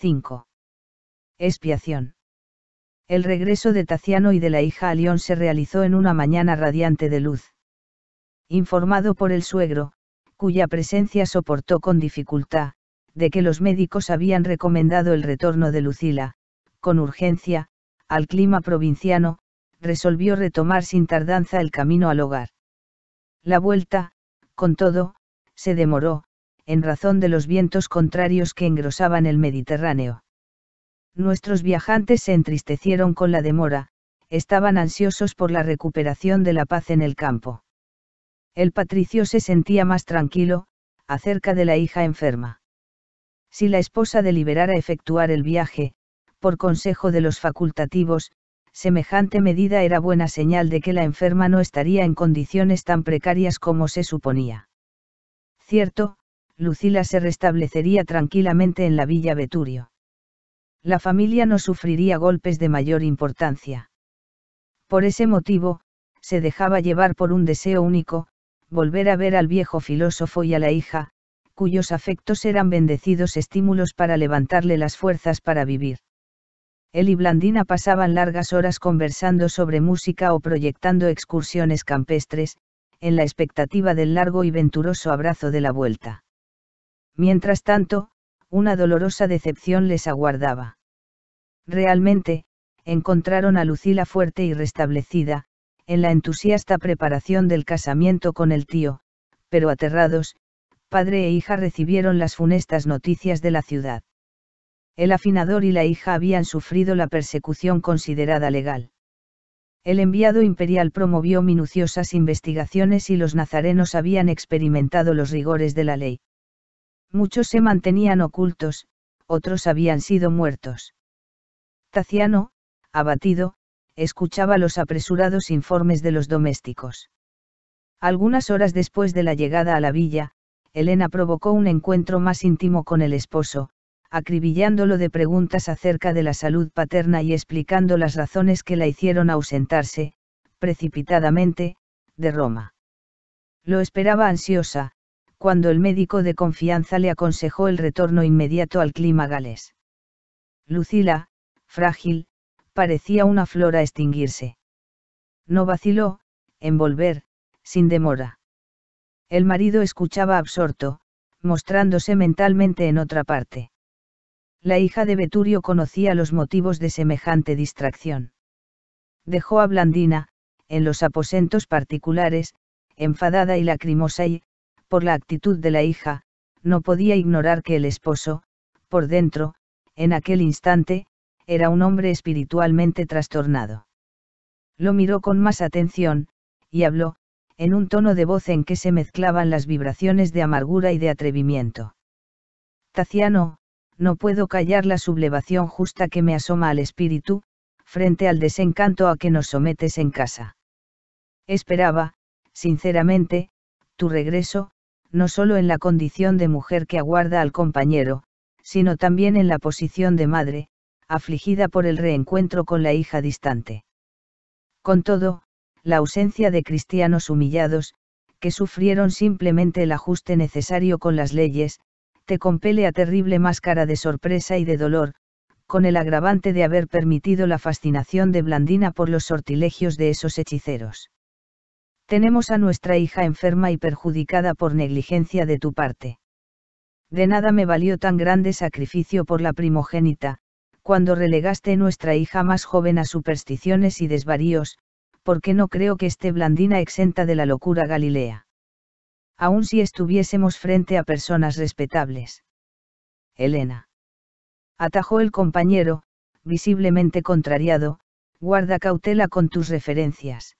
5. Expiación. El regreso de Taciano y de la hija a León se realizó en una mañana radiante de luz. Informado por el suegro, cuya presencia soportó con dificultad, de que los médicos habían recomendado el retorno de Lucila, con urgencia, al clima provinciano, resolvió retomar sin tardanza el camino al hogar. La vuelta, con todo, se demoró, en razón de los vientos contrarios que engrosaban el Mediterráneo. Nuestros viajantes se entristecieron con la demora, estaban ansiosos por la recuperación de la paz en el campo. El patricio se sentía más tranquilo, acerca de la hija enferma. Si la esposa deliberara efectuar el viaje, por consejo de los facultativos, semejante medida era buena señal de que la enferma no estaría en condiciones tan precarias como se suponía. Cierto, Lucila se restablecería tranquilamente en la villa Veturio. La familia no sufriría golpes de mayor importancia. Por ese motivo, se dejaba llevar por un deseo único, volver a ver al viejo filósofo y a la hija, cuyos afectos eran bendecidos estímulos para levantarle las fuerzas para vivir. Él y Blandina pasaban largas horas conversando sobre música o proyectando excursiones campestres, en la expectativa del largo y venturoso abrazo de la vuelta. Mientras tanto, una dolorosa decepción les aguardaba. Realmente, encontraron a Lucila fuerte y restablecida, en la entusiasta preparación del casamiento con el tío, pero aterrados, padre e hija recibieron las funestas noticias de la ciudad. El afinador y la hija habían sufrido la persecución considerada legal. El enviado imperial promovió minuciosas investigaciones y los nazarenos habían experimentado los rigores de la ley. Muchos se mantenían ocultos, otros habían sido muertos. Taciano, abatido, escuchaba los apresurados informes de los domésticos. Algunas horas después de la llegada a la villa, Elena provocó un encuentro más íntimo con el esposo, acribillándolo de preguntas acerca de la salud paterna y explicando las razones que la hicieron ausentarse, precipitadamente, de Roma. Lo esperaba ansiosa, cuando el médico de confianza le aconsejó el retorno inmediato al clima gales. Lucila, frágil, parecía una flor a extinguirse. No vaciló, en volver, sin demora. El marido escuchaba absorto, mostrándose mentalmente en otra parte. La hija de Beturio conocía los motivos de semejante distracción. Dejó a Blandina, en los aposentos particulares, enfadada y lacrimosa y, por la actitud de la hija, no podía ignorar que el esposo, por dentro, en aquel instante, era un hombre espiritualmente trastornado. Lo miró con más atención, y habló, en un tono de voz en que se mezclaban las vibraciones de amargura y de atrevimiento. Taciano, no puedo callar la sublevación justa que me asoma al espíritu, frente al desencanto a que nos sometes en casa. Esperaba, sinceramente, tu regreso, no solo en la condición de mujer que aguarda al compañero, sino también en la posición de madre, afligida por el reencuentro con la hija distante. Con todo, la ausencia de cristianos humillados, que sufrieron simplemente el ajuste necesario con las leyes, te compele a terrible máscara de sorpresa y de dolor, con el agravante de haber permitido la fascinación de Blandina por los sortilegios de esos hechiceros. Tenemos a nuestra hija enferma y perjudicada por negligencia de tu parte. De nada me valió tan grande sacrificio por la primogénita, cuando relegaste nuestra hija más joven a supersticiones y desvaríos, porque no creo que esté blandina exenta de la locura Galilea. Aun si estuviésemos frente a personas respetables. Elena. Atajó el compañero, visiblemente contrariado, guarda cautela con tus referencias.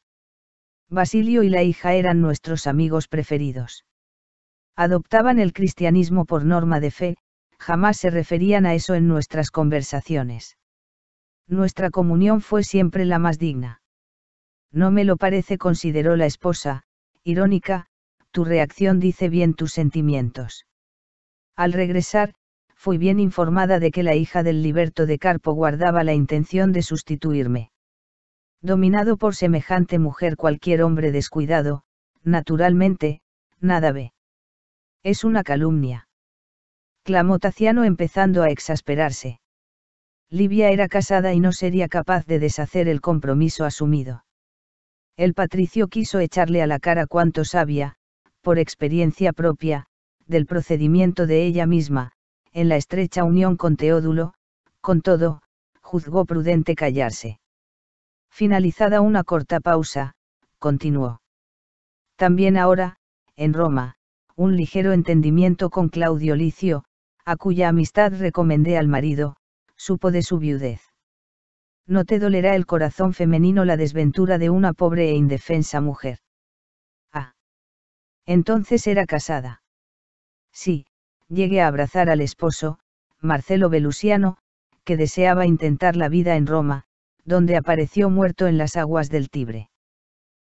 Basilio y la hija eran nuestros amigos preferidos. Adoptaban el cristianismo por norma de fe, jamás se referían a eso en nuestras conversaciones. Nuestra comunión fue siempre la más digna. No me lo parece, consideró la esposa, irónica, tu reacción dice bien tus sentimientos. Al regresar, fui bien informada de que la hija del liberto de Carpo guardaba la intención de sustituirme. Dominado por semejante mujer cualquier hombre descuidado, naturalmente, nada ve. Es una calumnia. Clamó Taciano empezando a exasperarse. Livia era casada y no sería capaz de deshacer el compromiso asumido. El patricio quiso echarle a la cara cuanto sabía, por experiencia propia, del procedimiento de ella misma, en la estrecha unión con Teodulo, con todo, juzgó prudente callarse. Finalizada una corta pausa, continuó. También ahora, en Roma, un ligero entendimiento con Claudio Licio, a cuya amistad recomendé al marido, supo de su viudez. No te dolerá el corazón femenino la desventura de una pobre e indefensa mujer. Ah. Entonces era casada. Sí, llegué a abrazar al esposo, Marcelo Velusiano, que deseaba intentar la vida en Roma, donde apareció muerto en las aguas del Tibre.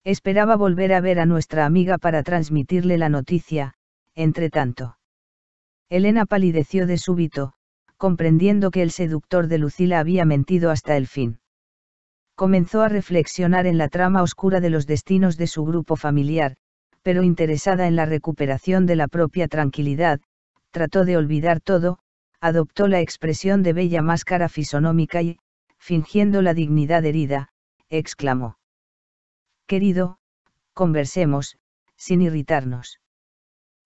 Esperaba volver a ver a nuestra amiga para transmitirle la noticia, entre tanto. Elena palideció de súbito, comprendiendo que el seductor de Lucila había mentido hasta el fin. Comenzó a reflexionar en la trama oscura de los destinos de su grupo familiar, pero interesada en la recuperación de la propia tranquilidad, trató de olvidar todo, adoptó la expresión de bella máscara fisonómica y, fingiendo la dignidad herida, exclamó. Querido, conversemos, sin irritarnos.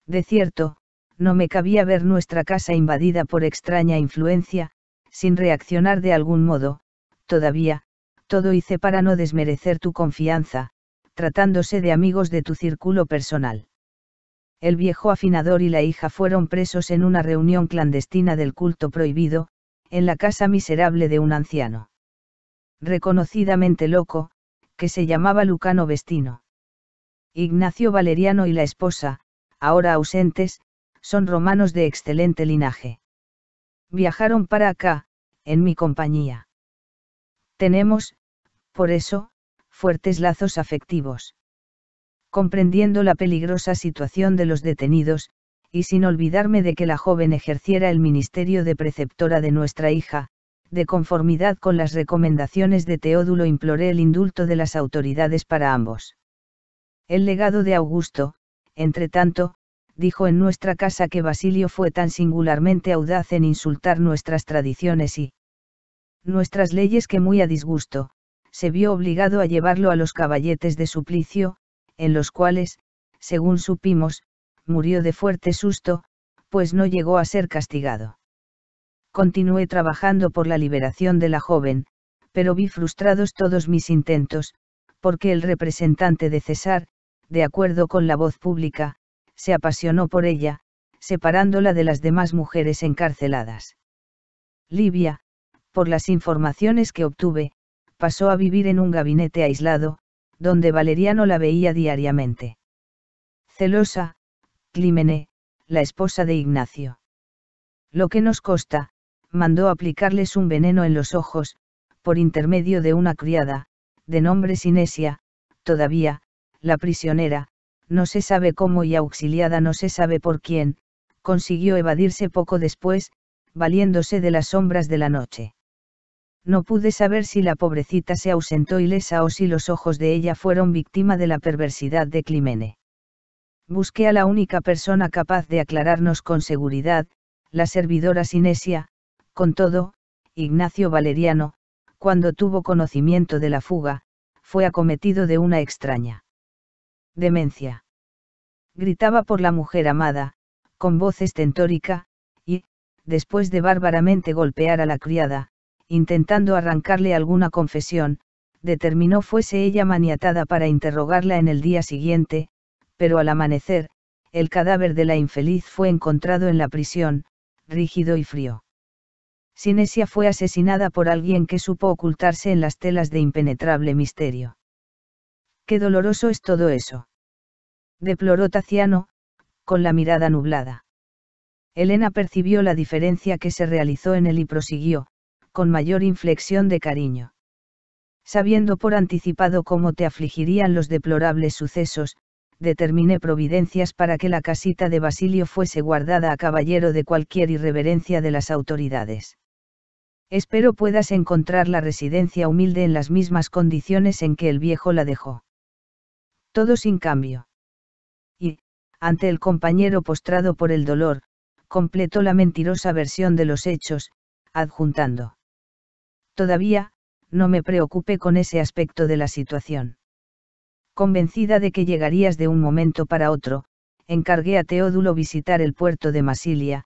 De cierto, no me cabía ver nuestra casa invadida por extraña influencia, sin reaccionar de algún modo, todavía, todo hice para no desmerecer tu confianza, tratándose de amigos de tu círculo personal. El viejo afinador y la hija fueron presos en una reunión clandestina del culto prohibido, en la casa miserable de un anciano. Reconocidamente loco, que se llamaba Lucano Vestino. Ignacio Valeriano y la esposa, ahora ausentes, son romanos de excelente linaje. Viajaron para acá, en mi compañía. Tenemos, por eso, fuertes lazos afectivos. Comprendiendo la peligrosa situación de los detenidos, y sin olvidarme de que la joven ejerciera el ministerio de preceptora de nuestra hija, de conformidad con las recomendaciones de Teodulo imploré el indulto de las autoridades para ambos. El legado de Augusto, entre tanto, dijo en nuestra casa que Basilio fue tan singularmente audaz en insultar nuestras tradiciones y nuestras leyes que muy a disgusto, se vio obligado a llevarlo a los caballetes de suplicio, en los cuales, según supimos, murió de fuerte susto, pues no llegó a ser castigado. Continué trabajando por la liberación de la joven, pero vi frustrados todos mis intentos, porque el representante de César, de acuerdo con la voz pública, se apasionó por ella, separándola de las demás mujeres encarceladas. Libia, por las informaciones que obtuve, pasó a vivir en un gabinete aislado, donde Valeriano la veía diariamente. Celosa, Climene, la esposa de Ignacio. Lo que nos costa, mandó aplicarles un veneno en los ojos, por intermedio de una criada, de nombre Sinesia, todavía, la prisionera, no se sabe cómo y auxiliada no se sabe por quién, consiguió evadirse poco después, valiéndose de las sombras de la noche. No pude saber si la pobrecita se ausentó ilesa o si los ojos de ella fueron víctima de la perversidad de Climene. Busqué a la única persona capaz de aclararnos con seguridad, la servidora Sinesia, con todo, Ignacio Valeriano, cuando tuvo conocimiento de la fuga, fue acometido de una extraña demencia. Gritaba por la mujer amada, con voz estentórica, y, después de bárbaramente golpear a la criada, intentando arrancarle alguna confesión, determinó fuese ella maniatada para interrogarla en el día siguiente, pero al amanecer, el cadáver de la infeliz fue encontrado en la prisión, rígido y frío. Sinesia fue asesinada por alguien que supo ocultarse en las telas de impenetrable misterio. Qué doloroso es todo eso. Deploró Taciano, con la mirada nublada. Elena percibió la diferencia que se realizó en él y prosiguió, con mayor inflexión de cariño. Sabiendo por anticipado cómo te afligirían los deplorables sucesos, determiné providencias para que la casita de Basilio fuese guardada a caballero de cualquier irreverencia de las autoridades. Espero puedas encontrar la residencia humilde en las mismas condiciones en que el viejo la dejó. Todo sin cambio. Y, ante el compañero postrado por el dolor, completó la mentirosa versión de los hechos, adjuntando. Todavía, no me preocupe con ese aspecto de la situación. Convencida de que llegarías de un momento para otro, encargué a Teodulo visitar el puerto de Masilia,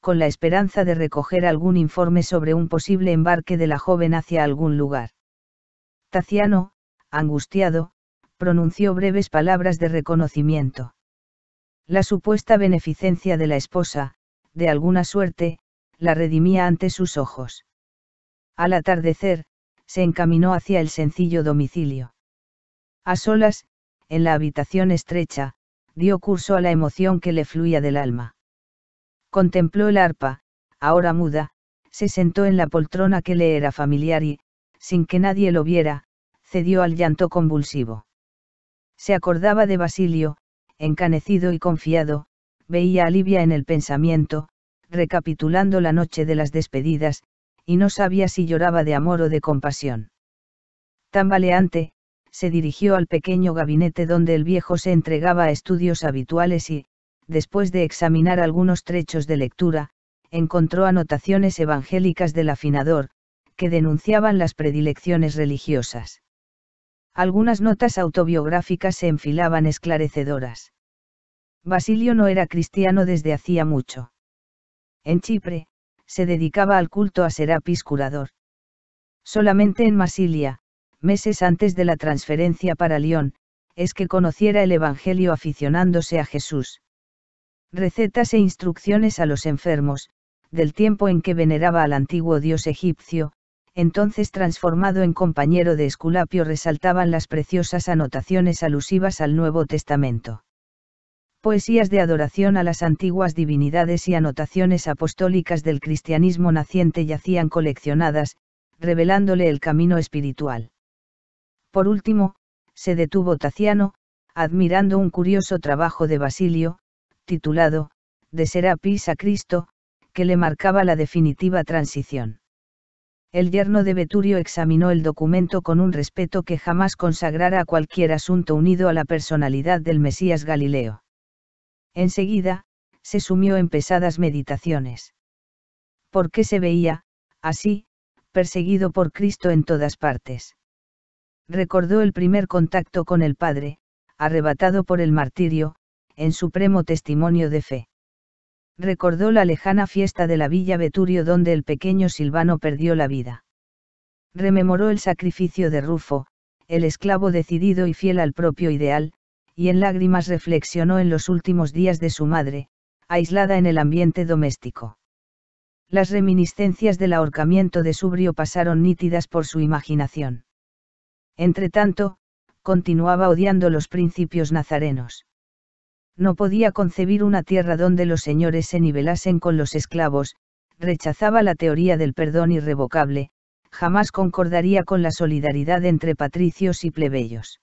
con la esperanza de recoger algún informe sobre un posible embarque de la joven hacia algún lugar. Taciano, angustiado, pronunció breves palabras de reconocimiento. La supuesta beneficencia de la esposa, de alguna suerte, la redimía ante sus ojos. Al atardecer, se encaminó hacia el sencillo domicilio. A solas, en la habitación estrecha, dio curso a la emoción que le fluía del alma. Contempló el arpa, ahora muda, se sentó en la poltrona que le era familiar y, sin que nadie lo viera, cedió al llanto convulsivo. Se acordaba de Basilio, encanecido y confiado, veía a Livia en el pensamiento, recapitulando la noche de las despedidas, y no sabía si lloraba de amor o de compasión. Tambaleante, se dirigió al pequeño gabinete donde el viejo se entregaba a estudios habituales y, después de examinar algunos trechos de lectura, encontró anotaciones evangélicas del afinador, que denunciaban las predilecciones religiosas. Algunas notas autobiográficas se enfilaban esclarecedoras. Basilio no era cristiano desde hacía mucho. En Chipre, se dedicaba al culto a Serapis curador. Solamente en Masilia, meses antes de la transferencia para Lyon, es que conociera el Evangelio aficionándose a Jesús. Recetas e instrucciones a los enfermos, del tiempo en que veneraba al antiguo dios egipcio, entonces transformado en compañero de Esculapio resaltaban las preciosas anotaciones alusivas al Nuevo Testamento. Poesías de adoración a las antiguas divinidades y anotaciones apostólicas del cristianismo naciente yacían coleccionadas, revelándole el camino espiritual. Por último, se detuvo Taciano, admirando un curioso trabajo de Basilio, titulado, De Serapis a Cristo, que le marcaba la definitiva transición. El yerno de Veturio examinó el documento con un respeto que jamás consagrara a cualquier asunto unido a la personalidad del Mesías Galileo. Enseguida, se sumió en pesadas meditaciones. ¿Por qué se veía, así, perseguido por Cristo en todas partes? recordó el primer contacto con el Padre, arrebatado por el martirio, en supremo testimonio de fe. Recordó la lejana fiesta de la villa Veturio donde el pequeño Silvano perdió la vida. Rememoró el sacrificio de Rufo, el esclavo decidido y fiel al propio ideal, y en lágrimas reflexionó en los últimos días de su madre, aislada en el ambiente doméstico. Las reminiscencias del ahorcamiento de Subrio pasaron nítidas por su imaginación tanto, continuaba odiando los principios nazarenos. No podía concebir una tierra donde los señores se nivelasen con los esclavos, rechazaba la teoría del perdón irrevocable, jamás concordaría con la solidaridad entre patricios y plebeyos.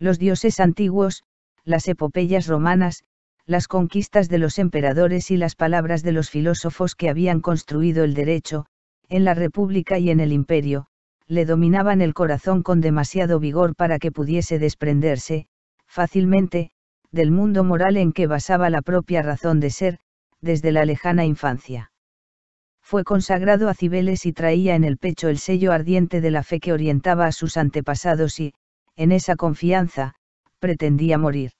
Los dioses antiguos, las epopeyas romanas, las conquistas de los emperadores y las palabras de los filósofos que habían construido el derecho, en la República y en el Imperio, le dominaban el corazón con demasiado vigor para que pudiese desprenderse, fácilmente, del mundo moral en que basaba la propia razón de ser, desde la lejana infancia. Fue consagrado a Cibeles y traía en el pecho el sello ardiente de la fe que orientaba a sus antepasados y, en esa confianza, pretendía morir.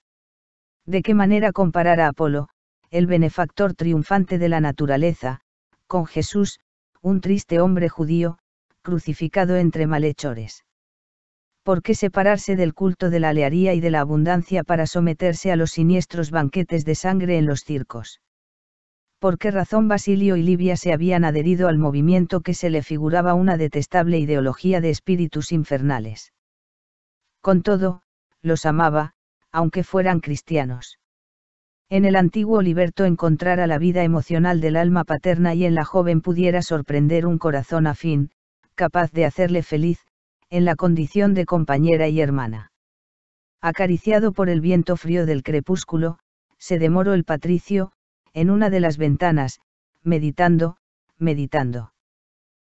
¿De qué manera comparar a Apolo, el benefactor triunfante de la naturaleza, con Jesús, un triste hombre judío, crucificado entre malhechores. ¿Por qué separarse del culto de la alearía y de la abundancia para someterse a los siniestros banquetes de sangre en los circos? ¿Por qué razón Basilio y Libia se habían adherido al movimiento que se le figuraba una detestable ideología de espíritus infernales? Con todo, los amaba, aunque fueran cristianos. En el antiguo liberto encontrara la vida emocional del alma paterna y en la joven pudiera sorprender un corazón afín, capaz de hacerle feliz, en la condición de compañera y hermana. Acariciado por el viento frío del crepúsculo, se demoró el patricio, en una de las ventanas, meditando, meditando.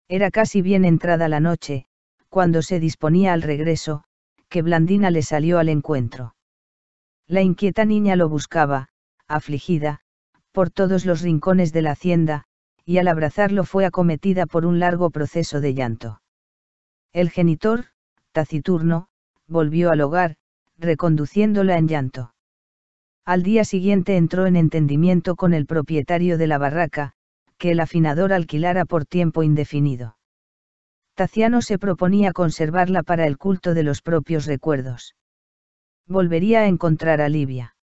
Era casi bien entrada la noche, cuando se disponía al regreso, que Blandina le salió al encuentro. La inquieta niña lo buscaba, afligida, por todos los rincones de la hacienda, y al abrazarlo fue acometida por un largo proceso de llanto. El genitor, taciturno, volvió al hogar, reconduciéndola en llanto. Al día siguiente entró en entendimiento con el propietario de la barraca, que el afinador alquilara por tiempo indefinido. Taciano se proponía conservarla para el culto de los propios recuerdos. Volvería a encontrar a Livia.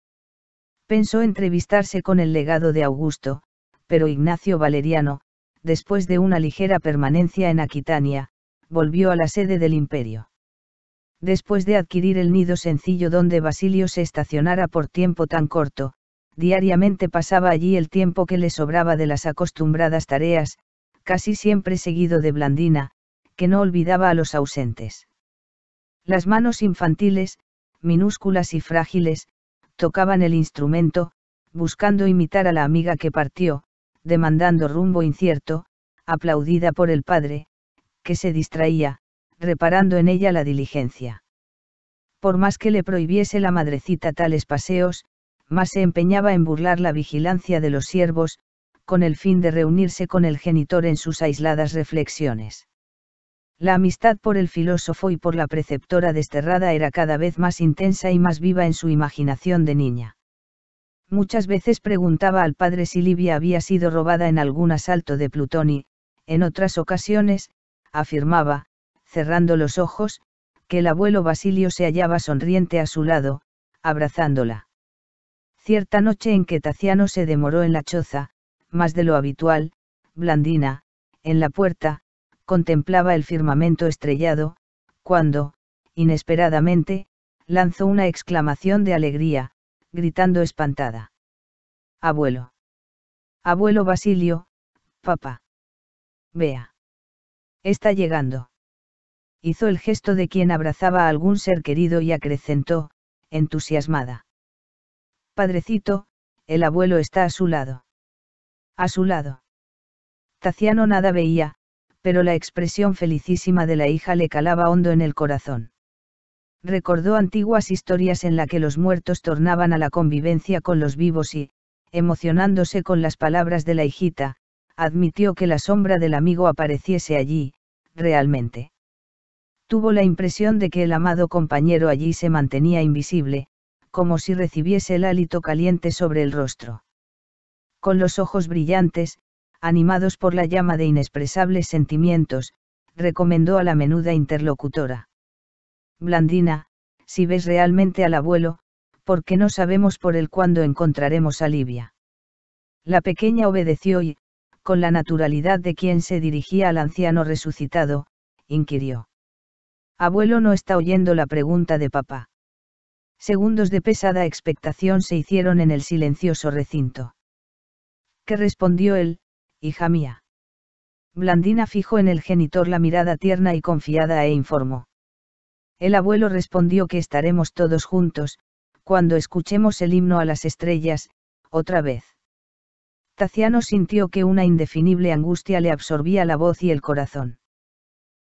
Pensó entrevistarse con el legado de Augusto, pero Ignacio Valeriano, después de una ligera permanencia en Aquitania, volvió a la sede del imperio. Después de adquirir el nido sencillo donde Basilio se estacionara por tiempo tan corto, diariamente pasaba allí el tiempo que le sobraba de las acostumbradas tareas, casi siempre seguido de Blandina, que no olvidaba a los ausentes. Las manos infantiles, minúsculas y frágiles, tocaban el instrumento, buscando imitar a la amiga que partió, demandando rumbo incierto, aplaudida por el padre, que se distraía, reparando en ella la diligencia. Por más que le prohibiese la madrecita tales paseos, más se empeñaba en burlar la vigilancia de los siervos, con el fin de reunirse con el genitor en sus aisladas reflexiones. La amistad por el filósofo y por la preceptora desterrada era cada vez más intensa y más viva en su imaginación de niña. Muchas veces preguntaba al padre si Livia había sido robada en algún asalto de Plutón y, en otras ocasiones, afirmaba, cerrando los ojos, que el abuelo Basilio se hallaba sonriente a su lado, abrazándola. Cierta noche en que Taciano se demoró en la choza, más de lo habitual, Blandina, en la puerta, contemplaba el firmamento estrellado, cuando, inesperadamente, lanzó una exclamación de alegría, gritando espantada. Abuelo. Abuelo Basilio, papá. Vea. Está llegando. Hizo el gesto de quien abrazaba a algún ser querido y acrecentó, entusiasmada. Padrecito, el abuelo está a su lado. A su lado. Taciano nada veía, pero la expresión felicísima de la hija le calaba hondo en el corazón recordó antiguas historias en la que los muertos tornaban a la convivencia con los vivos y, emocionándose con las palabras de la hijita, admitió que la sombra del amigo apareciese allí, realmente. Tuvo la impresión de que el amado compañero allí se mantenía invisible, como si recibiese el hálito caliente sobre el rostro. Con los ojos brillantes, animados por la llama de inexpresables sentimientos, recomendó a la menuda interlocutora. Blandina, si ves realmente al abuelo, porque no sabemos por él cuándo encontraremos a Livia. La pequeña obedeció y, con la naturalidad de quien se dirigía al anciano resucitado, inquirió. Abuelo no está oyendo la pregunta de papá. Segundos de pesada expectación se hicieron en el silencioso recinto. ¿Qué respondió él, hija mía? Blandina fijó en el genitor la mirada tierna y confiada e informó. El abuelo respondió que estaremos todos juntos, cuando escuchemos el himno a las estrellas, otra vez. Taciano sintió que una indefinible angustia le absorbía la voz y el corazón.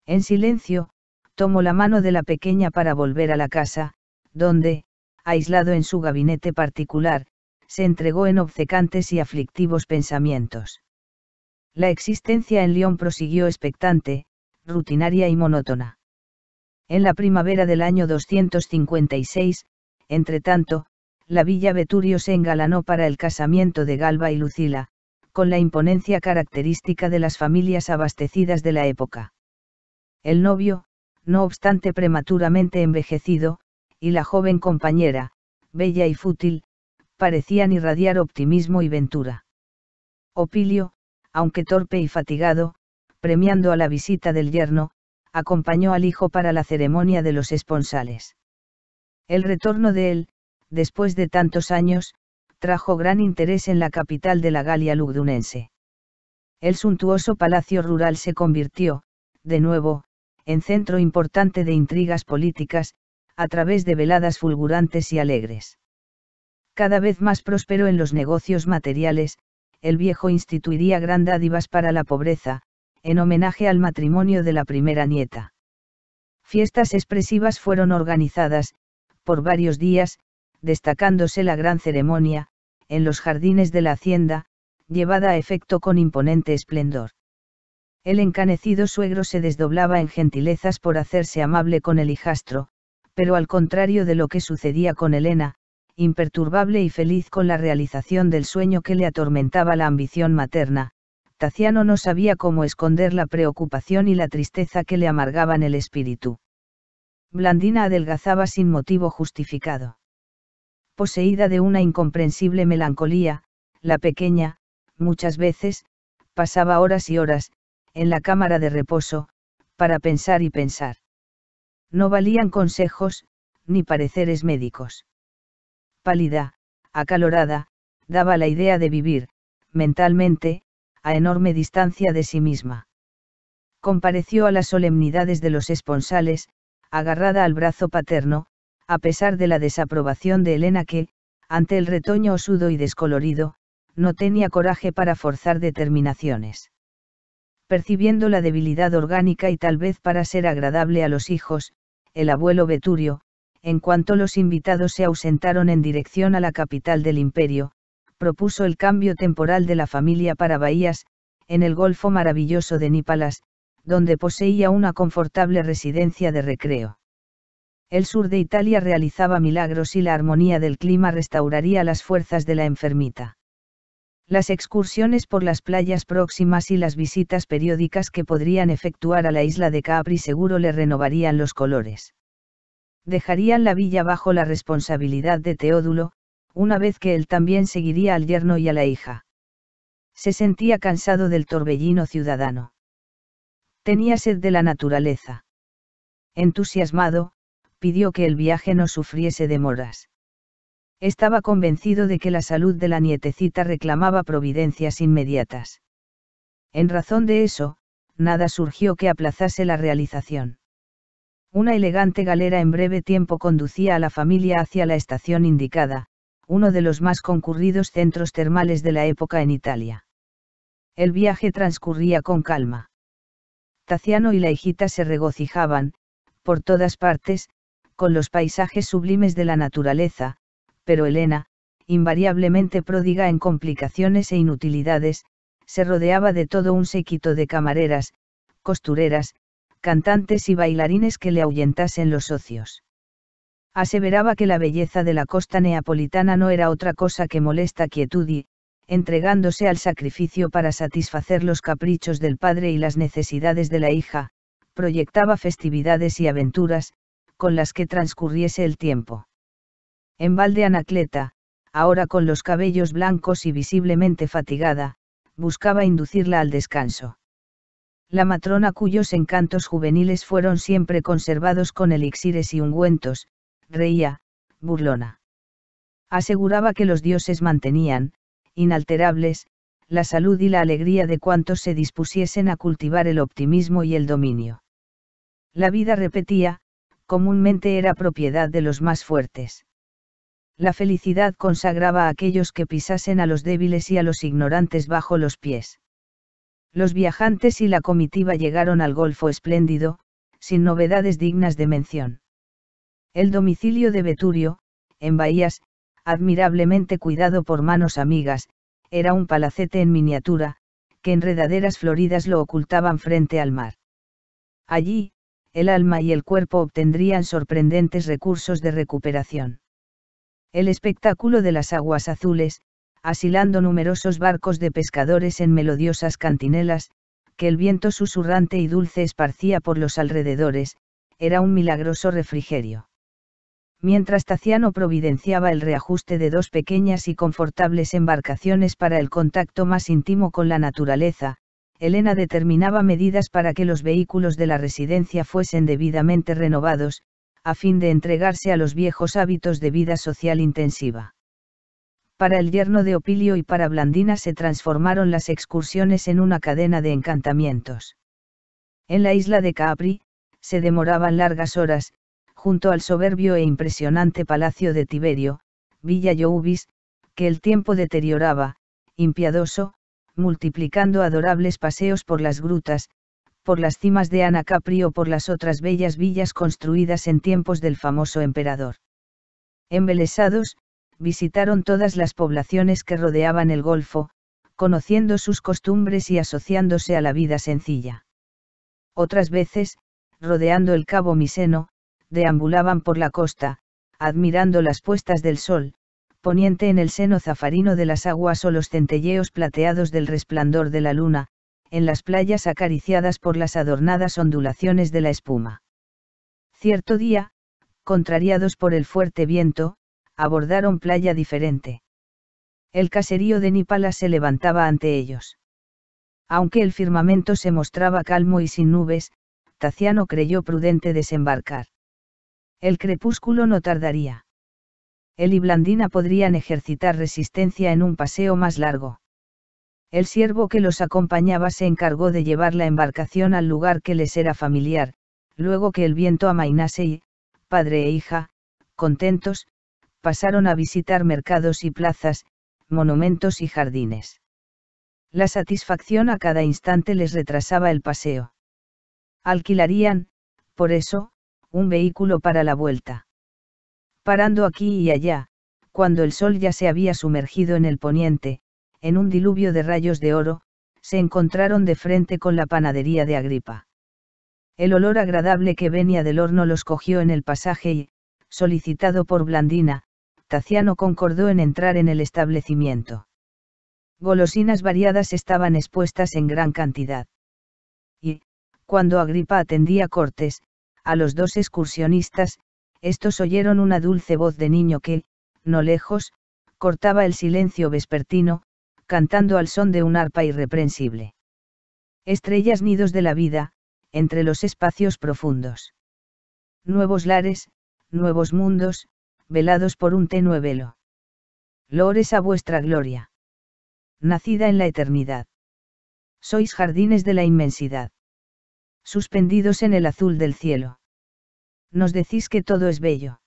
En silencio, tomó la mano de la pequeña para volver a la casa, donde, aislado en su gabinete particular, se entregó en obcecantes y aflictivos pensamientos. La existencia en León prosiguió expectante, rutinaria y monótona. En la primavera del año 256, entretanto, la villa Veturio se engalanó para el casamiento de Galba y Lucila, con la imponencia característica de las familias abastecidas de la época. El novio, no obstante prematuramente envejecido, y la joven compañera, bella y fútil, parecían irradiar optimismo y ventura. Opilio, aunque torpe y fatigado, premiando a la visita del yerno, acompañó al hijo para la ceremonia de los esponsales. El retorno de él, después de tantos años, trajo gran interés en la capital de la Galia lugdunense. El suntuoso palacio rural se convirtió, de nuevo, en centro importante de intrigas políticas, a través de veladas fulgurantes y alegres. Cada vez más próspero en los negocios materiales, el viejo instituiría gran dádivas para la pobreza, en homenaje al matrimonio de la primera nieta. Fiestas expresivas fueron organizadas, por varios días, destacándose la gran ceremonia, en los jardines de la hacienda, llevada a efecto con imponente esplendor. El encanecido suegro se desdoblaba en gentilezas por hacerse amable con el hijastro, pero al contrario de lo que sucedía con Elena, imperturbable y feliz con la realización del sueño que le atormentaba la ambición materna, Taciano no sabía cómo esconder la preocupación y la tristeza que le amargaban el espíritu. Blandina adelgazaba sin motivo justificado. Poseída de una incomprensible melancolía, la pequeña, muchas veces, pasaba horas y horas, en la cámara de reposo, para pensar y pensar. No valían consejos, ni pareceres médicos. Pálida, acalorada, daba la idea de vivir, mentalmente, a enorme distancia de sí misma. Compareció a las solemnidades de los esponsales, agarrada al brazo paterno, a pesar de la desaprobación de Elena que, ante el retoño osudo y descolorido, no tenía coraje para forzar determinaciones. Percibiendo la debilidad orgánica y tal vez para ser agradable a los hijos, el abuelo Veturio, en cuanto los invitados se ausentaron en dirección a la capital del imperio, propuso el cambio temporal de la familia para Bahías, en el Golfo maravilloso de Nípalas, donde poseía una confortable residencia de recreo. El sur de Italia realizaba milagros y la armonía del clima restauraría las fuerzas de la enfermita. Las excursiones por las playas próximas y las visitas periódicas que podrían efectuar a la isla de Capri seguro le renovarían los colores. Dejarían la villa bajo la responsabilidad de Teodulo, una vez que él también seguiría al yerno y a la hija. Se sentía cansado del torbellino ciudadano. Tenía sed de la naturaleza. Entusiasmado, pidió que el viaje no sufriese demoras. Estaba convencido de que la salud de la nietecita reclamaba providencias inmediatas. En razón de eso, nada surgió que aplazase la realización. Una elegante galera en breve tiempo conducía a la familia hacia la estación indicada, uno de los más concurridos centros termales de la época en Italia. El viaje transcurría con calma. Taciano y la hijita se regocijaban, por todas partes, con los paisajes sublimes de la naturaleza, pero Elena, invariablemente pródiga en complicaciones e inutilidades, se rodeaba de todo un séquito de camareras, costureras, cantantes y bailarines que le ahuyentasen los socios aseveraba que la belleza de la costa neapolitana no era otra cosa que molesta quietud y, entregándose al sacrificio para satisfacer los caprichos del padre y las necesidades de la hija, proyectaba festividades y aventuras, con las que transcurriese el tiempo. En balde Anacleta, ahora con los cabellos blancos y visiblemente fatigada, buscaba inducirla al descanso. La matrona cuyos encantos juveniles fueron siempre conservados con elixires y ungüentos, reía, burlona. Aseguraba que los dioses mantenían, inalterables, la salud y la alegría de cuantos se dispusiesen a cultivar el optimismo y el dominio. La vida repetía, comúnmente era propiedad de los más fuertes. La felicidad consagraba a aquellos que pisasen a los débiles y a los ignorantes bajo los pies. Los viajantes y la comitiva llegaron al Golfo Espléndido, sin novedades dignas de mención. El domicilio de Beturio, en Bahías, admirablemente cuidado por manos amigas, era un palacete en miniatura, que enredaderas floridas lo ocultaban frente al mar. Allí, el alma y el cuerpo obtendrían sorprendentes recursos de recuperación. El espectáculo de las aguas azules, asilando numerosos barcos de pescadores en melodiosas cantinelas, que el viento susurrante y dulce esparcía por los alrededores, era un milagroso refrigerio mientras Taciano providenciaba el reajuste de dos pequeñas y confortables embarcaciones para el contacto más íntimo con la naturaleza, Elena determinaba medidas para que los vehículos de la residencia fuesen debidamente renovados, a fin de entregarse a los viejos hábitos de vida social intensiva. Para el yerno de Opilio y para Blandina se transformaron las excursiones en una cadena de encantamientos. En la isla de Capri, se demoraban largas horas, junto al soberbio e impresionante palacio de Tiberio, Villa youbis que el tiempo deterioraba, impiadoso, multiplicando adorables paseos por las grutas, por las cimas de Anacapri o por las otras bellas villas construidas en tiempos del famoso emperador. Embelesados, visitaron todas las poblaciones que rodeaban el golfo, conociendo sus costumbres y asociándose a la vida sencilla. Otras veces, rodeando el cabo Miseno, deambulaban por la costa, admirando las puestas del sol, poniente en el seno zafarino de las aguas o los centelleos plateados del resplandor de la luna, en las playas acariciadas por las adornadas ondulaciones de la espuma. Cierto día, contrariados por el fuerte viento, abordaron playa diferente. El caserío de Nipala se levantaba ante ellos. Aunque el firmamento se mostraba calmo y sin nubes, Taciano creyó prudente desembarcar. El crepúsculo no tardaría. Él y Blandina podrían ejercitar resistencia en un paseo más largo. El siervo que los acompañaba se encargó de llevar la embarcación al lugar que les era familiar, luego que el viento amainase y, padre e hija, contentos, pasaron a visitar mercados y plazas, monumentos y jardines. La satisfacción a cada instante les retrasaba el paseo. Alquilarían, por eso, un vehículo para la vuelta. Parando aquí y allá, cuando el sol ya se había sumergido en el poniente, en un diluvio de rayos de oro, se encontraron de frente con la panadería de Agripa. El olor agradable que venía del horno los cogió en el pasaje y, solicitado por Blandina, Taciano concordó en entrar en el establecimiento. Golosinas variadas estaban expuestas en gran cantidad. Y, cuando Agripa atendía cortes, a los dos excursionistas, estos oyeron una dulce voz de niño que, no lejos, cortaba el silencio vespertino, cantando al son de un arpa irreprensible. Estrellas nidos de la vida, entre los espacios profundos. Nuevos lares, nuevos mundos, velados por un tenue velo. Lores a vuestra gloria. Nacida en la eternidad. Sois jardines de la inmensidad suspendidos en el azul del cielo. Nos decís que todo es bello.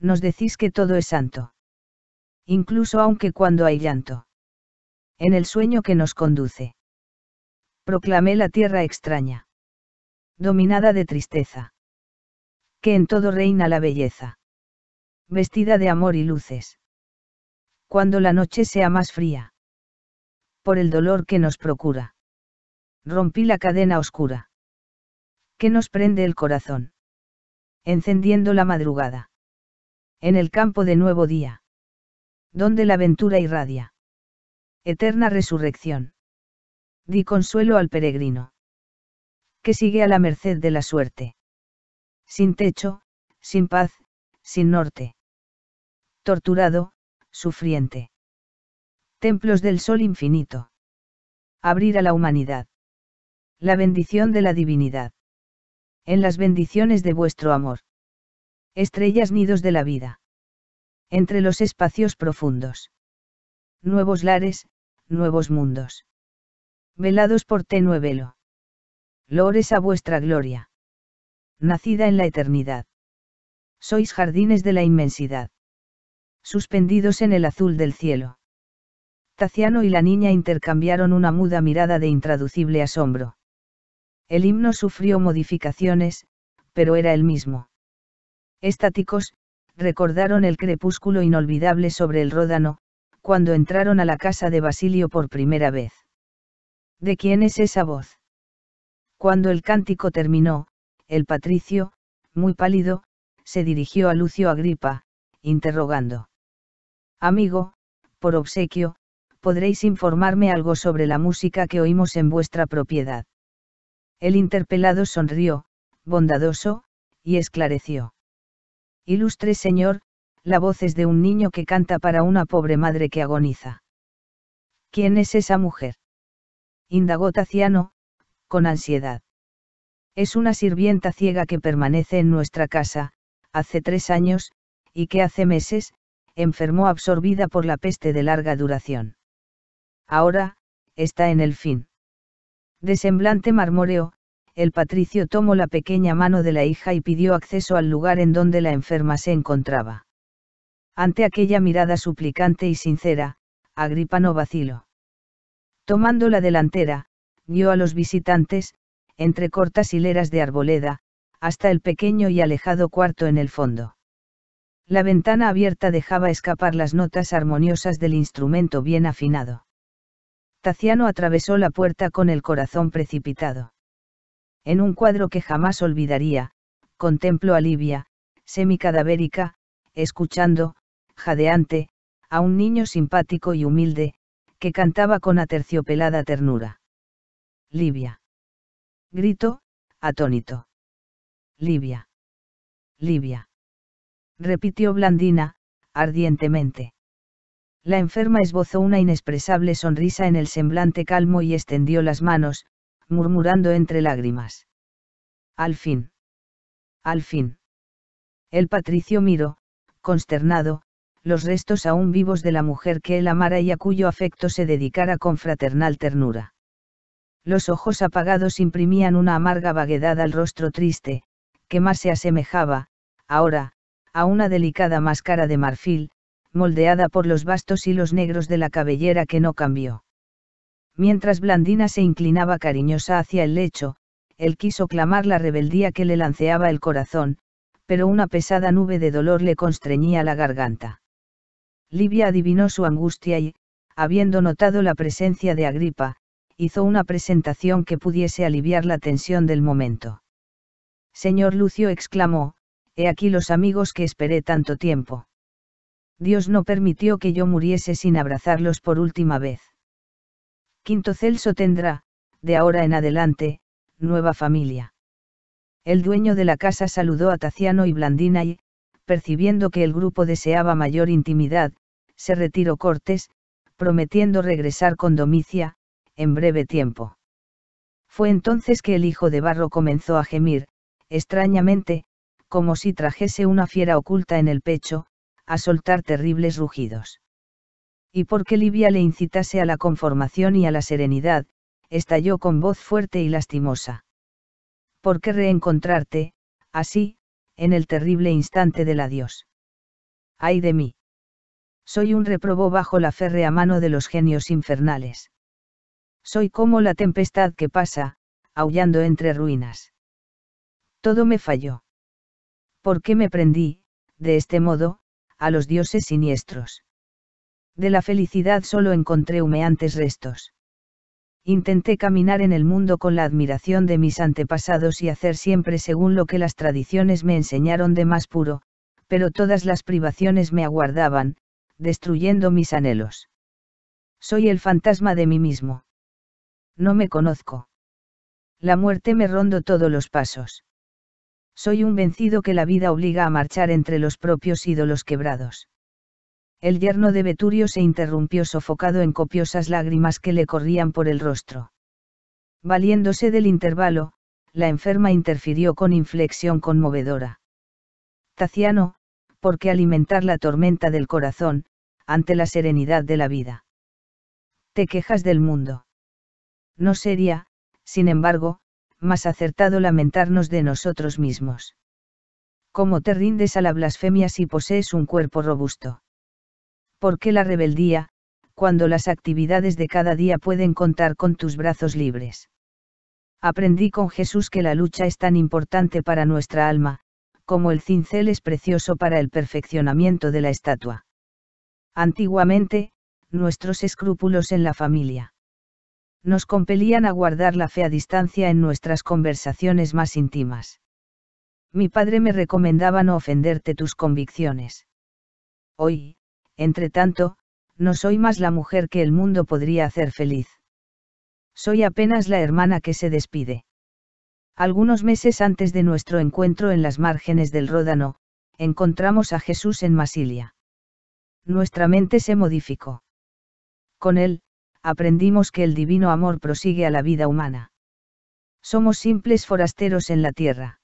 Nos decís que todo es santo. Incluso aunque cuando hay llanto. En el sueño que nos conduce. Proclamé la tierra extraña. Dominada de tristeza. Que en todo reina la belleza. Vestida de amor y luces. Cuando la noche sea más fría. Por el dolor que nos procura. Rompí la cadena oscura que nos prende el corazón. Encendiendo la madrugada. En el campo de nuevo día. Donde la ventura irradia. Eterna resurrección. Di consuelo al peregrino. Que sigue a la merced de la suerte. Sin techo, sin paz, sin norte. Torturado, sufriente. Templos del sol infinito. Abrir a la humanidad. La bendición de la divinidad en las bendiciones de vuestro amor. Estrellas nidos de la vida. Entre los espacios profundos. Nuevos lares, nuevos mundos. Velados por tenue velo. Lores a vuestra gloria. Nacida en la eternidad. Sois jardines de la inmensidad. Suspendidos en el azul del cielo. Taciano y la niña intercambiaron una muda mirada de intraducible asombro. El himno sufrió modificaciones, pero era el mismo. Estáticos, recordaron el crepúsculo inolvidable sobre el Ródano, cuando entraron a la casa de Basilio por primera vez. ¿De quién es esa voz? Cuando el cántico terminó, el patricio, muy pálido, se dirigió a Lucio Agripa, interrogando. Amigo, por obsequio, podréis informarme algo sobre la música que oímos en vuestra propiedad. El interpelado sonrió, bondadoso, y esclareció. Ilustre señor, la voz es de un niño que canta para una pobre madre que agoniza. ¿Quién es esa mujer? indagó Taciano, con ansiedad. Es una sirvienta ciega que permanece en nuestra casa, hace tres años, y que hace meses, enfermó absorbida por la peste de larga duración. Ahora, está en el fin. De semblante marmoreo, el patricio tomó la pequeña mano de la hija y pidió acceso al lugar en donde la enferma se encontraba. Ante aquella mirada suplicante y sincera, Agripa no vaciló. Tomando la delantera, guió a los visitantes, entre cortas hileras de arboleda, hasta el pequeño y alejado cuarto en el fondo. La ventana abierta dejaba escapar las notas armoniosas del instrumento bien afinado. Taciano atravesó la puerta con el corazón precipitado. En un cuadro que jamás olvidaría, contempló a Livia, semicadavérica, escuchando, jadeante, a un niño simpático y humilde, que cantaba con aterciopelada ternura. Livia. Gritó, atónito. Livia. Livia. Repitió Blandina, ardientemente. La enferma esbozó una inexpresable sonrisa en el semblante calmo y extendió las manos, murmurando entre lágrimas. Al fin. Al fin. El patricio miró, consternado, los restos aún vivos de la mujer que él amara y a cuyo afecto se dedicara con fraternal ternura. Los ojos apagados imprimían una amarga vaguedad al rostro triste, que más se asemejaba, ahora, a una delicada máscara de marfil, moldeada por los vastos hilos negros de la cabellera que no cambió. Mientras Blandina se inclinaba cariñosa hacia el lecho, él quiso clamar la rebeldía que le lanceaba el corazón, pero una pesada nube de dolor le constreñía la garganta. Livia adivinó su angustia y, habiendo notado la presencia de Agripa, hizo una presentación que pudiese aliviar la tensión del momento. Señor Lucio exclamó, He aquí los amigos que esperé tanto tiempo. Dios no permitió que yo muriese sin abrazarlos por última vez. Quinto Celso tendrá, de ahora en adelante, nueva familia. El dueño de la casa saludó a Taciano y Blandina y, percibiendo que el grupo deseaba mayor intimidad, se retiró Cortés, prometiendo regresar con Domicia, en breve tiempo. Fue entonces que el hijo de Barro comenzó a gemir, extrañamente, como si trajese una fiera oculta en el pecho, a soltar terribles rugidos. Y porque Livia le incitase a la conformación y a la serenidad, estalló con voz fuerte y lastimosa. ¿Por qué reencontrarte, así, en el terrible instante del adiós? ¡Ay de mí! Soy un reprobó bajo la férrea mano de los genios infernales. Soy como la tempestad que pasa, aullando entre ruinas. Todo me falló. ¿Por qué me prendí, de este modo, a los dioses siniestros. De la felicidad solo encontré humeantes restos. Intenté caminar en el mundo con la admiración de mis antepasados y hacer siempre según lo que las tradiciones me enseñaron de más puro, pero todas las privaciones me aguardaban, destruyendo mis anhelos. Soy el fantasma de mí mismo. No me conozco. La muerte me rondo todos los pasos. Soy un vencido que la vida obliga a marchar entre los propios ídolos quebrados. El yerno de Beturio se interrumpió sofocado en copiosas lágrimas que le corrían por el rostro. Valiéndose del intervalo, la enferma interfirió con inflexión conmovedora. Taciano, ¿por qué alimentar la tormenta del corazón, ante la serenidad de la vida? Te quejas del mundo. No sería, sin embargo, más acertado lamentarnos de nosotros mismos. ¿Cómo te rindes a la blasfemia si posees un cuerpo robusto? ¿Por qué la rebeldía, cuando las actividades de cada día pueden contar con tus brazos libres? Aprendí con Jesús que la lucha es tan importante para nuestra alma, como el cincel es precioso para el perfeccionamiento de la estatua. Antiguamente, nuestros escrúpulos en la familia nos compelían a guardar la fe a distancia en nuestras conversaciones más íntimas. Mi padre me recomendaba no ofenderte tus convicciones. Hoy, entre tanto, no soy más la mujer que el mundo podría hacer feliz. Soy apenas la hermana que se despide. Algunos meses antes de nuestro encuentro en las márgenes del Ródano, encontramos a Jesús en Masilia. Nuestra mente se modificó. Con él, aprendimos que el divino amor prosigue a la vida humana. Somos simples forasteros en la tierra.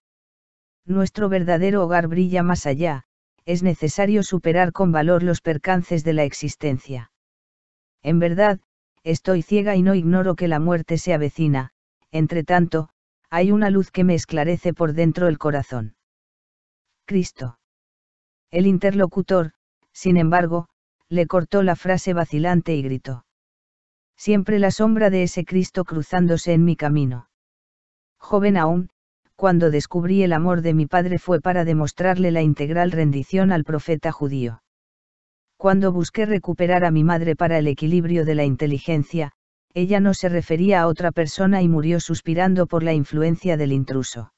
Nuestro verdadero hogar brilla más allá, es necesario superar con valor los percances de la existencia. En verdad, estoy ciega y no ignoro que la muerte se avecina, entre tanto, hay una luz que me esclarece por dentro el corazón. Cristo. El interlocutor, sin embargo, le cortó la frase vacilante y gritó siempre la sombra de ese Cristo cruzándose en mi camino. Joven aún, cuando descubrí el amor de mi padre fue para demostrarle la integral rendición al profeta judío. Cuando busqué recuperar a mi madre para el equilibrio de la inteligencia, ella no se refería a otra persona y murió suspirando por la influencia del intruso.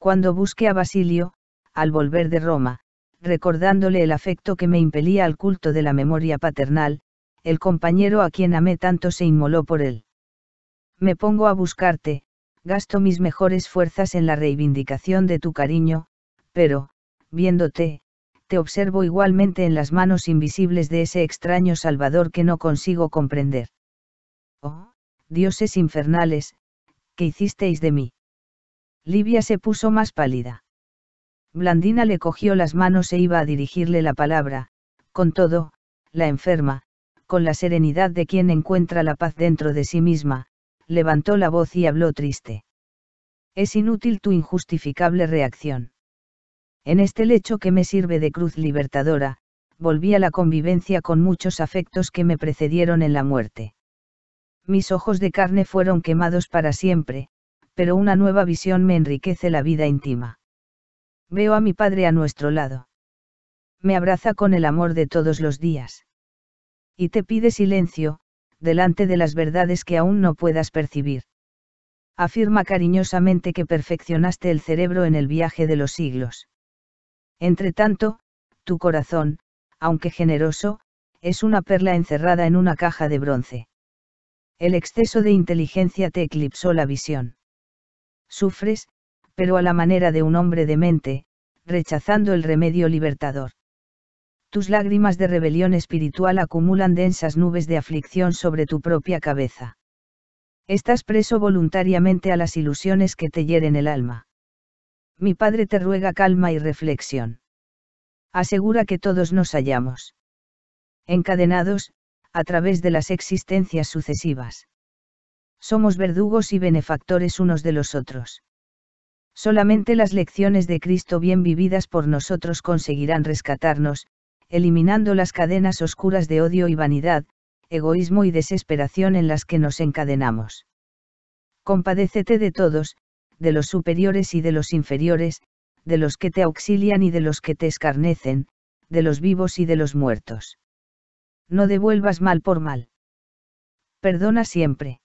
Cuando busqué a Basilio, al volver de Roma, recordándole el afecto que me impelía al culto de la memoria paternal, el compañero a quien amé tanto se inmoló por él. Me pongo a buscarte, gasto mis mejores fuerzas en la reivindicación de tu cariño, pero, viéndote, te observo igualmente en las manos invisibles de ese extraño Salvador que no consigo comprender. Oh, dioses infernales, ¿qué hicisteis de mí? Livia se puso más pálida. Blandina le cogió las manos e iba a dirigirle la palabra, con todo, la enferma, con la serenidad de quien encuentra la paz dentro de sí misma, levantó la voz y habló triste. Es inútil tu injustificable reacción. En este lecho que me sirve de cruz libertadora, volví a la convivencia con muchos afectos que me precedieron en la muerte. Mis ojos de carne fueron quemados para siempre, pero una nueva visión me enriquece la vida íntima. Veo a mi padre a nuestro lado. Me abraza con el amor de todos los días y te pide silencio, delante de las verdades que aún no puedas percibir. Afirma cariñosamente que perfeccionaste el cerebro en el viaje de los siglos. Entretanto, tu corazón, aunque generoso, es una perla encerrada en una caja de bronce. El exceso de inteligencia te eclipsó la visión. Sufres, pero a la manera de un hombre de mente, rechazando el remedio libertador tus lágrimas de rebelión espiritual acumulan densas nubes de aflicción sobre tu propia cabeza. Estás preso voluntariamente a las ilusiones que te hieren el alma. Mi padre te ruega calma y reflexión. Asegura que todos nos hallamos. Encadenados, a través de las existencias sucesivas. Somos verdugos y benefactores unos de los otros. Solamente las lecciones de Cristo bien vividas por nosotros conseguirán rescatarnos, eliminando las cadenas oscuras de odio y vanidad, egoísmo y desesperación en las que nos encadenamos. Compadécete de todos, de los superiores y de los inferiores, de los que te auxilian y de los que te escarnecen, de los vivos y de los muertos. No devuelvas mal por mal. Perdona siempre.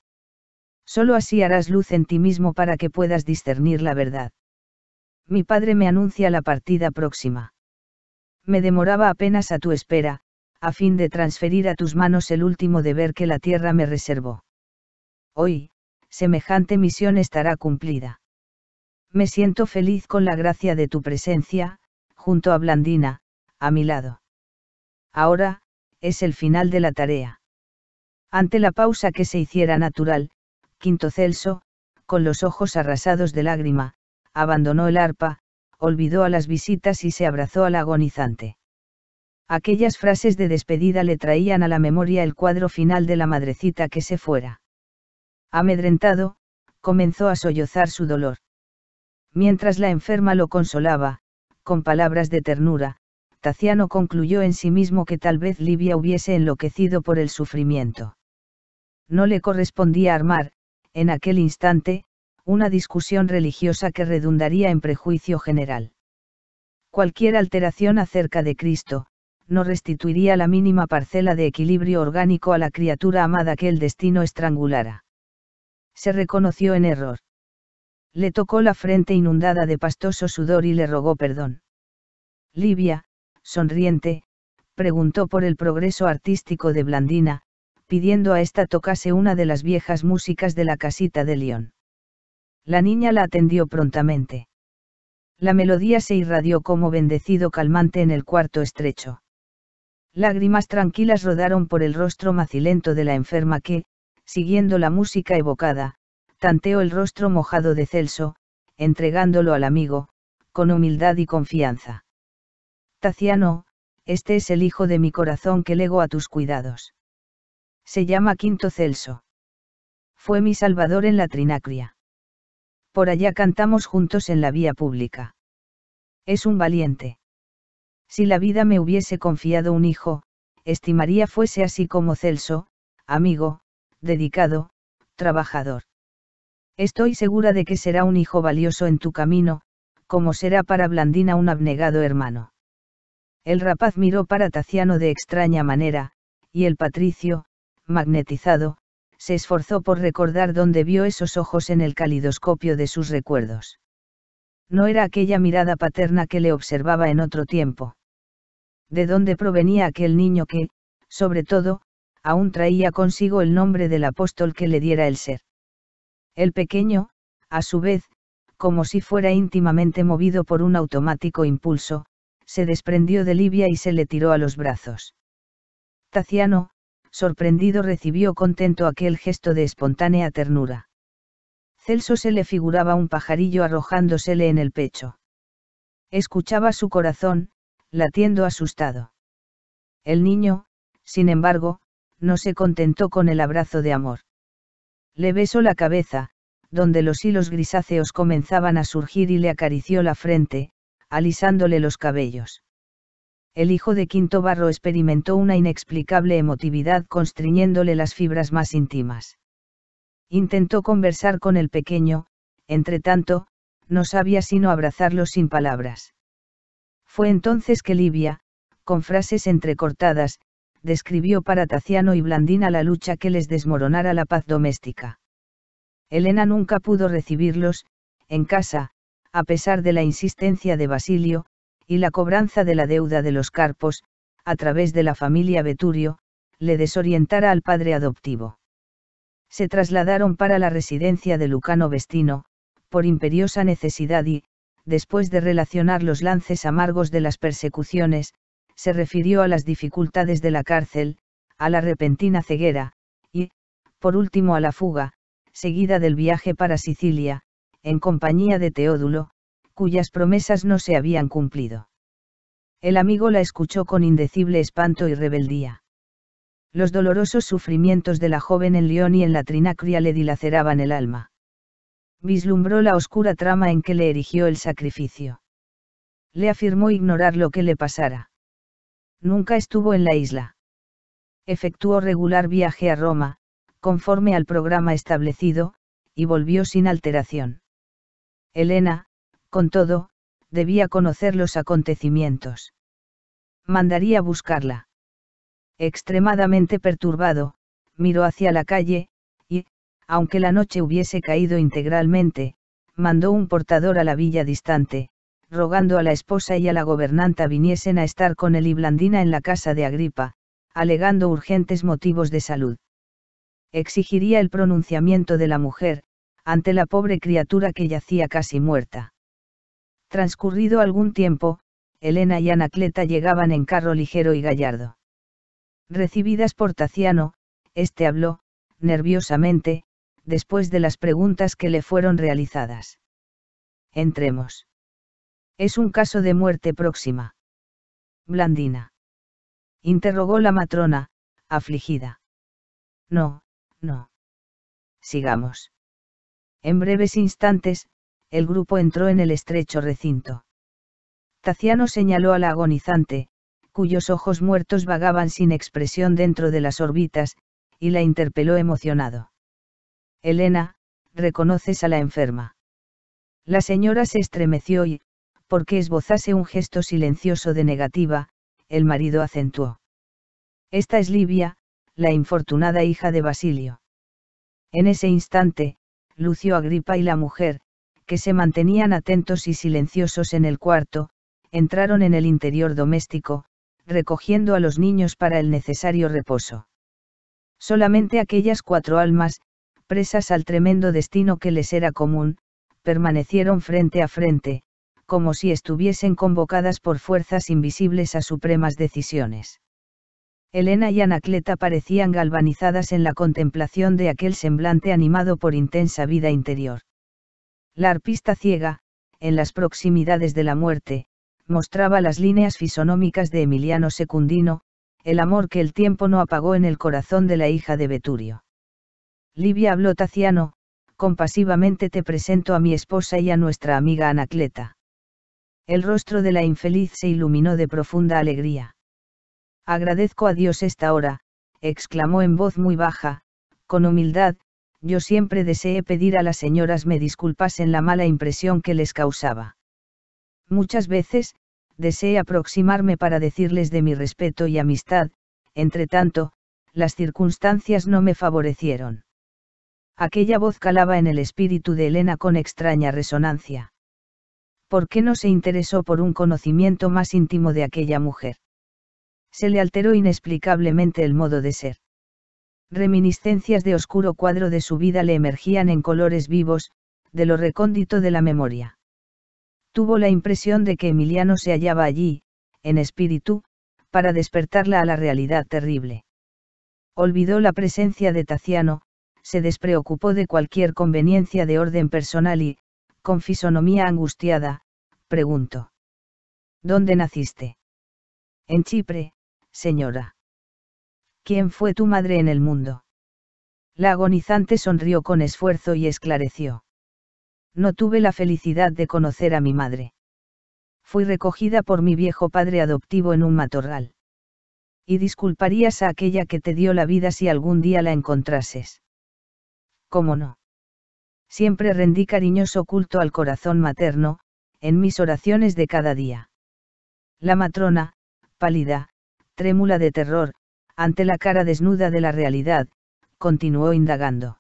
Solo así harás luz en ti mismo para que puedas discernir la verdad. Mi padre me anuncia la partida próxima me demoraba apenas a tu espera, a fin de transferir a tus manos el último deber que la tierra me reservó. Hoy, semejante misión estará cumplida. Me siento feliz con la gracia de tu presencia, junto a Blandina, a mi lado. Ahora, es el final de la tarea. Ante la pausa que se hiciera natural, Quinto Celso, con los ojos arrasados de lágrima, abandonó el arpa, olvidó a las visitas y se abrazó al agonizante. Aquellas frases de despedida le traían a la memoria el cuadro final de la madrecita que se fuera. Amedrentado, comenzó a sollozar su dolor. Mientras la enferma lo consolaba, con palabras de ternura, Taciano concluyó en sí mismo que tal vez Livia hubiese enloquecido por el sufrimiento. No le correspondía armar, en aquel instante, una discusión religiosa que redundaría en prejuicio general. Cualquier alteración acerca de Cristo, no restituiría la mínima parcela de equilibrio orgánico a la criatura amada que el destino estrangulara. Se reconoció en error. Le tocó la frente inundada de pastoso sudor y le rogó perdón. Livia, sonriente, preguntó por el progreso artístico de Blandina, pidiendo a ésta tocase una de las viejas músicas de la casita de León. La niña la atendió prontamente. La melodía se irradió como bendecido calmante en el cuarto estrecho. Lágrimas tranquilas rodaron por el rostro macilento de la enferma que, siguiendo la música evocada, tanteó el rostro mojado de Celso, entregándolo al amigo, con humildad y confianza. Taciano, este es el hijo de mi corazón que lego a tus cuidados. Se llama Quinto Celso. Fue mi salvador en la Trinacria. Por allá cantamos juntos en la vía pública. Es un valiente. Si la vida me hubiese confiado un hijo, estimaría fuese así como Celso, amigo, dedicado, trabajador. Estoy segura de que será un hijo valioso en tu camino, como será para Blandina un abnegado hermano. El rapaz miró para Taciano de extraña manera, y el patricio, magnetizado, se esforzó por recordar dónde vio esos ojos en el calidoscopio de sus recuerdos. No era aquella mirada paterna que le observaba en otro tiempo. ¿De dónde provenía aquel niño que, sobre todo, aún traía consigo el nombre del apóstol que le diera el ser? El pequeño, a su vez, como si fuera íntimamente movido por un automático impulso, se desprendió de Libia y se le tiró a los brazos. Taciano, sorprendido recibió contento aquel gesto de espontánea ternura. Celso se le figuraba un pajarillo arrojándosele en el pecho. Escuchaba su corazón, latiendo asustado. El niño, sin embargo, no se contentó con el abrazo de amor. Le besó la cabeza, donde los hilos grisáceos comenzaban a surgir y le acarició la frente, alisándole los cabellos el hijo de Quinto Barro experimentó una inexplicable emotividad constriñéndole las fibras más íntimas. Intentó conversar con el pequeño, entre tanto, no sabía sino abrazarlo sin palabras. Fue entonces que Livia, con frases entrecortadas, describió para Taciano y Blandina la lucha que les desmoronara la paz doméstica. Elena nunca pudo recibirlos, en casa, a pesar de la insistencia de Basilio, y la cobranza de la deuda de los Carpos, a través de la familia Veturio, le desorientara al padre adoptivo. Se trasladaron para la residencia de Lucano Vestino, por imperiosa necesidad y, después de relacionar los lances amargos de las persecuciones, se refirió a las dificultades de la cárcel, a la repentina ceguera, y, por último, a la fuga, seguida del viaje para Sicilia, en compañía de Teodulo, cuyas promesas no se habían cumplido. El amigo la escuchó con indecible espanto y rebeldía. Los dolorosos sufrimientos de la joven en León y en la Trinacria le dilaceraban el alma. Vislumbró la oscura trama en que le erigió el sacrificio. Le afirmó ignorar lo que le pasara. Nunca estuvo en la isla. Efectuó regular viaje a Roma, conforme al programa establecido, y volvió sin alteración. Elena, con todo, debía conocer los acontecimientos. Mandaría buscarla. Extremadamente perturbado, miró hacia la calle, y, aunque la noche hubiese caído integralmente, mandó un portador a la villa distante, rogando a la esposa y a la gobernanta viniesen a estar con él y Blandina en la casa de Agripa, alegando urgentes motivos de salud. Exigiría el pronunciamiento de la mujer, ante la pobre criatura que yacía casi muerta. Transcurrido algún tiempo, Elena y Anacleta llegaban en carro ligero y gallardo. Recibidas por Taciano, este habló, nerviosamente, después de las preguntas que le fueron realizadas. Entremos. Es un caso de muerte próxima. Blandina. Interrogó la matrona, afligida. No, no. Sigamos. En breves instantes, el grupo entró en el estrecho recinto. Taciano señaló a la agonizante, cuyos ojos muertos vagaban sin expresión dentro de las órbitas, y la interpeló emocionado. Elena, reconoces a la enferma. La señora se estremeció y, porque esbozase un gesto silencioso de negativa, el marido acentuó. Esta es Livia, la infortunada hija de Basilio. En ese instante, Lucio Agripa y la mujer, que se mantenían atentos y silenciosos en el cuarto, entraron en el interior doméstico, recogiendo a los niños para el necesario reposo. Solamente aquellas cuatro almas, presas al tremendo destino que les era común, permanecieron frente a frente, como si estuviesen convocadas por fuerzas invisibles a supremas decisiones. Elena y Anacleta parecían galvanizadas en la contemplación de aquel semblante animado por intensa vida interior. La arpista ciega, en las proximidades de la muerte, mostraba las líneas fisonómicas de Emiliano Secundino, el amor que el tiempo no apagó en el corazón de la hija de Veturio. Livia habló Taciano, compasivamente te presento a mi esposa y a nuestra amiga Anacleta. El rostro de la infeliz se iluminó de profunda alegría. Agradezco a Dios esta hora, exclamó en voz muy baja, con humildad, yo siempre deseé pedir a las señoras me disculpasen la mala impresión que les causaba. Muchas veces, deseé aproximarme para decirles de mi respeto y amistad, entre tanto, las circunstancias no me favorecieron. Aquella voz calaba en el espíritu de Elena con extraña resonancia. ¿Por qué no se interesó por un conocimiento más íntimo de aquella mujer? Se le alteró inexplicablemente el modo de ser reminiscencias de oscuro cuadro de su vida le emergían en colores vivos, de lo recóndito de la memoria. Tuvo la impresión de que Emiliano se hallaba allí, en espíritu, para despertarla a la realidad terrible. Olvidó la presencia de Taciano, se despreocupó de cualquier conveniencia de orden personal y, con fisonomía angustiada, preguntó. ¿Dónde naciste? En Chipre, señora. ¿Quién fue tu madre en el mundo? La agonizante sonrió con esfuerzo y esclareció. No tuve la felicidad de conocer a mi madre. Fui recogida por mi viejo padre adoptivo en un matorral. Y disculparías a aquella que te dio la vida si algún día la encontrases. ¿Cómo no? Siempre rendí cariñoso culto al corazón materno, en mis oraciones de cada día. La matrona, pálida, trémula de terror, ante la cara desnuda de la realidad, continuó indagando.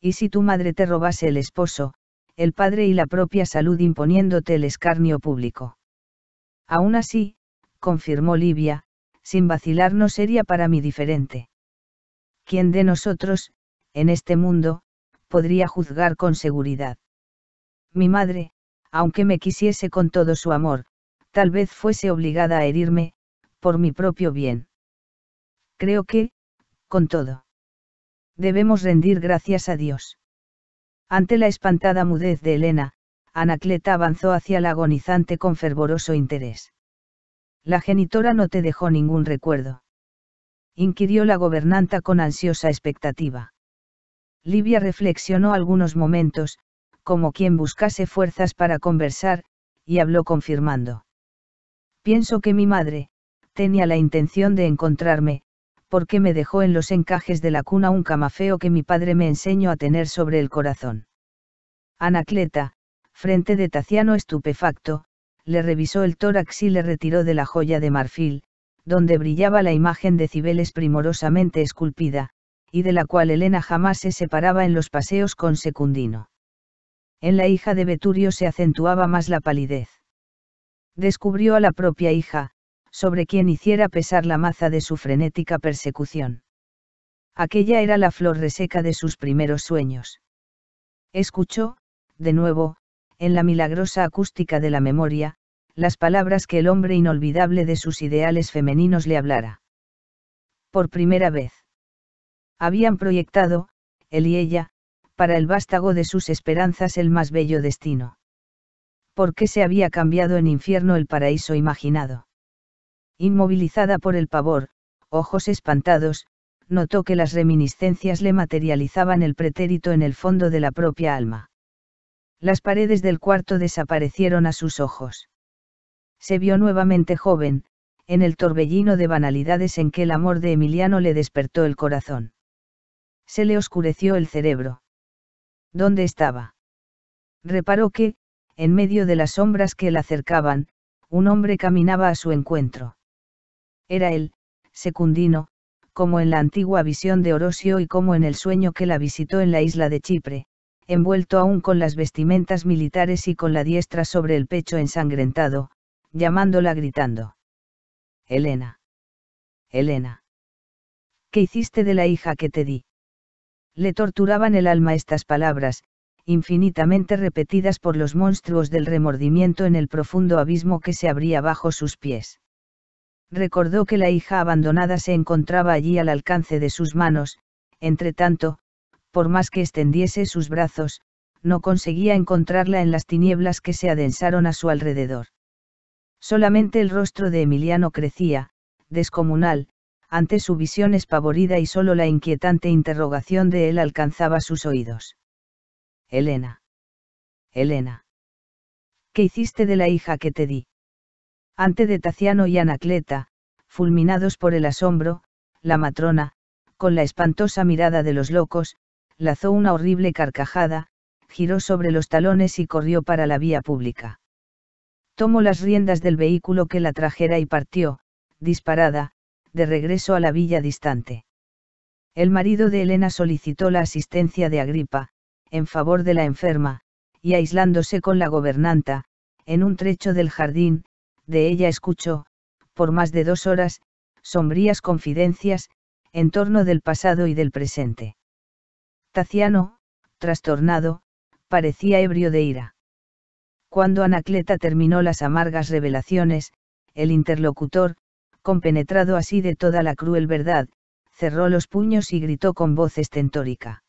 ¿Y si tu madre te robase el esposo, el padre y la propia salud imponiéndote el escarnio público? Aún así, confirmó Livia, sin vacilar no sería para mí diferente. ¿Quién de nosotros, en este mundo, podría juzgar con seguridad? Mi madre, aunque me quisiese con todo su amor, tal vez fuese obligada a herirme, por mi propio bien creo que, con todo. Debemos rendir gracias a Dios. Ante la espantada mudez de Elena, Anacleta avanzó hacia la agonizante con fervoroso interés. La genitora no te dejó ningún recuerdo. Inquirió la gobernanta con ansiosa expectativa. Livia reflexionó algunos momentos, como quien buscase fuerzas para conversar, y habló confirmando. Pienso que mi madre, tenía la intención de encontrarme, porque me dejó en los encajes de la cuna un camafeo que mi padre me enseñó a tener sobre el corazón. Anacleta, frente de Taciano estupefacto, le revisó el tórax y le retiró de la joya de marfil, donde brillaba la imagen de Cibeles primorosamente esculpida, y de la cual Elena jamás se separaba en los paseos con Secundino. En la hija de Beturio se acentuaba más la palidez. Descubrió a la propia hija, sobre quien hiciera pesar la maza de su frenética persecución. Aquella era la flor reseca de sus primeros sueños. Escuchó, de nuevo, en la milagrosa acústica de la memoria, las palabras que el hombre inolvidable de sus ideales femeninos le hablara. Por primera vez. Habían proyectado, él y ella, para el vástago de sus esperanzas el más bello destino. ¿Por qué se había cambiado en infierno el paraíso imaginado? Inmovilizada por el pavor, ojos espantados, notó que las reminiscencias le materializaban el pretérito en el fondo de la propia alma. Las paredes del cuarto desaparecieron a sus ojos. Se vio nuevamente joven, en el torbellino de banalidades en que el amor de Emiliano le despertó el corazón. Se le oscureció el cerebro. ¿Dónde estaba? Reparó que, en medio de las sombras que la acercaban, un hombre caminaba a su encuentro. Era él, secundino, como en la antigua visión de Orosio y como en el sueño que la visitó en la isla de Chipre, envuelto aún con las vestimentas militares y con la diestra sobre el pecho ensangrentado, llamándola gritando. Elena. Elena. ¿Qué hiciste de la hija que te di? Le torturaban el alma estas palabras, infinitamente repetidas por los monstruos del remordimiento en el profundo abismo que se abría bajo sus pies recordó que la hija abandonada se encontraba allí al alcance de sus manos, entre tanto, por más que extendiese sus brazos, no conseguía encontrarla en las tinieblas que se adensaron a su alrededor. Solamente el rostro de Emiliano crecía, descomunal, ante su visión espavorida y solo la inquietante interrogación de él alcanzaba sus oídos. Elena. Elena. ¿Qué hiciste de la hija que te di? ante de Taciano y Anacleta, fulminados por el asombro, la matrona, con la espantosa mirada de los locos, lazó una horrible carcajada, giró sobre los talones y corrió para la vía pública. Tomó las riendas del vehículo que la trajera y partió, disparada, de regreso a la villa distante. El marido de Elena solicitó la asistencia de Agripa, en favor de la enferma, y aislándose con la gobernanta, en un trecho del jardín, de ella escuchó, por más de dos horas, sombrías confidencias, en torno del pasado y del presente. Taciano, trastornado, parecía ebrio de ira. Cuando Anacleta terminó las amargas revelaciones, el interlocutor, compenetrado así de toda la cruel verdad, cerró los puños y gritó con voz estentórica.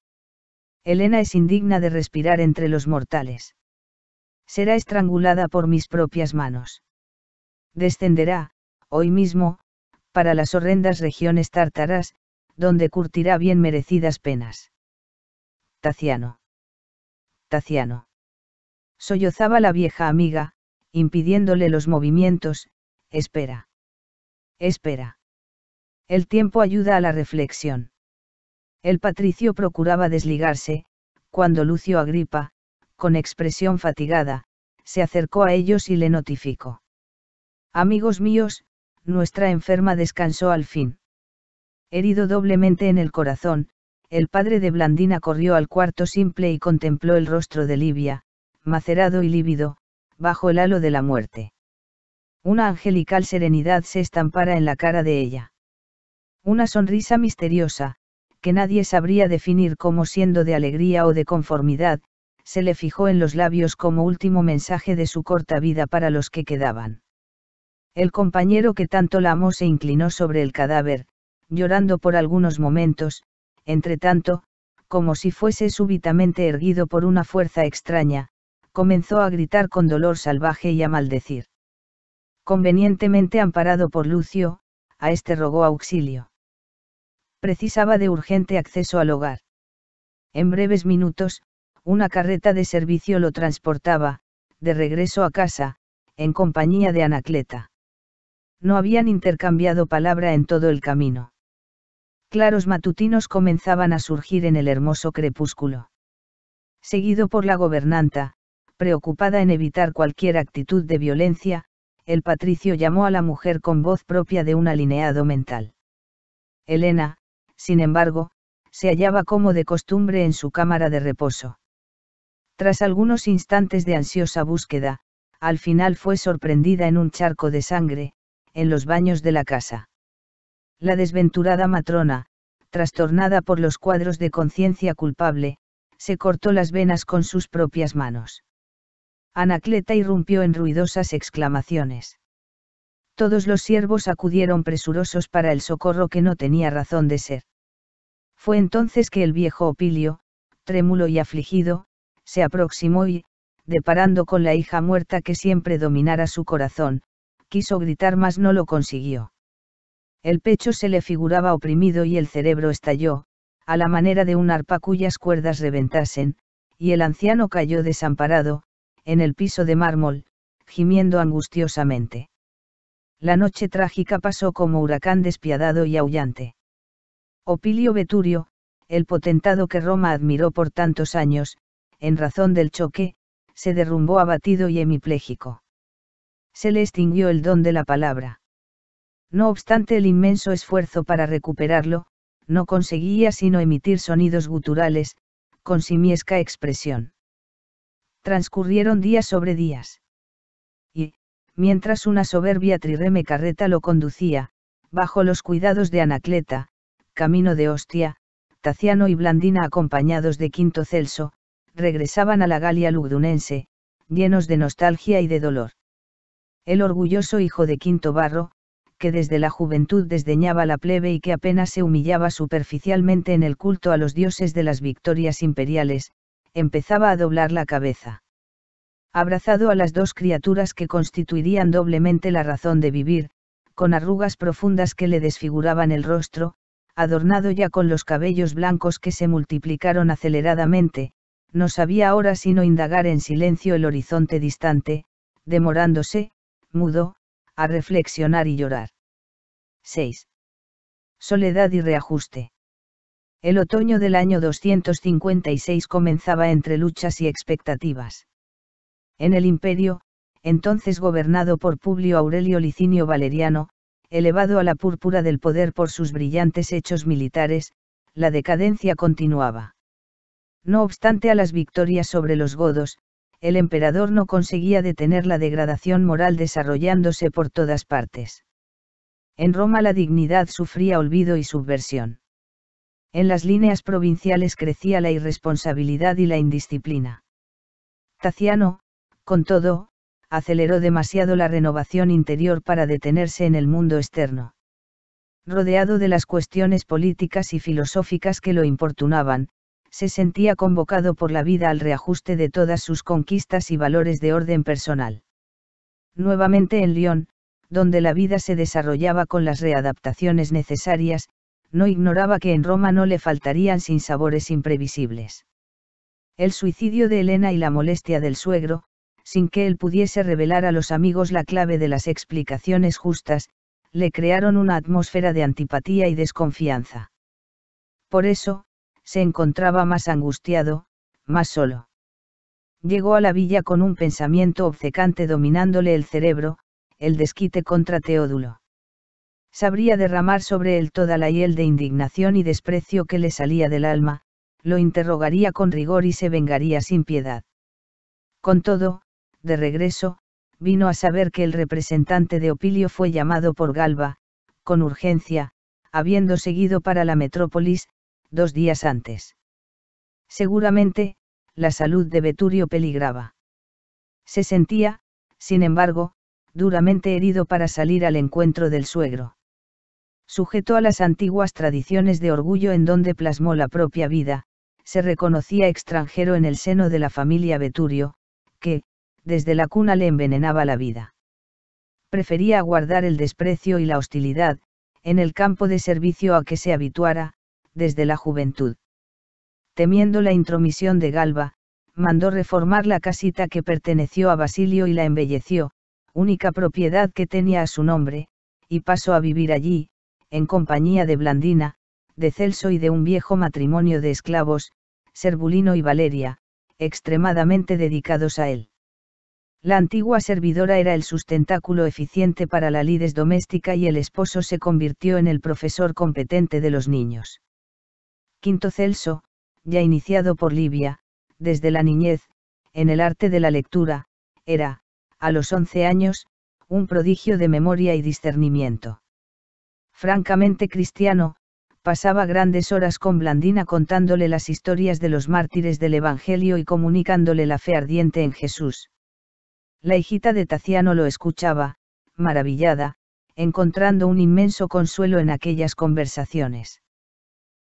Elena es indigna de respirar entre los mortales. Será estrangulada por mis propias manos descenderá, hoy mismo, para las horrendas regiones tártaras, donde curtirá bien merecidas penas. Taciano. Taciano. Sollozaba la vieja amiga, impidiéndole los movimientos, espera. Espera. El tiempo ayuda a la reflexión. El patricio procuraba desligarse, cuando Lucio Agripa, con expresión fatigada, se acercó a ellos y le notificó. Amigos míos, nuestra enferma descansó al fin. Herido doblemente en el corazón, el padre de Blandina corrió al cuarto simple y contempló el rostro de Livia, macerado y lívido, bajo el halo de la muerte. Una angelical serenidad se estampara en la cara de ella. Una sonrisa misteriosa, que nadie sabría definir como siendo de alegría o de conformidad, se le fijó en los labios como último mensaje de su corta vida para los que quedaban. El compañero que tanto la amó se inclinó sobre el cadáver, llorando por algunos momentos, entre tanto, como si fuese súbitamente erguido por una fuerza extraña, comenzó a gritar con dolor salvaje y a maldecir. Convenientemente amparado por Lucio, a este rogó auxilio. Precisaba de urgente acceso al hogar. En breves minutos, una carreta de servicio lo transportaba, de regreso a casa, en compañía de Anacleta no habían intercambiado palabra en todo el camino. Claros matutinos comenzaban a surgir en el hermoso crepúsculo. Seguido por la gobernanta, preocupada en evitar cualquier actitud de violencia, el patricio llamó a la mujer con voz propia de un alineado mental. Elena, sin embargo, se hallaba como de costumbre en su cámara de reposo. Tras algunos instantes de ansiosa búsqueda, al final fue sorprendida en un charco de sangre, en los baños de la casa. La desventurada matrona, trastornada por los cuadros de conciencia culpable, se cortó las venas con sus propias manos. Anacleta irrumpió en ruidosas exclamaciones. Todos los siervos acudieron presurosos para el socorro que no tenía razón de ser. Fue entonces que el viejo Opilio, trémulo y afligido, se aproximó y, deparando con la hija muerta que siempre dominara su corazón, quiso gritar mas no lo consiguió. El pecho se le figuraba oprimido y el cerebro estalló, a la manera de un arpa cuyas cuerdas reventasen, y el anciano cayó desamparado, en el piso de mármol, gimiendo angustiosamente. La noche trágica pasó como huracán despiadado y aullante. Opilio Veturio, el potentado que Roma admiró por tantos años, en razón del choque, se derrumbó abatido y hemipléjico se le extinguió el don de la palabra. No obstante el inmenso esfuerzo para recuperarlo, no conseguía sino emitir sonidos guturales, con simiesca expresión. Transcurrieron días sobre días. Y, mientras una soberbia trireme carreta lo conducía, bajo los cuidados de Anacleta, camino de Ostia, Taciano y Blandina acompañados de Quinto Celso, regresaban a la Galia lugdunense, llenos de nostalgia y de dolor el orgulloso hijo de Quinto Barro, que desde la juventud desdeñaba la plebe y que apenas se humillaba superficialmente en el culto a los dioses de las victorias imperiales, empezaba a doblar la cabeza. Abrazado a las dos criaturas que constituirían doblemente la razón de vivir, con arrugas profundas que le desfiguraban el rostro, adornado ya con los cabellos blancos que se multiplicaron aceleradamente, no sabía ahora sino indagar en silencio el horizonte distante, demorándose, mudo, a reflexionar y llorar. 6. Soledad y reajuste. El otoño del año 256 comenzaba entre luchas y expectativas. En el imperio, entonces gobernado por Publio Aurelio Licinio Valeriano, elevado a la púrpura del poder por sus brillantes hechos militares, la decadencia continuaba. No obstante a las victorias sobre los godos, el emperador no conseguía detener la degradación moral desarrollándose por todas partes. En Roma la dignidad sufría olvido y subversión. En las líneas provinciales crecía la irresponsabilidad y la indisciplina. Taciano, con todo, aceleró demasiado la renovación interior para detenerse en el mundo externo. Rodeado de las cuestiones políticas y filosóficas que lo importunaban, se sentía convocado por la vida al reajuste de todas sus conquistas y valores de orden personal. Nuevamente en Lyon, donde la vida se desarrollaba con las readaptaciones necesarias, no ignoraba que en Roma no le faltarían sinsabores imprevisibles. El suicidio de Elena y la molestia del suegro, sin que él pudiese revelar a los amigos la clave de las explicaciones justas, le crearon una atmósfera de antipatía y desconfianza. Por eso, se encontraba más angustiado, más solo. Llegó a la villa con un pensamiento obcecante dominándole el cerebro, el desquite contra Teodulo. Sabría derramar sobre él toda la hiel de indignación y desprecio que le salía del alma, lo interrogaría con rigor y se vengaría sin piedad. Con todo, de regreso, vino a saber que el representante de Opilio fue llamado por Galba, con urgencia, habiendo seguido para la metrópolis, dos días antes. Seguramente, la salud de Veturio peligraba. Se sentía, sin embargo, duramente herido para salir al encuentro del suegro. Sujeto a las antiguas tradiciones de orgullo en donde plasmó la propia vida, se reconocía extranjero en el seno de la familia Veturio, que, desde la cuna le envenenaba la vida. Prefería aguardar el desprecio y la hostilidad, en el campo de servicio a que se habituara, desde la juventud. Temiendo la intromisión de Galba, mandó reformar la casita que perteneció a Basilio y la embelleció, única propiedad que tenía a su nombre, y pasó a vivir allí, en compañía de Blandina, de Celso y de un viejo matrimonio de esclavos, Serbulino y Valeria, extremadamente dedicados a él. La antigua servidora era el sustentáculo eficiente para la lides doméstica y el esposo se convirtió en el profesor competente de los niños. Quinto Celso, ya iniciado por Livia, desde la niñez, en el arte de la lectura, era, a los once años, un prodigio de memoria y discernimiento. Francamente cristiano, pasaba grandes horas con Blandina contándole las historias de los mártires del Evangelio y comunicándole la fe ardiente en Jesús. La hijita de Taciano lo escuchaba, maravillada, encontrando un inmenso consuelo en aquellas conversaciones.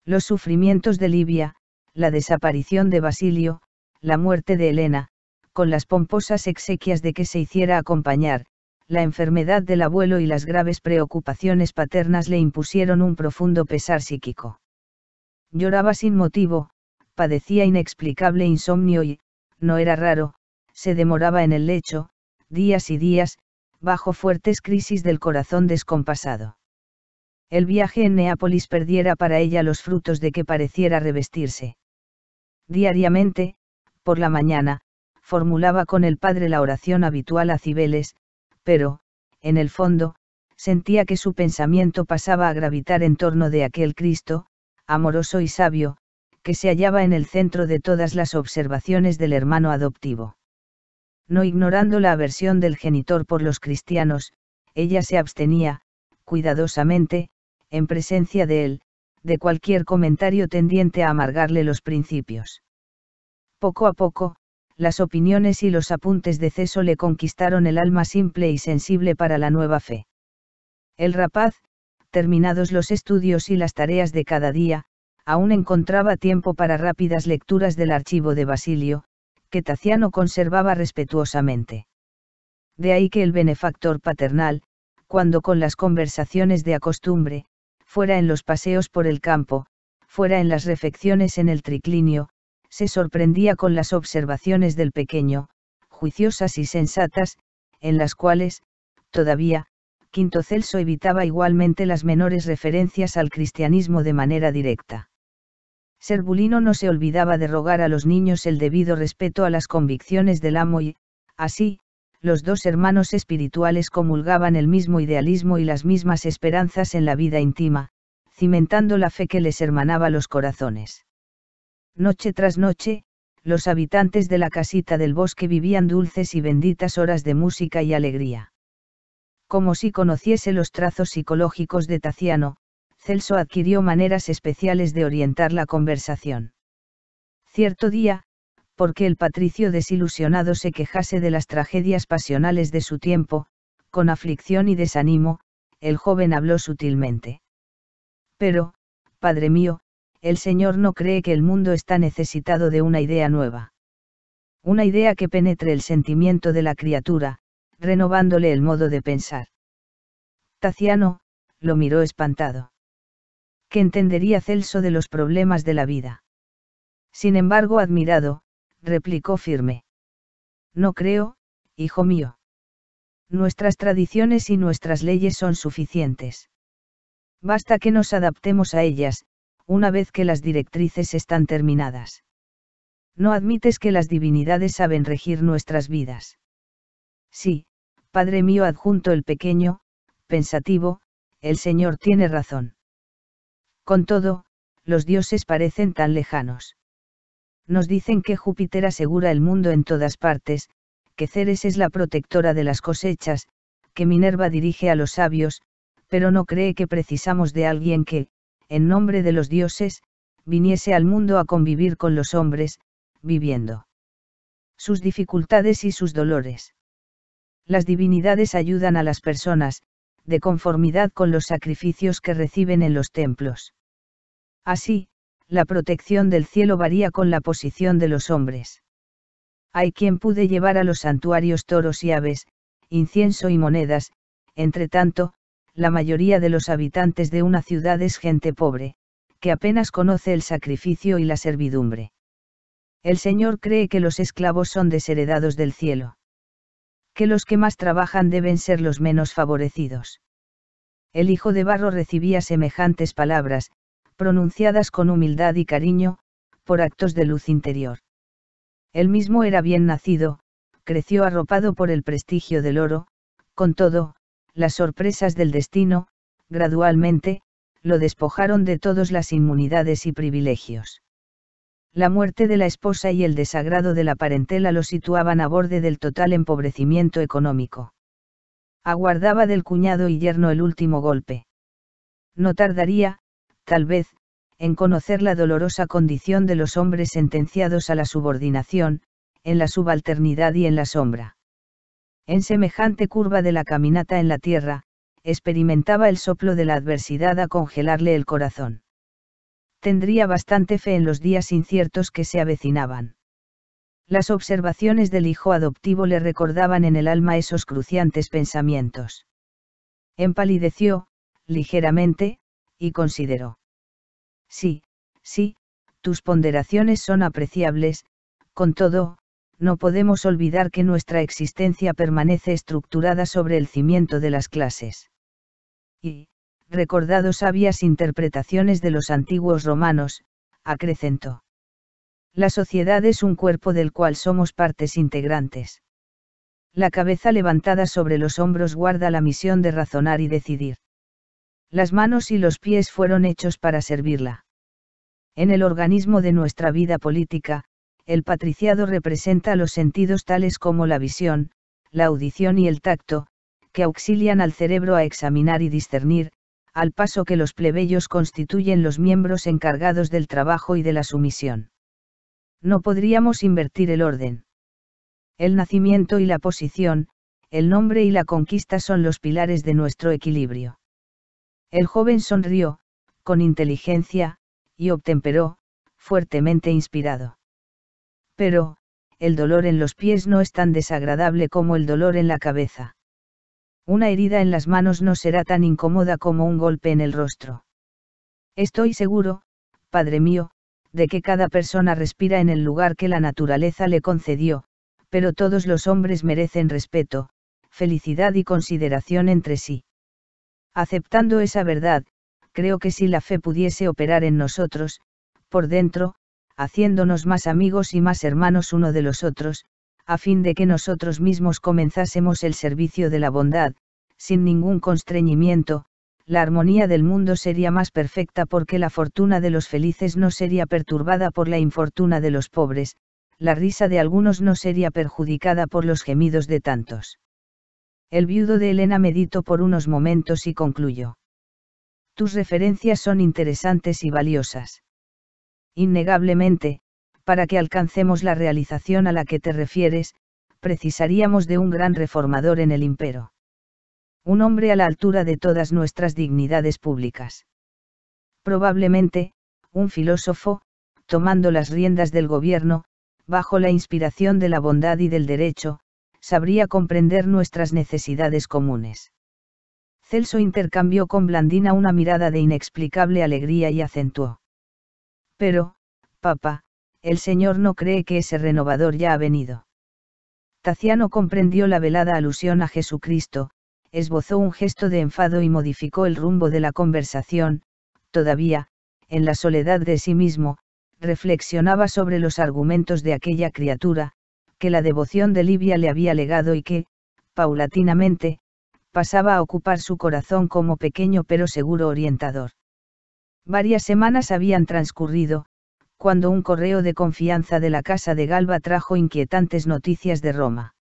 Los sufrimientos de Libia, la desaparición de Basilio, la muerte de Elena, con las pomposas exequias de que se hiciera acompañar, la enfermedad del abuelo y las graves preocupaciones paternas le impusieron un profundo pesar psíquico. Lloraba sin motivo, padecía inexplicable insomnio y, no era raro, se demoraba en el lecho, días y días, bajo fuertes crisis del corazón descompasado el viaje en Neápolis perdiera para ella los frutos de que pareciera revestirse. Diariamente, por la mañana, formulaba con el padre la oración habitual a Cibeles, pero, en el fondo, sentía que su pensamiento pasaba a gravitar en torno de aquel Cristo, amoroso y sabio, que se hallaba en el centro de todas las observaciones del hermano adoptivo. No ignorando la aversión del genitor por los cristianos, ella se abstenía, cuidadosamente, en presencia de él, de cualquier comentario tendiente a amargarle los principios. Poco a poco, las opiniones y los apuntes de Ceso le conquistaron el alma simple y sensible para la nueva fe. El rapaz, terminados los estudios y las tareas de cada día, aún encontraba tiempo para rápidas lecturas del archivo de Basilio, que Taciano conservaba respetuosamente. De ahí que el benefactor paternal, cuando con las conversaciones de acostumbre, fuera en los paseos por el campo, fuera en las refecciones en el triclinio, se sorprendía con las observaciones del pequeño, juiciosas y sensatas, en las cuales, todavía, Quinto Celso evitaba igualmente las menores referencias al cristianismo de manera directa. Serbulino no se olvidaba de rogar a los niños el debido respeto a las convicciones del amo y, así, los dos hermanos espirituales comulgaban el mismo idealismo y las mismas esperanzas en la vida íntima, cimentando la fe que les hermanaba los corazones. Noche tras noche, los habitantes de la casita del bosque vivían dulces y benditas horas de música y alegría. Como si conociese los trazos psicológicos de Taciano, Celso adquirió maneras especiales de orientar la conversación. Cierto día, porque el patricio desilusionado se quejase de las tragedias pasionales de su tiempo, con aflicción y desánimo, el joven habló sutilmente. Pero, padre mío, el Señor no cree que el mundo está necesitado de una idea nueva. Una idea que penetre el sentimiento de la criatura, renovándole el modo de pensar. Taciano, lo miró espantado. ¿Qué entendería Celso de los problemas de la vida? Sin embargo, admirado, replicó firme. No creo, hijo mío. Nuestras tradiciones y nuestras leyes son suficientes. Basta que nos adaptemos a ellas, una vez que las directrices están terminadas. No admites que las divinidades saben regir nuestras vidas. Sí, padre mío adjunto el pequeño, pensativo, el Señor tiene razón. Con todo, los dioses parecen tan lejanos nos dicen que Júpiter asegura el mundo en todas partes, que Ceres es la protectora de las cosechas, que Minerva dirige a los sabios, pero no cree que precisamos de alguien que, en nombre de los dioses, viniese al mundo a convivir con los hombres, viviendo sus dificultades y sus dolores. Las divinidades ayudan a las personas, de conformidad con los sacrificios que reciben en los templos. Así, la protección del cielo varía con la posición de los hombres. Hay quien pude llevar a los santuarios toros y aves, incienso y monedas, entre tanto, la mayoría de los habitantes de una ciudad es gente pobre, que apenas conoce el sacrificio y la servidumbre. El Señor cree que los esclavos son desheredados del cielo. Que los que más trabajan deben ser los menos favorecidos. El hijo de barro recibía semejantes palabras, pronunciadas con humildad y cariño, por actos de luz interior. Él mismo era bien nacido, creció arropado por el prestigio del oro, con todo, las sorpresas del destino, gradualmente, lo despojaron de todas las inmunidades y privilegios. La muerte de la esposa y el desagrado de la parentela lo situaban a borde del total empobrecimiento económico. Aguardaba del cuñado y yerno el último golpe. No tardaría, tal vez, en conocer la dolorosa condición de los hombres sentenciados a la subordinación, en la subalternidad y en la sombra. En semejante curva de la caminata en la tierra, experimentaba el soplo de la adversidad a congelarle el corazón. Tendría bastante fe en los días inciertos que se avecinaban. Las observaciones del hijo adoptivo le recordaban en el alma esos cruciantes pensamientos. Empalideció, ligeramente, y consideró. Sí, sí, tus ponderaciones son apreciables, con todo, no podemos olvidar que nuestra existencia permanece estructurada sobre el cimiento de las clases. Y, recordado sabias interpretaciones de los antiguos romanos, acrecentó. La sociedad es un cuerpo del cual somos partes integrantes. La cabeza levantada sobre los hombros guarda la misión de razonar y decidir. Las manos y los pies fueron hechos para servirla. En el organismo de nuestra vida política, el patriciado representa los sentidos tales como la visión, la audición y el tacto, que auxilian al cerebro a examinar y discernir, al paso que los plebeyos constituyen los miembros encargados del trabajo y de la sumisión. No podríamos invertir el orden. El nacimiento y la posición, el nombre y la conquista son los pilares de nuestro equilibrio. El joven sonrió, con inteligencia, y obtemperó, fuertemente inspirado. Pero, el dolor en los pies no es tan desagradable como el dolor en la cabeza. Una herida en las manos no será tan incómoda como un golpe en el rostro. Estoy seguro, padre mío, de que cada persona respira en el lugar que la naturaleza le concedió, pero todos los hombres merecen respeto, felicidad y consideración entre sí. Aceptando esa verdad, creo que si la fe pudiese operar en nosotros, por dentro, haciéndonos más amigos y más hermanos uno de los otros, a fin de que nosotros mismos comenzásemos el servicio de la bondad, sin ningún constreñimiento, la armonía del mundo sería más perfecta porque la fortuna de los felices no sería perturbada por la infortuna de los pobres, la risa de algunos no sería perjudicada por los gemidos de tantos. El viudo de Elena meditó por unos momentos y concluyó. Tus referencias son interesantes y valiosas. Innegablemente, para que alcancemos la realización a la que te refieres, precisaríamos de un gran reformador en el Imperio, Un hombre a la altura de todas nuestras dignidades públicas. Probablemente, un filósofo, tomando las riendas del gobierno, bajo la inspiración de la bondad y del derecho, sabría comprender nuestras necesidades comunes. Celso intercambió con Blandina una mirada de inexplicable alegría y acentuó. Pero, papá, el Señor no cree que ese renovador ya ha venido. Taciano comprendió la velada alusión a Jesucristo, esbozó un gesto de enfado y modificó el rumbo de la conversación, todavía, en la soledad de sí mismo, reflexionaba sobre los argumentos de aquella criatura, que la devoción de Livia le había legado y que, paulatinamente, pasaba a ocupar su corazón como pequeño pero seguro orientador. Varias semanas habían transcurrido, cuando un correo de confianza de la casa de Galba trajo inquietantes noticias de Roma.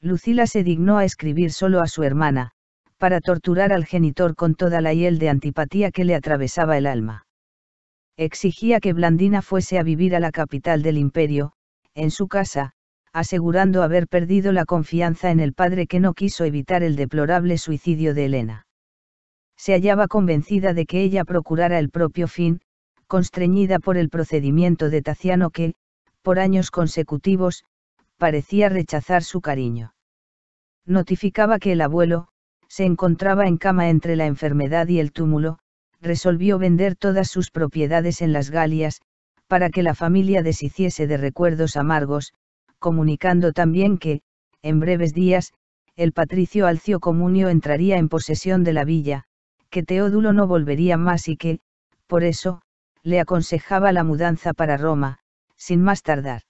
Lucila se dignó a escribir solo a su hermana, para torturar al genitor con toda la hiel de antipatía que le atravesaba el alma. Exigía que Blandina fuese a vivir a la capital del imperio, en su casa, asegurando haber perdido la confianza en el padre que no quiso evitar el deplorable suicidio de Elena. Se hallaba convencida de que ella procurara el propio fin, constreñida por el procedimiento de Taciano que, por años consecutivos, parecía rechazar su cariño. Notificaba que el abuelo, se encontraba en cama entre la enfermedad y el túmulo, resolvió vender todas sus propiedades en las Galias, para que la familia deshiciese de recuerdos amargos, comunicando también que, en breves días, el patricio Alcio Comunio entraría en posesión de la villa, que Teodulo no volvería más y que, por eso, le aconsejaba la mudanza para Roma, sin más tardar.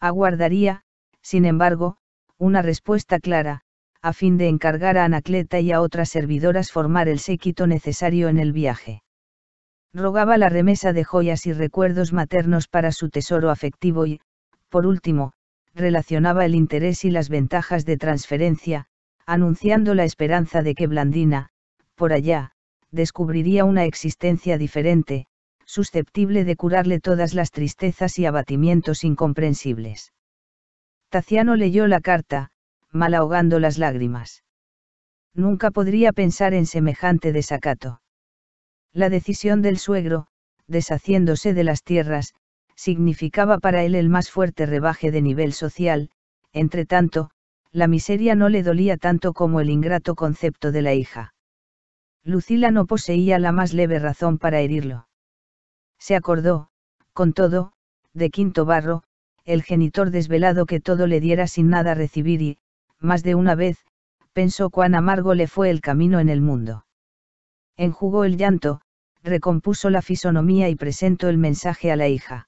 Aguardaría, sin embargo, una respuesta clara, a fin de encargar a Anacleta y a otras servidoras formar el séquito necesario en el viaje. Rogaba la remesa de joyas y recuerdos maternos para su tesoro afectivo y, por último, relacionaba el interés y las ventajas de transferencia, anunciando la esperanza de que Blandina, por allá, descubriría una existencia diferente, susceptible de curarle todas las tristezas y abatimientos incomprensibles. Taciano leyó la carta, mal ahogando las lágrimas. Nunca podría pensar en semejante desacato. La decisión del suegro, deshaciéndose de las tierras, significaba para él el más fuerte rebaje de nivel social, entre tanto, la miseria no le dolía tanto como el ingrato concepto de la hija. Lucila no poseía la más leve razón para herirlo. Se acordó, con todo, de Quinto Barro, el genitor desvelado que todo le diera sin nada recibir y, más de una vez, pensó cuán amargo le fue el camino en el mundo. Enjugó el llanto, recompuso la fisonomía y presentó el mensaje a la hija.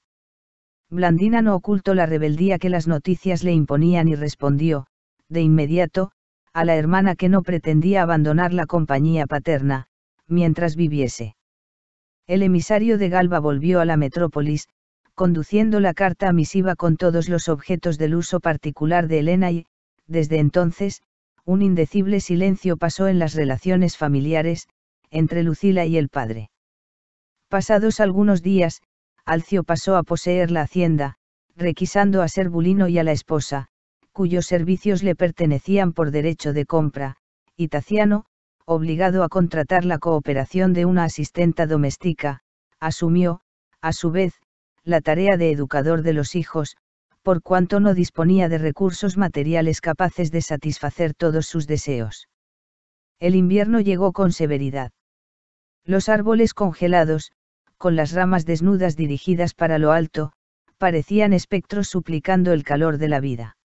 Blandina no ocultó la rebeldía que las noticias le imponían y respondió, de inmediato, a la hermana que no pretendía abandonar la compañía paterna, mientras viviese. El emisario de Galba volvió a la metrópolis, conduciendo la carta misiva con todos los objetos del uso particular de Elena y, desde entonces, un indecible silencio pasó en las relaciones familiares, entre Lucila y el padre. Pasados algunos días, Alcio pasó a poseer la hacienda, requisando a Serbulino y a la esposa, cuyos servicios le pertenecían por derecho de compra, y Taciano, obligado a contratar la cooperación de una asistenta doméstica, asumió, a su vez, la tarea de educador de los hijos, por cuanto no disponía de recursos materiales capaces de satisfacer todos sus deseos. El invierno llegó con severidad. Los árboles congelados, con las ramas desnudas dirigidas para lo alto, parecían espectros suplicando el calor de la vida.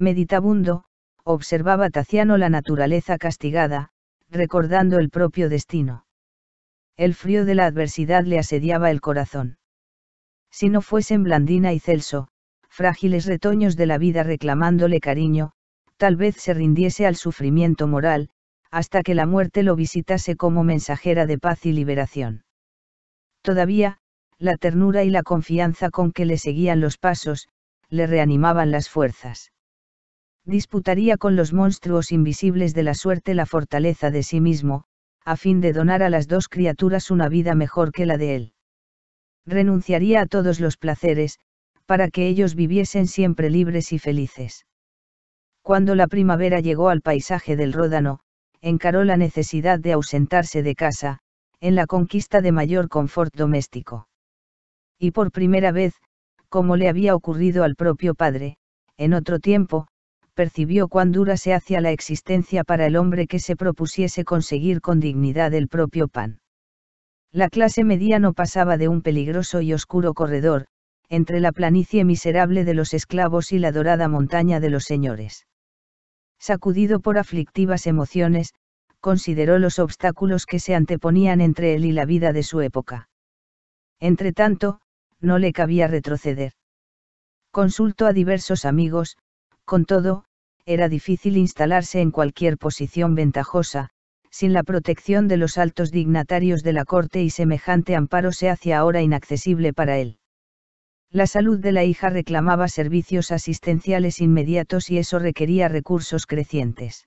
Meditabundo, observaba Taciano la naturaleza castigada, recordando el propio destino. El frío de la adversidad le asediaba el corazón. Si no fuesen Blandina y Celso, frágiles retoños de la vida reclamándole cariño, tal vez se rindiese al sufrimiento moral, hasta que la muerte lo visitase como mensajera de paz y liberación. Todavía, la ternura y la confianza con que le seguían los pasos, le reanimaban las fuerzas. Disputaría con los monstruos invisibles de la suerte la fortaleza de sí mismo, a fin de donar a las dos criaturas una vida mejor que la de él. Renunciaría a todos los placeres, para que ellos viviesen siempre libres y felices. Cuando la primavera llegó al paisaje del Ródano, encaró la necesidad de ausentarse de casa, en la conquista de mayor confort doméstico. Y por primera vez, como le había ocurrido al propio padre, en otro tiempo, percibió cuán dura se hacía la existencia para el hombre que se propusiese conseguir con dignidad el propio pan. La clase media no pasaba de un peligroso y oscuro corredor, entre la planicie miserable de los esclavos y la dorada montaña de los señores. Sacudido por aflictivas emociones, consideró los obstáculos que se anteponían entre él y la vida de su época. Entretanto, no le cabía retroceder. Consultó a diversos amigos, con todo, era difícil instalarse en cualquier posición ventajosa, sin la protección de los altos dignatarios de la corte y semejante amparo se hacía ahora inaccesible para él. La salud de la hija reclamaba servicios asistenciales inmediatos y eso requería recursos crecientes.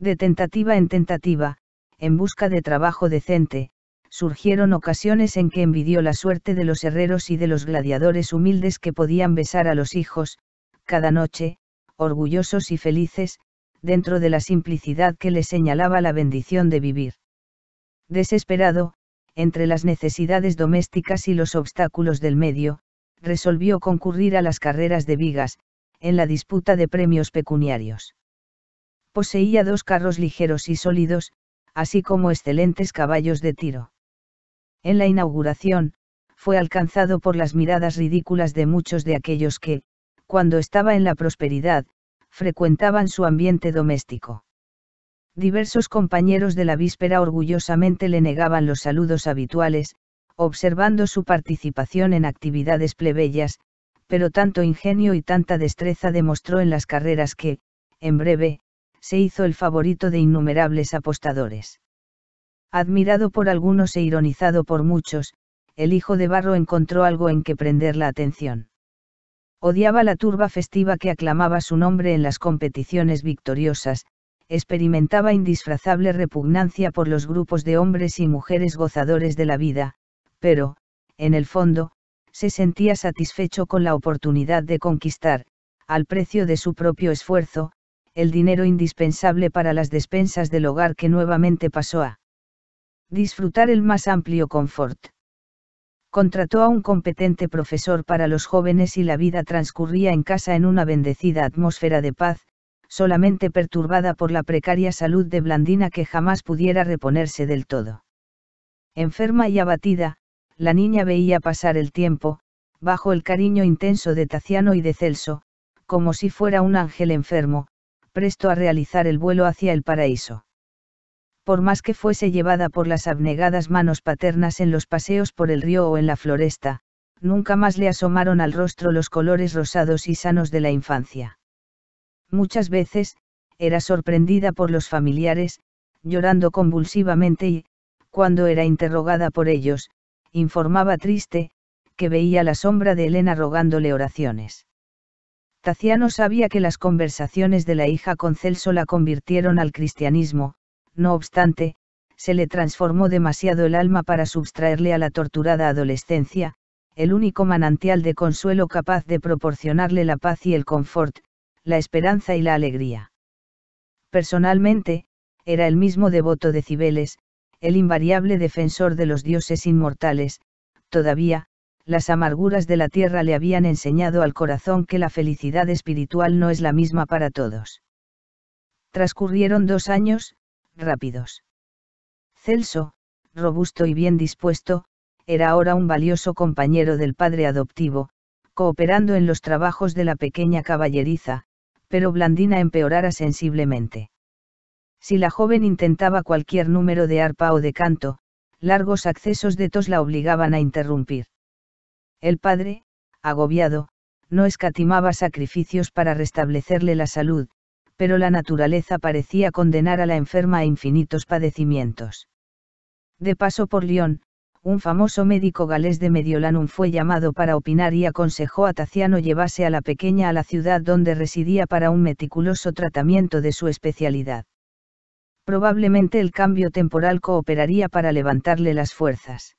De tentativa en tentativa, en busca de trabajo decente, surgieron ocasiones en que envidió la suerte de los herreros y de los gladiadores humildes que podían besar a los hijos, cada noche, orgullosos y felices, dentro de la simplicidad que les señalaba la bendición de vivir. Desesperado, entre las necesidades domésticas y los obstáculos del medio, resolvió concurrir a las carreras de vigas, en la disputa de premios pecuniarios poseía dos carros ligeros y sólidos, así como excelentes caballos de tiro. En la inauguración, fue alcanzado por las miradas ridículas de muchos de aquellos que, cuando estaba en la prosperidad, frecuentaban su ambiente doméstico. Diversos compañeros de la víspera orgullosamente le negaban los saludos habituales, observando su participación en actividades plebeyas, pero tanto ingenio y tanta destreza demostró en las carreras que, en breve, se hizo el favorito de innumerables apostadores. Admirado por algunos e ironizado por muchos, el hijo de Barro encontró algo en que prender la atención. Odiaba la turba festiva que aclamaba su nombre en las competiciones victoriosas, experimentaba indisfrazable repugnancia por los grupos de hombres y mujeres gozadores de la vida, pero, en el fondo, se sentía satisfecho con la oportunidad de conquistar, al precio de su propio esfuerzo, el dinero indispensable para las despensas del hogar que nuevamente pasó a disfrutar el más amplio confort. Contrató a un competente profesor para los jóvenes y la vida transcurría en casa en una bendecida atmósfera de paz, solamente perturbada por la precaria salud de Blandina que jamás pudiera reponerse del todo. Enferma y abatida, la niña veía pasar el tiempo, bajo el cariño intenso de Taciano y de Celso, como si fuera un ángel enfermo, presto a realizar el vuelo hacia el paraíso. Por más que fuese llevada por las abnegadas manos paternas en los paseos por el río o en la floresta, nunca más le asomaron al rostro los colores rosados y sanos de la infancia. Muchas veces, era sorprendida por los familiares, llorando convulsivamente y, cuando era interrogada por ellos, informaba triste, que veía la sombra de Elena rogándole oraciones. Taciano sabía que las conversaciones de la hija con Celso la convirtieron al cristianismo, no obstante, se le transformó demasiado el alma para sustraerle a la torturada adolescencia, el único manantial de consuelo capaz de proporcionarle la paz y el confort, la esperanza y la alegría. Personalmente, era el mismo devoto de Cibeles, el invariable defensor de los dioses inmortales, todavía, las amarguras de la tierra le habían enseñado al corazón que la felicidad espiritual no es la misma para todos. Transcurrieron dos años, rápidos. Celso, robusto y bien dispuesto, era ahora un valioso compañero del padre adoptivo, cooperando en los trabajos de la pequeña caballeriza, pero Blandina empeorara sensiblemente. Si la joven intentaba cualquier número de arpa o de canto, largos accesos de tos la obligaban a interrumpir. El padre, agobiado, no escatimaba sacrificios para restablecerle la salud, pero la naturaleza parecía condenar a la enferma a infinitos padecimientos. De paso por León, un famoso médico galés de Mediolanum fue llamado para opinar y aconsejó a Taciano llevase a la pequeña a la ciudad donde residía para un meticuloso tratamiento de su especialidad. Probablemente el cambio temporal cooperaría para levantarle las fuerzas.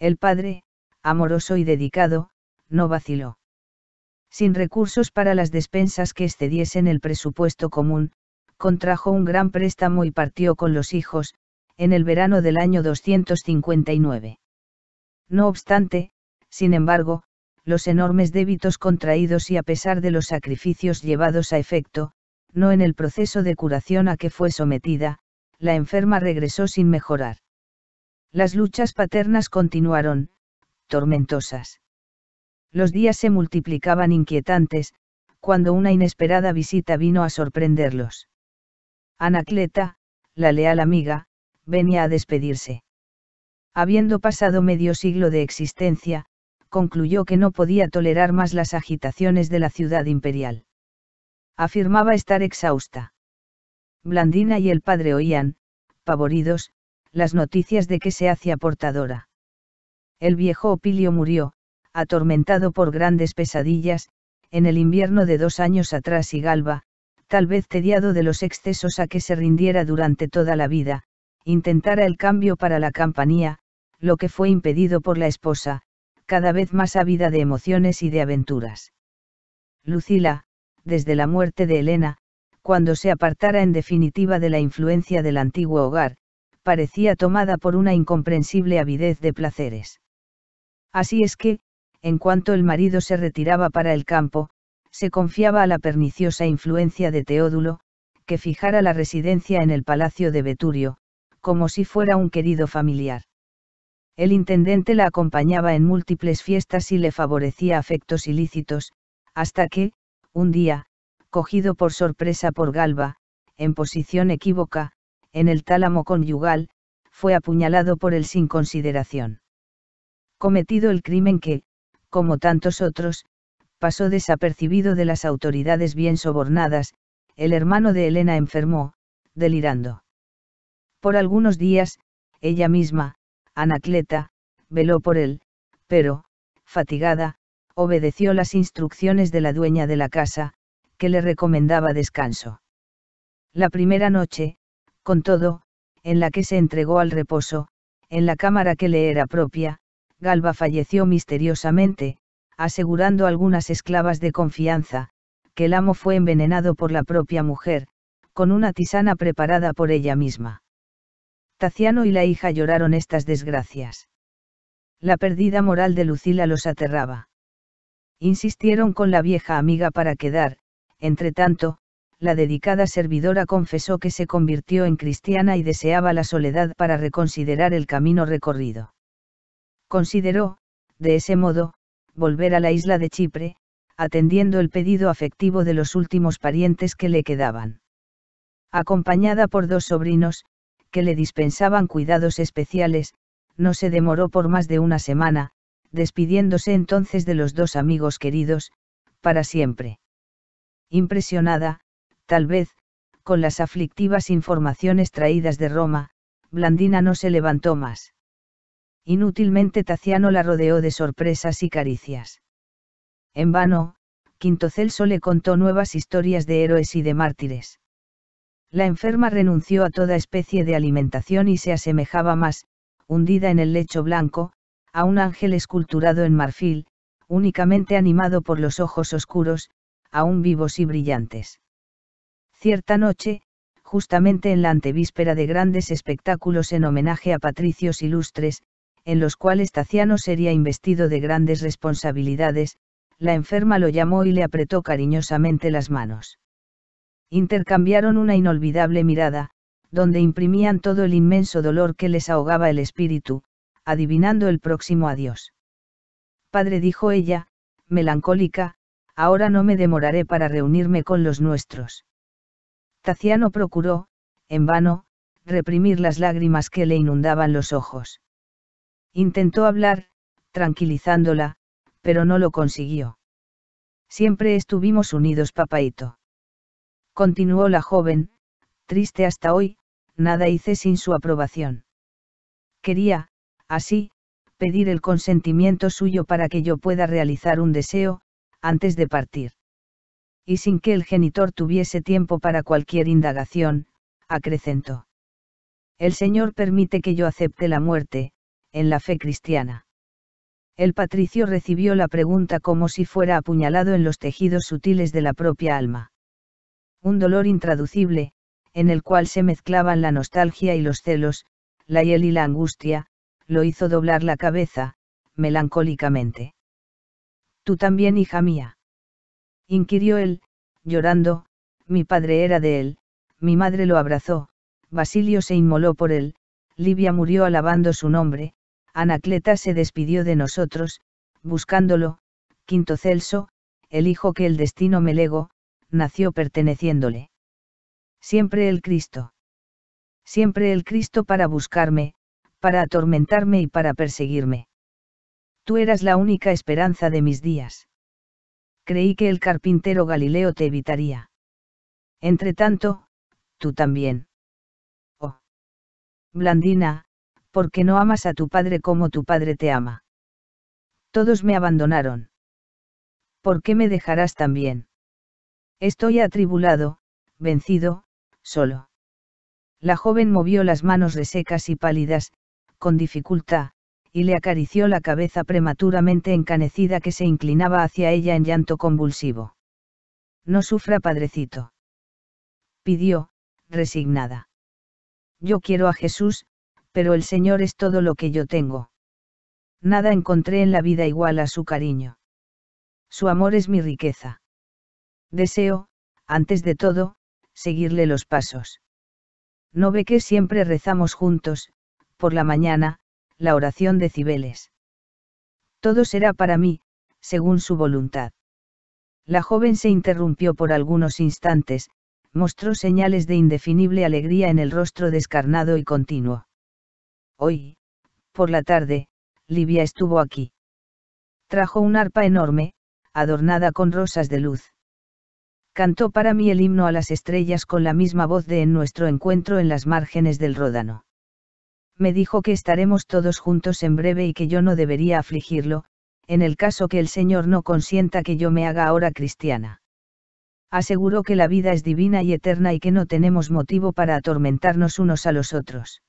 El padre, amoroso y dedicado, no vaciló. Sin recursos para las despensas que excediesen el presupuesto común, contrajo un gran préstamo y partió con los hijos, en el verano del año 259. No obstante, sin embargo, los enormes débitos contraídos y a pesar de los sacrificios llevados a efecto, no en el proceso de curación a que fue sometida, la enferma regresó sin mejorar. Las luchas paternas continuaron, tormentosas. Los días se multiplicaban inquietantes, cuando una inesperada visita vino a sorprenderlos. Anacleta, la leal amiga, venía a despedirse. Habiendo pasado medio siglo de existencia, concluyó que no podía tolerar más las agitaciones de la ciudad imperial. Afirmaba estar exhausta. Blandina y el padre oían, pavoridos, las noticias de que se hacía portadora el viejo Opilio murió, atormentado por grandes pesadillas, en el invierno de dos años atrás y Galba, tal vez tediado de los excesos a que se rindiera durante toda la vida, intentara el cambio para la campanía, lo que fue impedido por la esposa, cada vez más ávida de emociones y de aventuras. Lucila, desde la muerte de Elena, cuando se apartara en definitiva de la influencia del antiguo hogar, parecía tomada por una incomprensible avidez de placeres. Así es que, en cuanto el marido se retiraba para el campo, se confiaba a la perniciosa influencia de Teodulo, que fijara la residencia en el palacio de Veturio, como si fuera un querido familiar. El intendente la acompañaba en múltiples fiestas y le favorecía afectos ilícitos, hasta que, un día, cogido por sorpresa por Galba, en posición equívoca, en el tálamo conyugal, fue apuñalado por él sin consideración cometido el crimen que, como tantos otros, pasó desapercibido de las autoridades bien sobornadas, el hermano de Elena enfermó, delirando. Por algunos días, ella misma, Anacleta, veló por él, pero, fatigada, obedeció las instrucciones de la dueña de la casa, que le recomendaba descanso. La primera noche, con todo, en la que se entregó al reposo, en la cámara que le era propia, Galba falleció misteriosamente, asegurando algunas esclavas de confianza, que el amo fue envenenado por la propia mujer, con una tisana preparada por ella misma. Taciano y la hija lloraron estas desgracias. La pérdida moral de Lucila los aterraba. Insistieron con la vieja amiga para quedar, tanto, la dedicada servidora confesó que se convirtió en cristiana y deseaba la soledad para reconsiderar el camino recorrido. Consideró, de ese modo, volver a la isla de Chipre, atendiendo el pedido afectivo de los últimos parientes que le quedaban. Acompañada por dos sobrinos, que le dispensaban cuidados especiales, no se demoró por más de una semana, despidiéndose entonces de los dos amigos queridos, para siempre. Impresionada, tal vez, con las aflictivas informaciones traídas de Roma, Blandina no se levantó más. Inútilmente Taciano la rodeó de sorpresas y caricias. En vano, Quinto Celso le contó nuevas historias de héroes y de mártires. La enferma renunció a toda especie de alimentación y se asemejaba más, hundida en el lecho blanco, a un ángel esculturado en marfil, únicamente animado por los ojos oscuros, aún vivos y brillantes. Cierta noche, justamente en la antevíspera de grandes espectáculos en homenaje a patricios ilustres, en los cuales Taciano sería investido de grandes responsabilidades, la enferma lo llamó y le apretó cariñosamente las manos. Intercambiaron una inolvidable mirada, donde imprimían todo el inmenso dolor que les ahogaba el espíritu, adivinando el próximo adiós. Padre, dijo ella, melancólica, ahora no me demoraré para reunirme con los nuestros. Taciano procuró, en vano, reprimir las lágrimas que le inundaban los ojos. Intentó hablar, tranquilizándola, pero no lo consiguió. Siempre estuvimos unidos, papaito. Continuó la joven, triste hasta hoy, nada hice sin su aprobación. Quería, así, pedir el consentimiento suyo para que yo pueda realizar un deseo, antes de partir. Y sin que el genitor tuviese tiempo para cualquier indagación, acrecentó. El Señor permite que yo acepte la muerte, en la fe cristiana. El patricio recibió la pregunta como si fuera apuñalado en los tejidos sutiles de la propia alma. Un dolor intraducible, en el cual se mezclaban la nostalgia y los celos, la hiel y la angustia, lo hizo doblar la cabeza, melancólicamente. Tú también, hija mía. Inquirió él, llorando, mi padre era de él, mi madre lo abrazó, Basilio se inmoló por él, Livia murió alabando su nombre, Anacleta se despidió de nosotros, buscándolo, Quinto Celso, el hijo que el destino me legó, nació perteneciéndole. Siempre el Cristo. Siempre el Cristo para buscarme, para atormentarme y para perseguirme. Tú eras la única esperanza de mis días. Creí que el carpintero Galileo te evitaría. Entretanto, tú también. Oh. Blandina, porque no amas a tu padre como tu padre te ama. Todos me abandonaron. ¿Por qué me dejarás también? Estoy atribulado, vencido, solo. La joven movió las manos resecas y pálidas, con dificultad, y le acarició la cabeza prematuramente encanecida que se inclinaba hacia ella en llanto convulsivo. No sufra, padrecito. Pidió, resignada. Yo quiero a Jesús, pero el Señor es todo lo que yo tengo. Nada encontré en la vida igual a su cariño. Su amor es mi riqueza. Deseo, antes de todo, seguirle los pasos. No ve que siempre rezamos juntos, por la mañana, la oración de Cibeles. Todo será para mí, según su voluntad. La joven se interrumpió por algunos instantes, mostró señales de indefinible alegría en el rostro descarnado y continuo. Hoy, por la tarde, Livia estuvo aquí. Trajo un arpa enorme, adornada con rosas de luz. Cantó para mí el himno a las estrellas con la misma voz de en nuestro encuentro en las márgenes del Ródano. Me dijo que estaremos todos juntos en breve y que yo no debería afligirlo, en el caso que el Señor no consienta que yo me haga ahora cristiana. Aseguró que la vida es divina y eterna y que no tenemos motivo para atormentarnos unos a los otros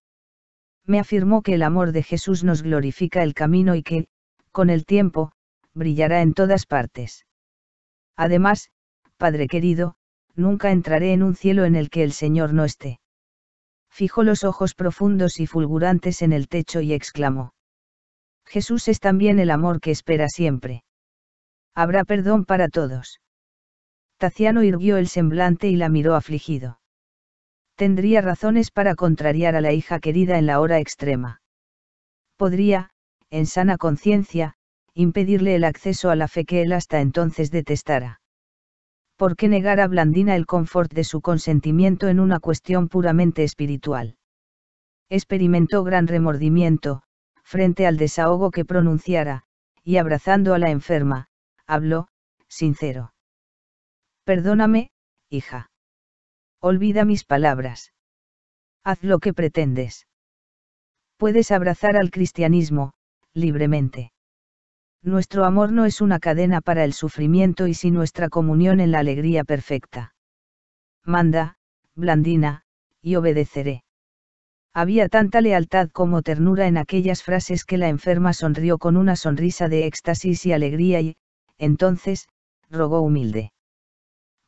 me afirmó que el amor de Jesús nos glorifica el camino y que, con el tiempo, brillará en todas partes. Además, Padre querido, nunca entraré en un cielo en el que el Señor no esté. Fijó los ojos profundos y fulgurantes en el techo y exclamó. Jesús es también el amor que espera siempre. Habrá perdón para todos. Taciano irguió el semblante y la miró afligido. Tendría razones para contrariar a la hija querida en la hora extrema. Podría, en sana conciencia, impedirle el acceso a la fe que él hasta entonces detestara. ¿Por qué negar a Blandina el confort de su consentimiento en una cuestión puramente espiritual? Experimentó gran remordimiento, frente al desahogo que pronunciara, y abrazando a la enferma, habló, sincero. Perdóname, hija. Olvida mis palabras. Haz lo que pretendes. Puedes abrazar al cristianismo, libremente. Nuestro amor no es una cadena para el sufrimiento y si nuestra comunión en la alegría perfecta. Manda, blandina, y obedeceré. Había tanta lealtad como ternura en aquellas frases que la enferma sonrió con una sonrisa de éxtasis y alegría y, entonces, rogó humilde.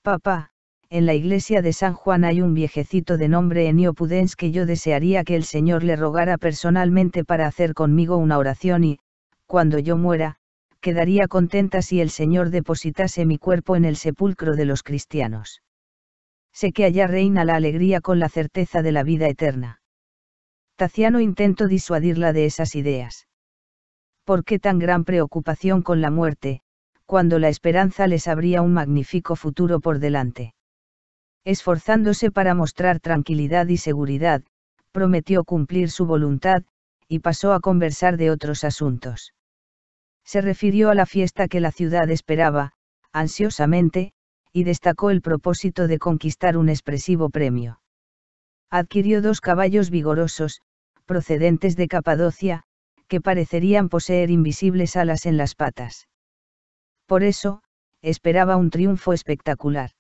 Papá, en la iglesia de San Juan hay un viejecito de nombre Enio que yo desearía que el Señor le rogara personalmente para hacer conmigo una oración y, cuando yo muera, quedaría contenta si el Señor depositase mi cuerpo en el sepulcro de los cristianos. Sé que allá reina la alegría con la certeza de la vida eterna. Taciano intento disuadirla de esas ideas. ¿Por qué tan gran preocupación con la muerte, cuando la esperanza les abría un magnífico futuro por delante? esforzándose para mostrar tranquilidad y seguridad, prometió cumplir su voluntad, y pasó a conversar de otros asuntos. Se refirió a la fiesta que la ciudad esperaba, ansiosamente, y destacó el propósito de conquistar un expresivo premio. Adquirió dos caballos vigorosos, procedentes de Capadocia, que parecerían poseer invisibles alas en las patas. Por eso, esperaba un triunfo espectacular.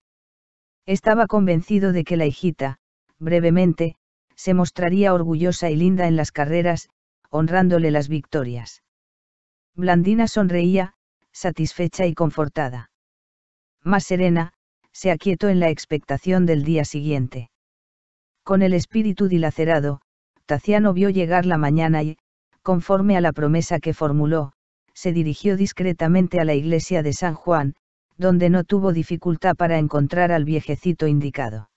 Estaba convencido de que la hijita, brevemente, se mostraría orgullosa y linda en las carreras, honrándole las victorias. Blandina sonreía, satisfecha y confortada. Más serena, se aquietó en la expectación del día siguiente. Con el espíritu dilacerado, Taciano vio llegar la mañana y, conforme a la promesa que formuló, se dirigió discretamente a la iglesia de San Juan, donde no tuvo dificultad para encontrar al viejecito indicado.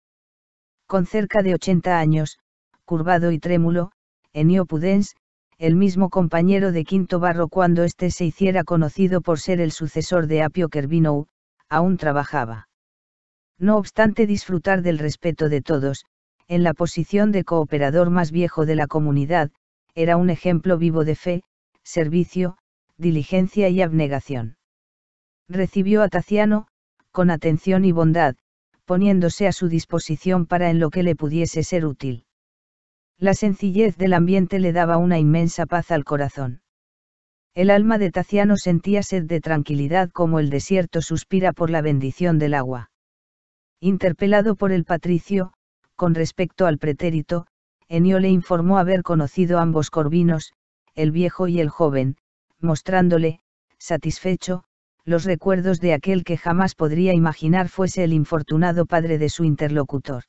Con cerca de 80 años, curvado y trémulo, Enio Pudens, el mismo compañero de Quinto Barro cuando éste se hiciera conocido por ser el sucesor de Apio Kervinou, aún trabajaba. No obstante disfrutar del respeto de todos, en la posición de cooperador más viejo de la comunidad, era un ejemplo vivo de fe, servicio, diligencia y abnegación. Recibió a Taciano, con atención y bondad, poniéndose a su disposición para en lo que le pudiese ser útil. La sencillez del ambiente le daba una inmensa paz al corazón. El alma de Taciano sentía sed de tranquilidad como el desierto suspira por la bendición del agua. Interpelado por el patricio, con respecto al pretérito, Enio le informó haber conocido ambos corvinos, el viejo y el joven, mostrándole, satisfecho, los recuerdos de aquel que jamás podría imaginar fuese el infortunado padre de su interlocutor.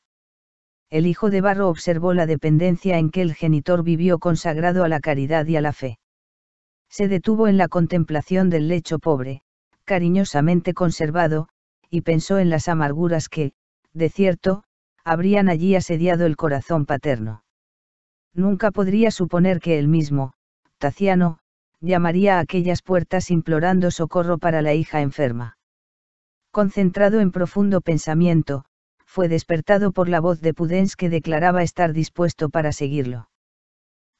El hijo de Barro observó la dependencia en que el genitor vivió consagrado a la caridad y a la fe. Se detuvo en la contemplación del lecho pobre, cariñosamente conservado, y pensó en las amarguras que, de cierto, habrían allí asediado el corazón paterno. Nunca podría suponer que él mismo, Taciano, llamaría a aquellas puertas implorando socorro para la hija enferma. Concentrado en profundo pensamiento, fue despertado por la voz de Pudens que declaraba estar dispuesto para seguirlo.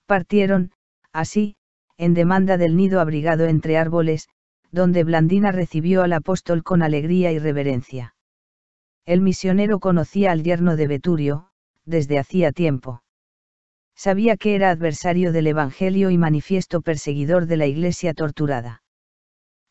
Partieron, así, en demanda del nido abrigado entre árboles, donde Blandina recibió al apóstol con alegría y reverencia. El misionero conocía al yerno de Beturio, desde hacía tiempo sabía que era adversario del Evangelio y manifiesto perseguidor de la Iglesia torturada.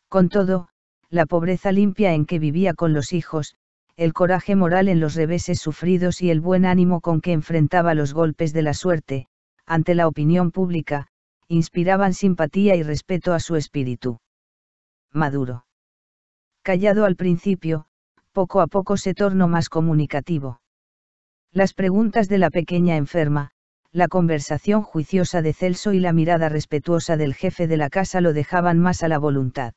Con todo, la pobreza limpia en que vivía con los hijos, el coraje moral en los reveses sufridos y el buen ánimo con que enfrentaba los golpes de la suerte, ante la opinión pública, inspiraban simpatía y respeto a su espíritu. Maduro. Callado al principio, poco a poco se tornó más comunicativo. Las preguntas de la pequeña enferma, la conversación juiciosa de Celso y la mirada respetuosa del jefe de la casa lo dejaban más a la voluntad.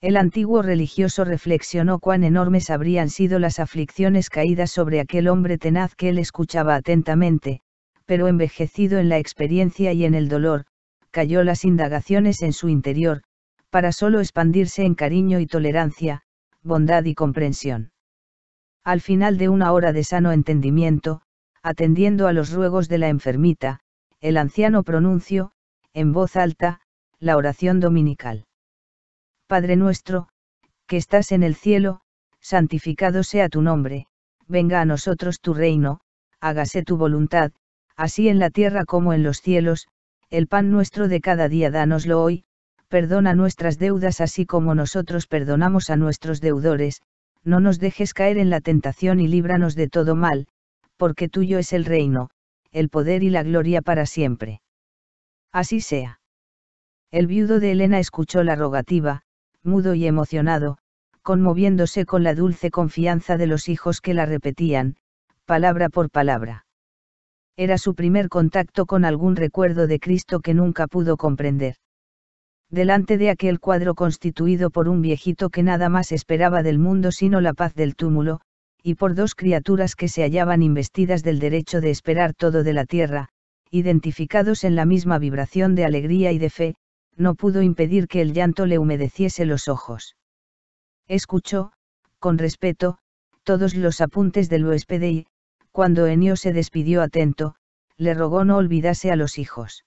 El antiguo religioso reflexionó cuán enormes habrían sido las aflicciones caídas sobre aquel hombre tenaz que él escuchaba atentamente, pero envejecido en la experiencia y en el dolor, cayó las indagaciones en su interior, para solo expandirse en cariño y tolerancia, bondad y comprensión. Al final de una hora de sano entendimiento, atendiendo a los ruegos de la enfermita, el anciano pronunció, en voz alta, la oración dominical. Padre nuestro, que estás en el cielo, santificado sea tu nombre, venga a nosotros tu reino, hágase tu voluntad, así en la tierra como en los cielos, el pan nuestro de cada día danoslo hoy, perdona nuestras deudas así como nosotros perdonamos a nuestros deudores, no nos dejes caer en la tentación y líbranos de todo mal, porque tuyo es el reino, el poder y la gloria para siempre. Así sea. El viudo de Elena escuchó la rogativa, mudo y emocionado, conmoviéndose con la dulce confianza de los hijos que la repetían, palabra por palabra. Era su primer contacto con algún recuerdo de Cristo que nunca pudo comprender. Delante de aquel cuadro constituido por un viejito que nada más esperaba del mundo sino la paz del túmulo, y por dos criaturas que se hallaban investidas del derecho de esperar todo de la tierra, identificados en la misma vibración de alegría y de fe, no pudo impedir que el llanto le humedeciese los ojos. Escuchó, con respeto, todos los apuntes del huésped y, cuando Enio se despidió atento, le rogó no olvidase a los hijos.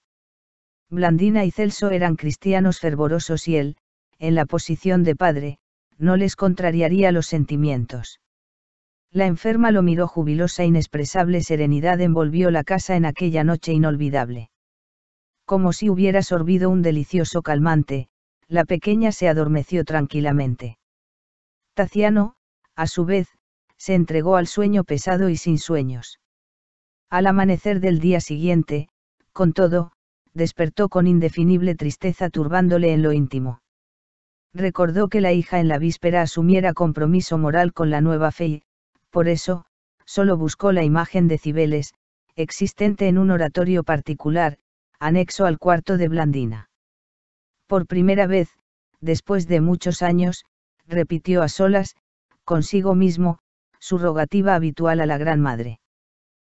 Blandina y Celso eran cristianos fervorosos y él, en la posición de padre, no les contrariaría los sentimientos. La enferma lo miró jubilosa, e inexpresable serenidad envolvió la casa en aquella noche inolvidable. Como si hubiera sorbido un delicioso calmante, la pequeña se adormeció tranquilamente. Taciano, a su vez, se entregó al sueño pesado y sin sueños. Al amanecer del día siguiente, con todo, despertó con indefinible tristeza turbándole en lo íntimo. Recordó que la hija en la víspera asumiera compromiso moral con la nueva fe, por eso, solo buscó la imagen de Cibeles, existente en un oratorio particular, anexo al cuarto de Blandina. Por primera vez, después de muchos años, repitió a solas, consigo mismo, su rogativa habitual a la Gran Madre.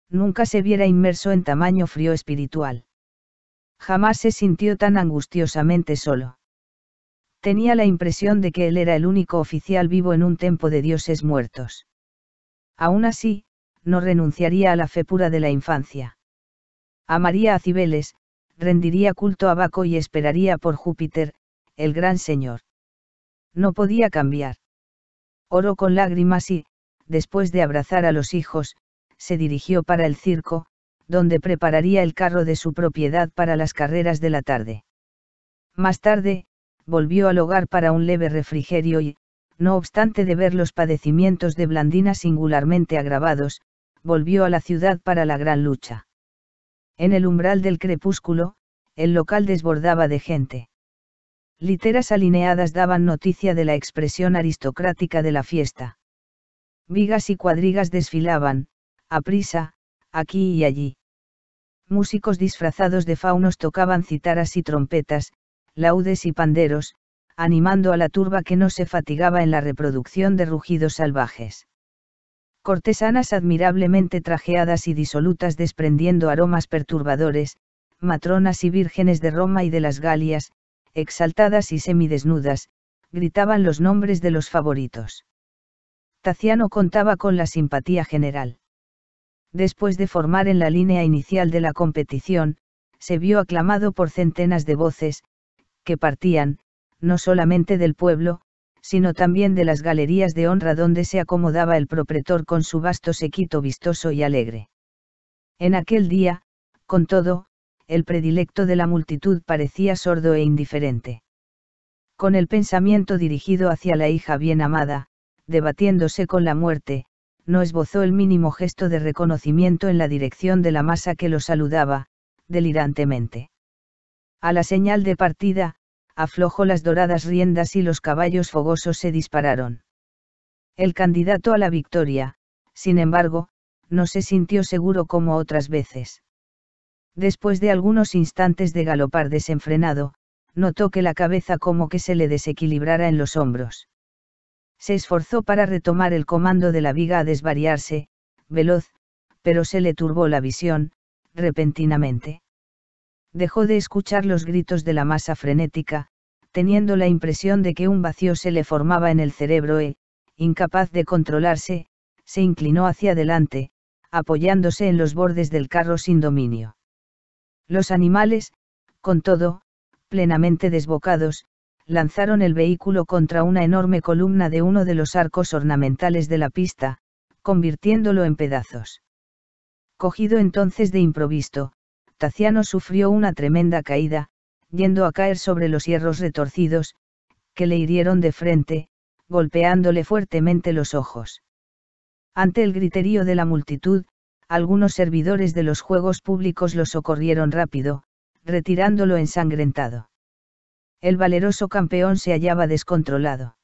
Nunca se viera inmerso en tamaño frío espiritual. Jamás se sintió tan angustiosamente solo. Tenía la impresión de que él era el único oficial vivo en un tempo de dioses muertos. Aún así, no renunciaría a la fe pura de la infancia. Amaría a Cibeles, rendiría culto a Baco y esperaría por Júpiter, el gran señor. No podía cambiar. Oró con lágrimas y, después de abrazar a los hijos, se dirigió para el circo, donde prepararía el carro de su propiedad para las carreras de la tarde. Más tarde, volvió al hogar para un leve refrigerio y, no obstante de ver los padecimientos de Blandina singularmente agravados, volvió a la ciudad para la gran lucha. En el umbral del crepúsculo, el local desbordaba de gente. Literas alineadas daban noticia de la expresión aristocrática de la fiesta. Vigas y cuadrigas desfilaban, a prisa, aquí y allí. Músicos disfrazados de faunos tocaban citaras y trompetas, laudes y panderos, animando a la turba que no se fatigaba en la reproducción de rugidos salvajes. Cortesanas admirablemente trajeadas y disolutas desprendiendo aromas perturbadores, matronas y vírgenes de Roma y de las Galias, exaltadas y semidesnudas, gritaban los nombres de los favoritos. Taciano contaba con la simpatía general. Después de formar en la línea inicial de la competición, se vio aclamado por centenas de voces, que partían, no solamente del pueblo, sino también de las galerías de honra donde se acomodaba el propretor con su vasto sequito vistoso y alegre. En aquel día, con todo, el predilecto de la multitud parecía sordo e indiferente. Con el pensamiento dirigido hacia la hija bien amada, debatiéndose con la muerte, no esbozó el mínimo gesto de reconocimiento en la dirección de la masa que lo saludaba, delirantemente. A la señal de partida, aflojó las doradas riendas y los caballos fogosos se dispararon. El candidato a la victoria, sin embargo, no se sintió seguro como otras veces. Después de algunos instantes de galopar desenfrenado, notó que la cabeza como que se le desequilibrara en los hombros. Se esforzó para retomar el comando de la viga a desvariarse, veloz, pero se le turbó la visión, repentinamente dejó de escuchar los gritos de la masa frenética, teniendo la impresión de que un vacío se le formaba en el cerebro e, incapaz de controlarse, se inclinó hacia adelante, apoyándose en los bordes del carro sin dominio. Los animales, con todo, plenamente desbocados, lanzaron el vehículo contra una enorme columna de uno de los arcos ornamentales de la pista, convirtiéndolo en pedazos. Cogido entonces de improviso, Taciano sufrió una tremenda caída, yendo a caer sobre los hierros retorcidos, que le hirieron de frente, golpeándole fuertemente los ojos. Ante el griterío de la multitud, algunos servidores de los Juegos Públicos lo socorrieron rápido, retirándolo ensangrentado. El valeroso campeón se hallaba descontrolado.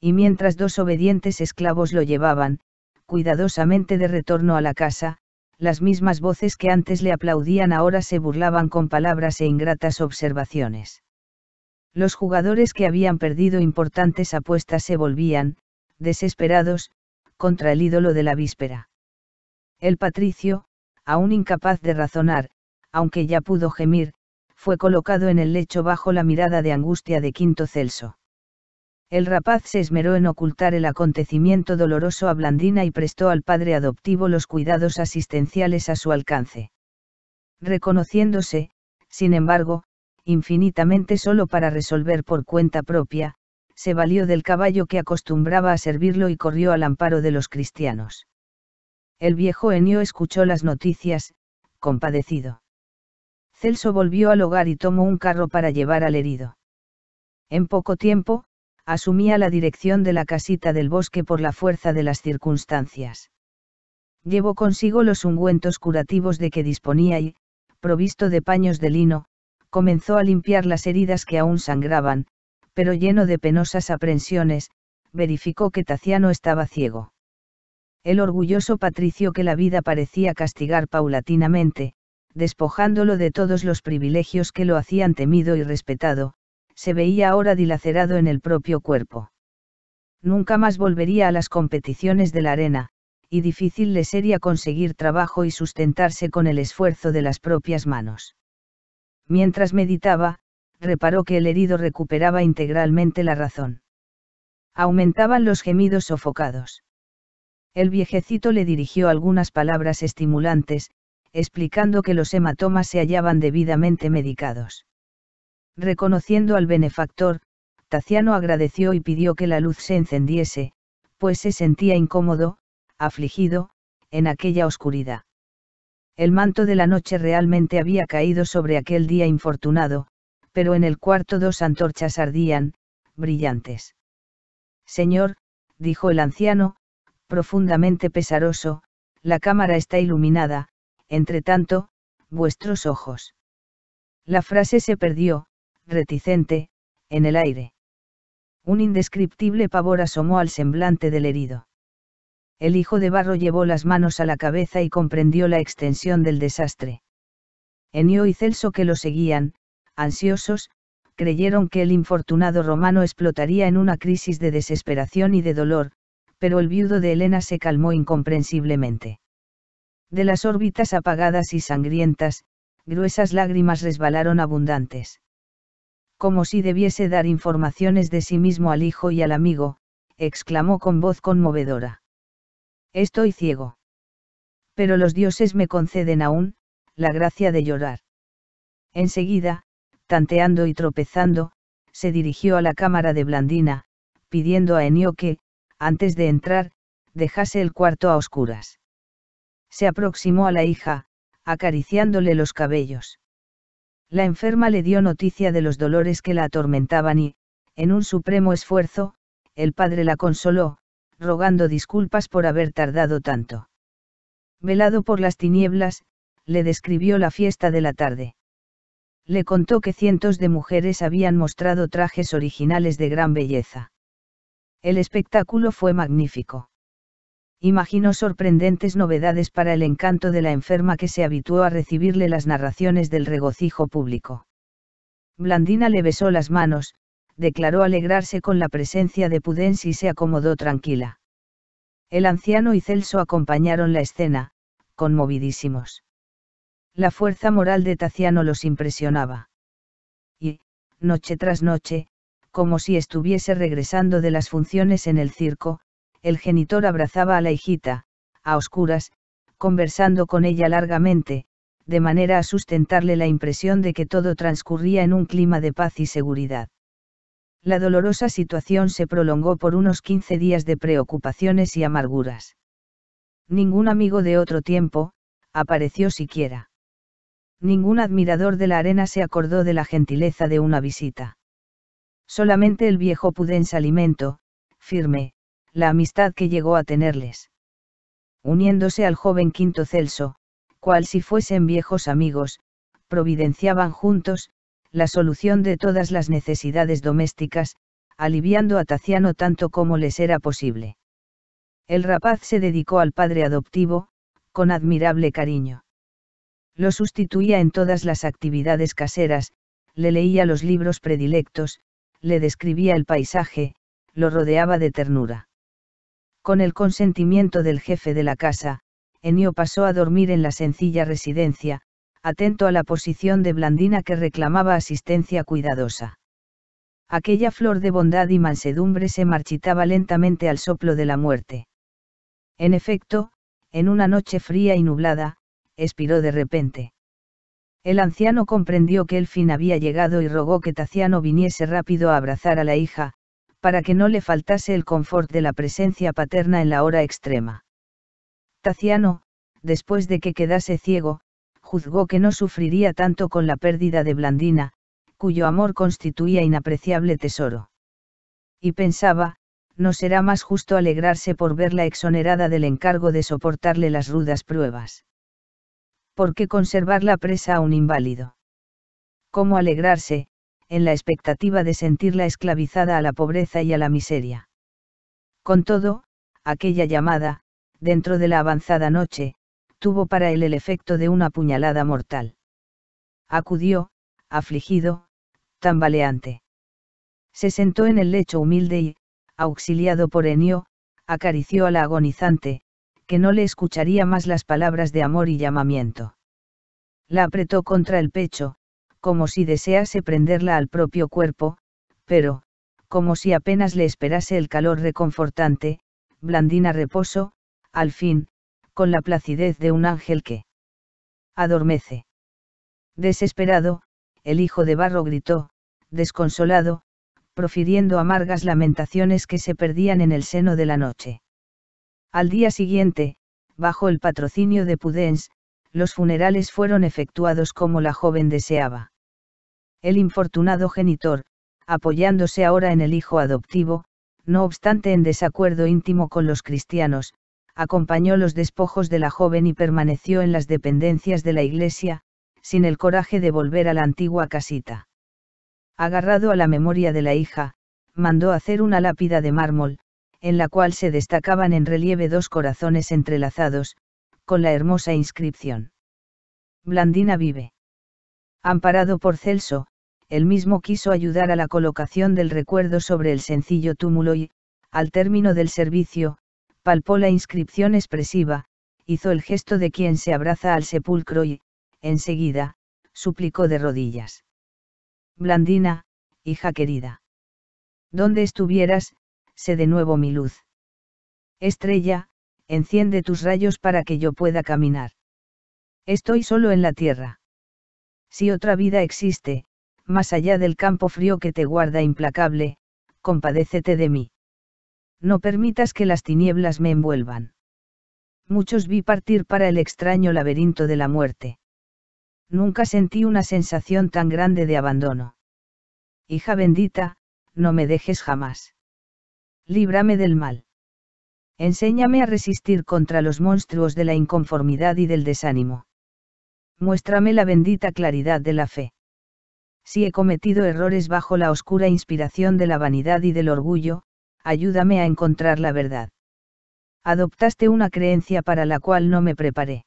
Y mientras dos obedientes esclavos lo llevaban, cuidadosamente de retorno a la casa, las mismas voces que antes le aplaudían ahora se burlaban con palabras e ingratas observaciones. Los jugadores que habían perdido importantes apuestas se volvían, desesperados, contra el ídolo de la víspera. El patricio, aún incapaz de razonar, aunque ya pudo gemir, fue colocado en el lecho bajo la mirada de angustia de Quinto Celso. El rapaz se esmeró en ocultar el acontecimiento doloroso a Blandina y prestó al padre adoptivo los cuidados asistenciales a su alcance. Reconociéndose, sin embargo, infinitamente solo para resolver por cuenta propia, se valió del caballo que acostumbraba a servirlo y corrió al amparo de los cristianos. El viejo Enio escuchó las noticias, compadecido. Celso volvió al hogar y tomó un carro para llevar al herido. En poco tiempo, asumía la dirección de la casita del bosque por la fuerza de las circunstancias. Llevó consigo los ungüentos curativos de que disponía y, provisto de paños de lino, comenzó a limpiar las heridas que aún sangraban, pero lleno de penosas aprensiones, verificó que Taciano estaba ciego. El orgulloso patricio que la vida parecía castigar paulatinamente, despojándolo de todos los privilegios que lo hacían temido y respetado, se veía ahora dilacerado en el propio cuerpo. Nunca más volvería a las competiciones de la arena, y difícil le sería conseguir trabajo y sustentarse con el esfuerzo de las propias manos. Mientras meditaba, reparó que el herido recuperaba integralmente la razón. Aumentaban los gemidos sofocados. El viejecito le dirigió algunas palabras estimulantes, explicando que los hematomas se hallaban debidamente medicados. Reconociendo al benefactor, Taciano agradeció y pidió que la luz se encendiese, pues se sentía incómodo, afligido, en aquella oscuridad. El manto de la noche realmente había caído sobre aquel día infortunado, pero en el cuarto dos antorchas ardían, brillantes. Señor, dijo el anciano, profundamente pesaroso, la cámara está iluminada, entre tanto, vuestros ojos. La frase se perdió, reticente, en el aire. Un indescriptible pavor asomó al semblante del herido. El hijo de barro llevó las manos a la cabeza y comprendió la extensión del desastre. Enio y Celso que lo seguían, ansiosos, creyeron que el infortunado romano explotaría en una crisis de desesperación y de dolor, pero el viudo de Elena se calmó incomprensiblemente. De las órbitas apagadas y sangrientas, gruesas lágrimas resbalaron abundantes como si debiese dar informaciones de sí mismo al hijo y al amigo, exclamó con voz conmovedora. Estoy ciego. Pero los dioses me conceden aún, la gracia de llorar. Enseguida, tanteando y tropezando, se dirigió a la cámara de Blandina, pidiendo a Enio que, antes de entrar, dejase el cuarto a oscuras. Se aproximó a la hija, acariciándole los cabellos. La enferma le dio noticia de los dolores que la atormentaban y, en un supremo esfuerzo, el padre la consoló, rogando disculpas por haber tardado tanto. Velado por las tinieblas, le describió la fiesta de la tarde. Le contó que cientos de mujeres habían mostrado trajes originales de gran belleza. El espectáculo fue magnífico imaginó sorprendentes novedades para el encanto de la enferma que se habituó a recibirle las narraciones del regocijo público. Blandina le besó las manos, declaró alegrarse con la presencia de Pudens y se acomodó tranquila. El anciano y Celso acompañaron la escena, conmovidísimos. La fuerza moral de Taciano los impresionaba. Y, noche tras noche, como si estuviese regresando de las funciones en el circo, el genitor abrazaba a la hijita, a oscuras, conversando con ella largamente, de manera a sustentarle la impresión de que todo transcurría en un clima de paz y seguridad. La dolorosa situación se prolongó por unos 15 días de preocupaciones y amarguras. Ningún amigo de otro tiempo, apareció siquiera. Ningún admirador de la arena se acordó de la gentileza de una visita. Solamente el viejo Pudens Alimento, firme, la amistad que llegó a tenerles. Uniéndose al joven Quinto Celso, cual si fuesen viejos amigos, providenciaban juntos, la solución de todas las necesidades domésticas, aliviando a Taciano tanto como les era posible. El rapaz se dedicó al padre adoptivo, con admirable cariño. Lo sustituía en todas las actividades caseras, le leía los libros predilectos, le describía el paisaje, lo rodeaba de ternura. Con el consentimiento del jefe de la casa, Enio pasó a dormir en la sencilla residencia, atento a la posición de Blandina que reclamaba asistencia cuidadosa. Aquella flor de bondad y mansedumbre se marchitaba lentamente al soplo de la muerte. En efecto, en una noche fría y nublada, expiró de repente. El anciano comprendió que el fin había llegado y rogó que Taciano viniese rápido a abrazar a la hija, para que no le faltase el confort de la presencia paterna en la hora extrema. Taciano, después de que quedase ciego, juzgó que no sufriría tanto con la pérdida de Blandina, cuyo amor constituía inapreciable tesoro. Y pensaba, no será más justo alegrarse por verla exonerada del encargo de soportarle las rudas pruebas. ¿Por qué conservar la presa a un inválido? ¿Cómo alegrarse, en la expectativa de sentirla esclavizada a la pobreza y a la miseria. Con todo, aquella llamada, dentro de la avanzada noche, tuvo para él el efecto de una puñalada mortal. Acudió, afligido, tambaleante. Se sentó en el lecho humilde y, auxiliado por Enio, acarició a la agonizante, que no le escucharía más las palabras de amor y llamamiento. La apretó contra el pecho, como si desease prenderla al propio cuerpo, pero, como si apenas le esperase el calor reconfortante, blandina reposo, al fin, con la placidez de un ángel que adormece. Desesperado, el hijo de barro gritó, desconsolado, profiriendo amargas lamentaciones que se perdían en el seno de la noche. Al día siguiente, bajo el patrocinio de Pudens, los funerales fueron efectuados como la joven deseaba. El infortunado genitor, apoyándose ahora en el hijo adoptivo, no obstante en desacuerdo íntimo con los cristianos, acompañó los despojos de la joven y permaneció en las dependencias de la iglesia, sin el coraje de volver a la antigua casita. Agarrado a la memoria de la hija, mandó hacer una lápida de mármol, en la cual se destacaban en relieve dos corazones entrelazados, con la hermosa inscripción. Blandina vive. Amparado por Celso, él mismo quiso ayudar a la colocación del recuerdo sobre el sencillo túmulo y, al término del servicio, palpó la inscripción expresiva, hizo el gesto de quien se abraza al sepulcro y, enseguida, suplicó de rodillas. Blandina, hija querida. Donde estuvieras, sé de nuevo mi luz. Estrella, enciende tus rayos para que yo pueda caminar. Estoy solo en la tierra. Si otra vida existe, más allá del campo frío que te guarda implacable, compadécete de mí. No permitas que las tinieblas me envuelvan. Muchos vi partir para el extraño laberinto de la muerte. Nunca sentí una sensación tan grande de abandono. Hija bendita, no me dejes jamás. Líbrame del mal. Enséñame a resistir contra los monstruos de la inconformidad y del desánimo. Muéstrame la bendita claridad de la fe. Si he cometido errores bajo la oscura inspiración de la vanidad y del orgullo, ayúdame a encontrar la verdad. Adoptaste una creencia para la cual no me preparé.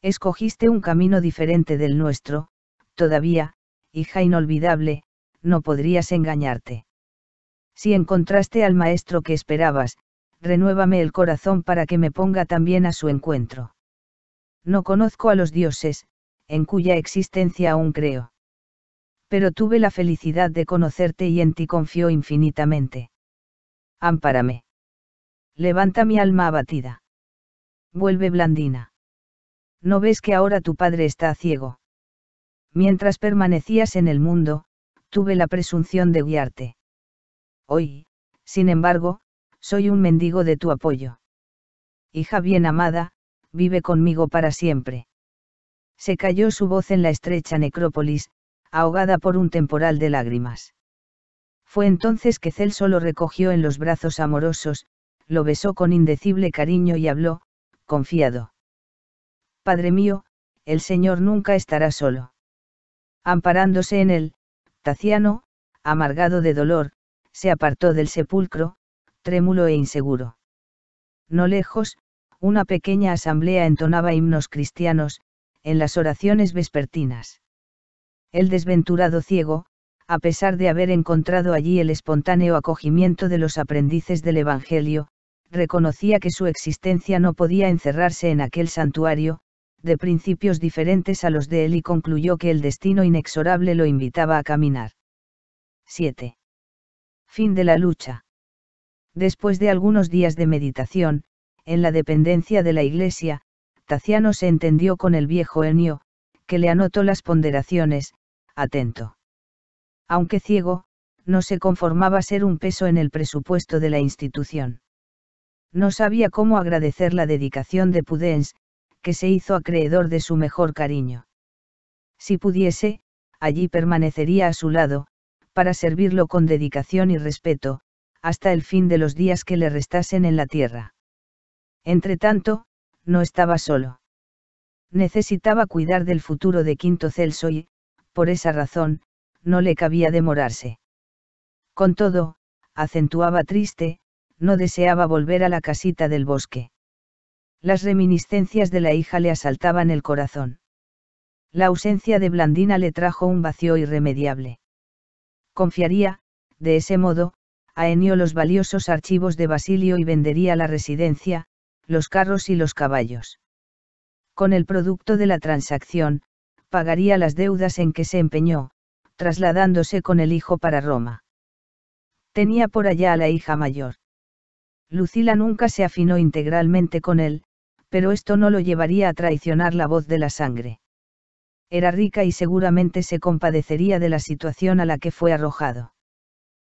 Escogiste un camino diferente del nuestro, todavía, hija inolvidable, no podrías engañarte. Si encontraste al maestro que esperabas, renuévame el corazón para que me ponga también a su encuentro. No conozco a los dioses, en cuya existencia aún creo. Pero tuve la felicidad de conocerte y en ti confío infinitamente. Ampárame. Levanta mi alma abatida. Vuelve blandina. ¿No ves que ahora tu padre está ciego? Mientras permanecías en el mundo, tuve la presunción de guiarte. Hoy, sin embargo, soy un mendigo de tu apoyo. Hija bien amada, vive conmigo para siempre. Se cayó su voz en la estrecha necrópolis, ahogada por un temporal de lágrimas. Fue entonces que Celso lo recogió en los brazos amorosos, lo besó con indecible cariño y habló, confiado. Padre mío, el Señor nunca estará solo. Amparándose en él, Taciano, amargado de dolor, se apartó del sepulcro, trémulo e inseguro. No lejos, una pequeña asamblea entonaba himnos cristianos, en las oraciones vespertinas. El desventurado ciego, a pesar de haber encontrado allí el espontáneo acogimiento de los aprendices del Evangelio, reconocía que su existencia no podía encerrarse en aquel santuario, de principios diferentes a los de él y concluyó que el destino inexorable lo invitaba a caminar. 7. Fin de la lucha. Después de algunos días de meditación, en la dependencia de la iglesia, Taciano se entendió con el viejo Enio, que le anotó las ponderaciones, atento. Aunque ciego, no se conformaba a ser un peso en el presupuesto de la institución. No sabía cómo agradecer la dedicación de Pudens, que se hizo acreedor de su mejor cariño. Si pudiese, allí permanecería a su lado, para servirlo con dedicación y respeto, hasta el fin de los días que le restasen en la tierra. Entretanto, no estaba solo. Necesitaba cuidar del futuro de Quinto Celso y, por esa razón, no le cabía demorarse. Con todo, acentuaba triste, no deseaba volver a la casita del bosque. Las reminiscencias de la hija le asaltaban el corazón. La ausencia de Blandina le trajo un vacío irremediable. Confiaría, de ese modo, Aenio los valiosos archivos de Basilio y vendería la residencia, los carros y los caballos. Con el producto de la transacción, pagaría las deudas en que se empeñó, trasladándose con el hijo para Roma. Tenía por allá a la hija mayor. Lucila nunca se afinó integralmente con él, pero esto no lo llevaría a traicionar la voz de la sangre. Era rica y seguramente se compadecería de la situación a la que fue arrojado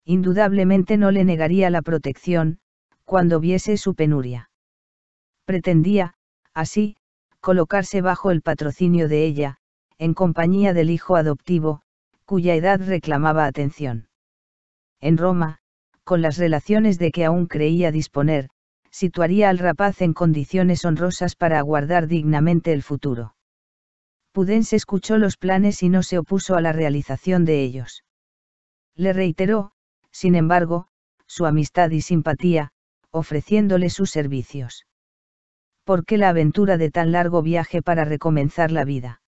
indudablemente no le negaría la protección, cuando viese su penuria. Pretendía, así, colocarse bajo el patrocinio de ella, en compañía del hijo adoptivo, cuya edad reclamaba atención. En Roma, con las relaciones de que aún creía disponer, situaría al rapaz en condiciones honrosas para aguardar dignamente el futuro. Pudens escuchó los planes y no se opuso a la realización de ellos. Le reiteró, sin embargo, su amistad y simpatía, ofreciéndole sus servicios. ¿Por qué la aventura de tan largo viaje para recomenzar la vida?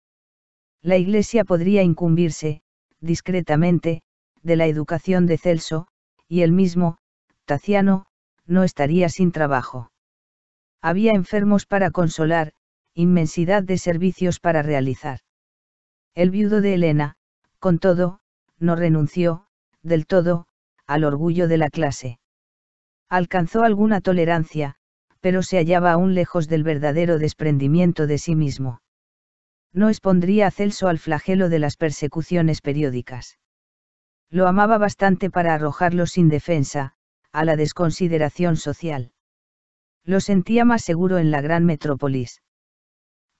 La Iglesia podría incumbirse, discretamente, de la educación de Celso, y él mismo, Taciano, no estaría sin trabajo. Había enfermos para consolar, inmensidad de servicios para realizar. El viudo de Elena, con todo, no renunció, del todo, al orgullo de la clase. Alcanzó alguna tolerancia, pero se hallaba aún lejos del verdadero desprendimiento de sí mismo. No expondría a Celso al flagelo de las persecuciones periódicas. Lo amaba bastante para arrojarlo sin defensa, a la desconsideración social. Lo sentía más seguro en la gran metrópolis.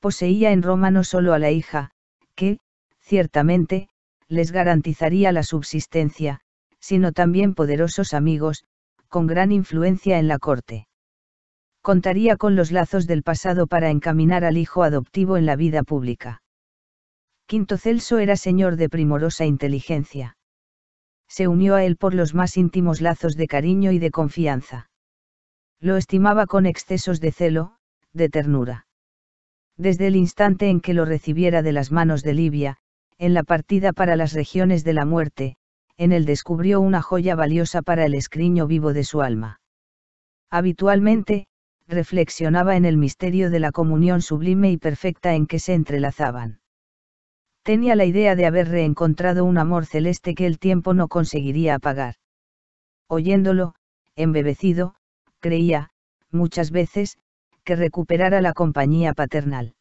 Poseía en Roma no solo a la hija, que, ciertamente, les garantizaría la subsistencia, sino también poderosos amigos, con gran influencia en la corte. Contaría con los lazos del pasado para encaminar al hijo adoptivo en la vida pública. Quinto Celso era señor de primorosa inteligencia. Se unió a él por los más íntimos lazos de cariño y de confianza. Lo estimaba con excesos de celo, de ternura. Desde el instante en que lo recibiera de las manos de Libia, en la partida para las regiones de la muerte, en él descubrió una joya valiosa para el escriño vivo de su alma. Habitualmente, reflexionaba en el misterio de la comunión sublime y perfecta en que se entrelazaban. Tenía la idea de haber reencontrado un amor celeste que el tiempo no conseguiría apagar. Oyéndolo, embebecido, creía, muchas veces, que recuperara la compañía paternal.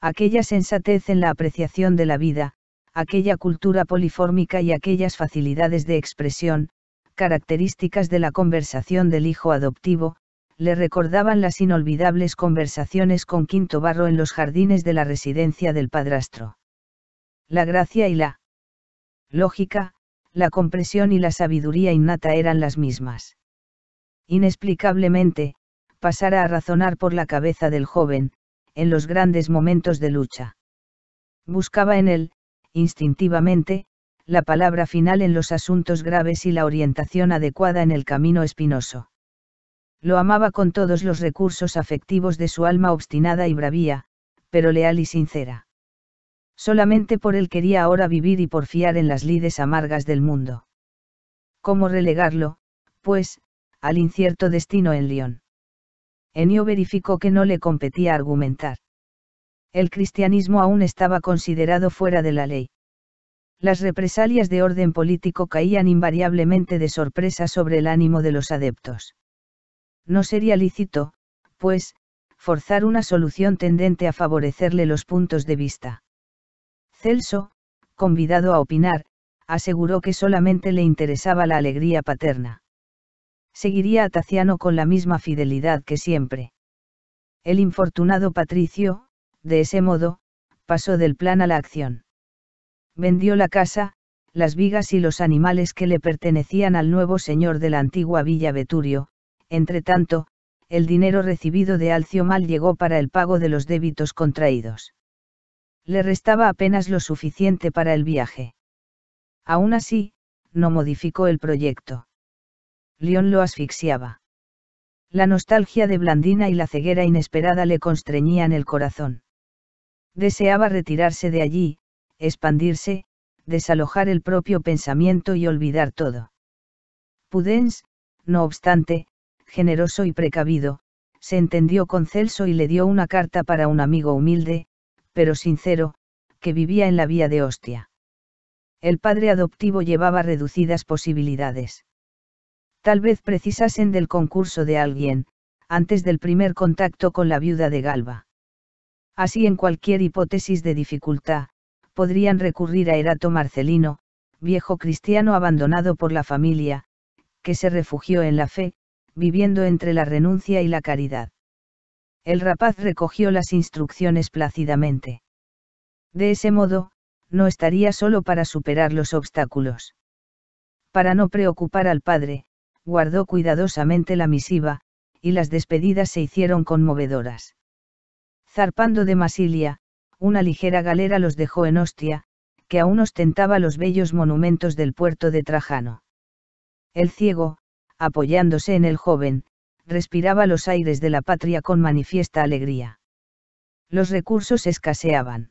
Aquella sensatez en la apreciación de la vida, aquella cultura polifórmica y aquellas facilidades de expresión, características de la conversación del hijo adoptivo, le recordaban las inolvidables conversaciones con Quinto Barro en los jardines de la residencia del padrastro. La gracia y la lógica, la compresión y la sabiduría innata eran las mismas. Inexplicablemente, pasara a razonar por la cabeza del joven, en los grandes momentos de lucha. Buscaba en él, instintivamente, la palabra final en los asuntos graves y la orientación adecuada en el camino espinoso. Lo amaba con todos los recursos afectivos de su alma obstinada y bravía, pero leal y sincera. Solamente por él quería ahora vivir y porfiar en las lides amargas del mundo. ¿Cómo relegarlo, pues, al incierto destino en Lyon? Enio verificó que no le competía argumentar el cristianismo aún estaba considerado fuera de la ley. Las represalias de orden político caían invariablemente de sorpresa sobre el ánimo de los adeptos. No sería lícito, pues, forzar una solución tendente a favorecerle los puntos de vista. Celso, convidado a opinar, aseguró que solamente le interesaba la alegría paterna. Seguiría a Taciano con la misma fidelidad que siempre. El infortunado patricio, de ese modo, pasó del plan a la acción. Vendió la casa, las vigas y los animales que le pertenecían al nuevo señor de la antigua villa Veturio, tanto, el dinero recibido de Alcio Mal llegó para el pago de los débitos contraídos. Le restaba apenas lo suficiente para el viaje. Aún así, no modificó el proyecto. León lo asfixiaba. La nostalgia de Blandina y la ceguera inesperada le constreñían el corazón. Deseaba retirarse de allí, expandirse, desalojar el propio pensamiento y olvidar todo. Pudens, no obstante, generoso y precavido, se entendió con Celso y le dio una carta para un amigo humilde, pero sincero, que vivía en la vía de Ostia. El padre adoptivo llevaba reducidas posibilidades. Tal vez precisasen del concurso de alguien, antes del primer contacto con la viuda de Galba. Así en cualquier hipótesis de dificultad, podrían recurrir a Erato Marcelino, viejo cristiano abandonado por la familia, que se refugió en la fe, viviendo entre la renuncia y la caridad. El rapaz recogió las instrucciones plácidamente. De ese modo, no estaría solo para superar los obstáculos. Para no preocupar al padre, guardó cuidadosamente la misiva, y las despedidas se hicieron conmovedoras. Zarpando de Masilia, una ligera galera los dejó en Ostia, que aún ostentaba los bellos monumentos del puerto de Trajano. El ciego, apoyándose en el joven, respiraba los aires de la patria con manifiesta alegría. Los recursos escaseaban.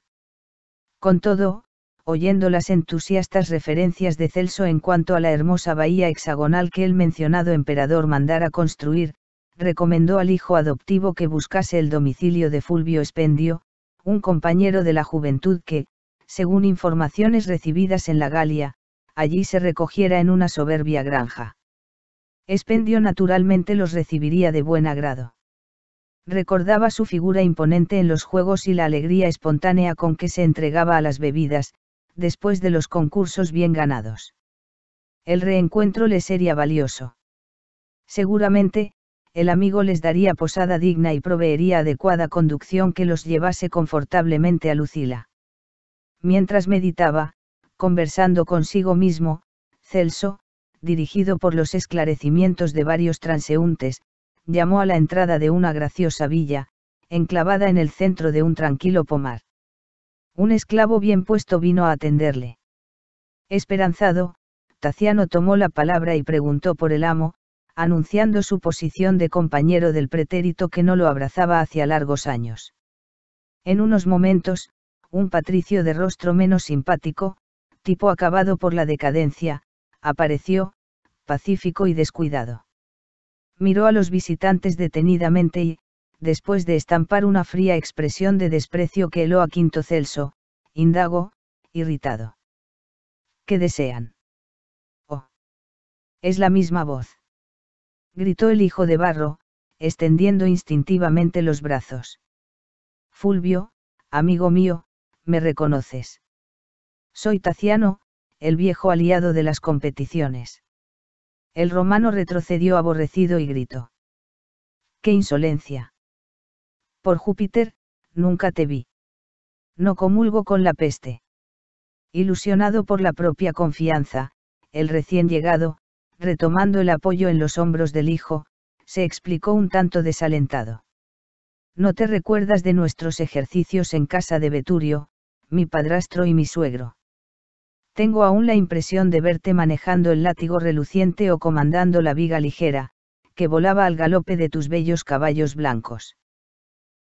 Con todo, oyendo las entusiastas referencias de Celso en cuanto a la hermosa bahía hexagonal que el mencionado emperador mandara construir, recomendó al hijo adoptivo que buscase el domicilio de Fulvio Espendio, un compañero de la juventud que, según informaciones recibidas en la Galia, allí se recogiera en una soberbia granja. Espendio naturalmente los recibiría de buen agrado. Recordaba su figura imponente en los juegos y la alegría espontánea con que se entregaba a las bebidas, después de los concursos bien ganados. El reencuentro le sería valioso. Seguramente, el amigo les daría posada digna y proveería adecuada conducción que los llevase confortablemente a Lucila. Mientras meditaba, conversando consigo mismo, Celso, dirigido por los esclarecimientos de varios transeúntes, llamó a la entrada de una graciosa villa, enclavada en el centro de un tranquilo pomar. Un esclavo bien puesto vino a atenderle. Esperanzado, Taciano tomó la palabra y preguntó por el amo, anunciando su posición de compañero del pretérito que no lo abrazaba hacía largos años. En unos momentos, un patricio de rostro menos simpático, tipo acabado por la decadencia, apareció, pacífico y descuidado. Miró a los visitantes detenidamente y, después de estampar una fría expresión de desprecio que heló a Quinto Celso, indago, irritado. ¿Qué desean? Oh. Es la misma voz gritó el hijo de Barro, extendiendo instintivamente los brazos. Fulvio, amigo mío, me reconoces. Soy Taciano, el viejo aliado de las competiciones. El romano retrocedió aborrecido y gritó. ¡Qué insolencia! Por Júpiter, nunca te vi. No comulgo con la peste. Ilusionado por la propia confianza, el recién llegado, retomando el apoyo en los hombros del hijo, se explicó un tanto desalentado. No te recuerdas de nuestros ejercicios en casa de Beturio, mi padrastro y mi suegro. Tengo aún la impresión de verte manejando el látigo reluciente o comandando la viga ligera, que volaba al galope de tus bellos caballos blancos.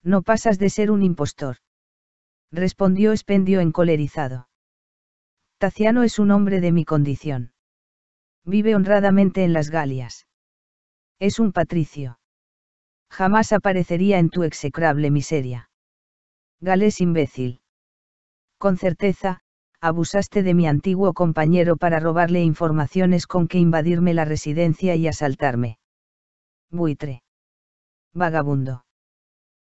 No pasas de ser un impostor. Respondió Espendio encolerizado. Taciano es un hombre de mi condición vive honradamente en las Galias. Es un patricio. Jamás aparecería en tu execrable miseria. Gales imbécil. Con certeza, abusaste de mi antiguo compañero para robarle informaciones con que invadirme la residencia y asaltarme. Buitre. Vagabundo.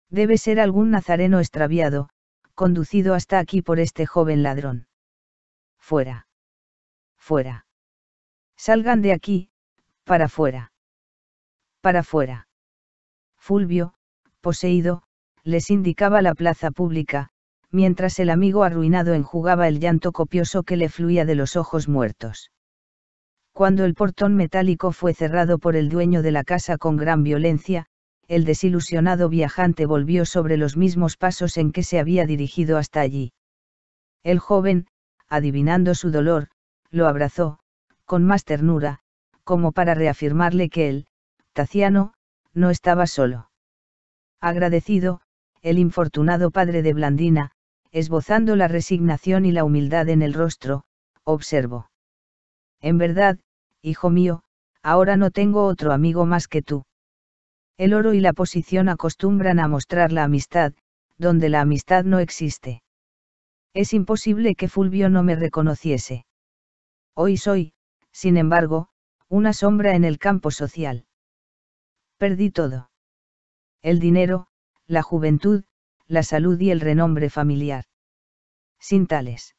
Debe ser algún nazareno extraviado, conducido hasta aquí por este joven ladrón. Fuera. Fuera. Salgan de aquí, para fuera. Para fuera. Fulvio, poseído, les indicaba la plaza pública, mientras el amigo arruinado enjugaba el llanto copioso que le fluía de los ojos muertos. Cuando el portón metálico fue cerrado por el dueño de la casa con gran violencia, el desilusionado viajante volvió sobre los mismos pasos en que se había dirigido hasta allí. El joven, adivinando su dolor, lo abrazó, con más ternura, como para reafirmarle que él, Taciano, no estaba solo. Agradecido, el infortunado padre de Blandina, esbozando la resignación y la humildad en el rostro, observó. En verdad, hijo mío, ahora no tengo otro amigo más que tú. El oro y la posición acostumbran a mostrar la amistad, donde la amistad no existe. Es imposible que Fulvio no me reconociese. Hoy soy, sin embargo, una sombra en el campo social. Perdí todo. El dinero, la juventud, la salud y el renombre familiar. Sin tales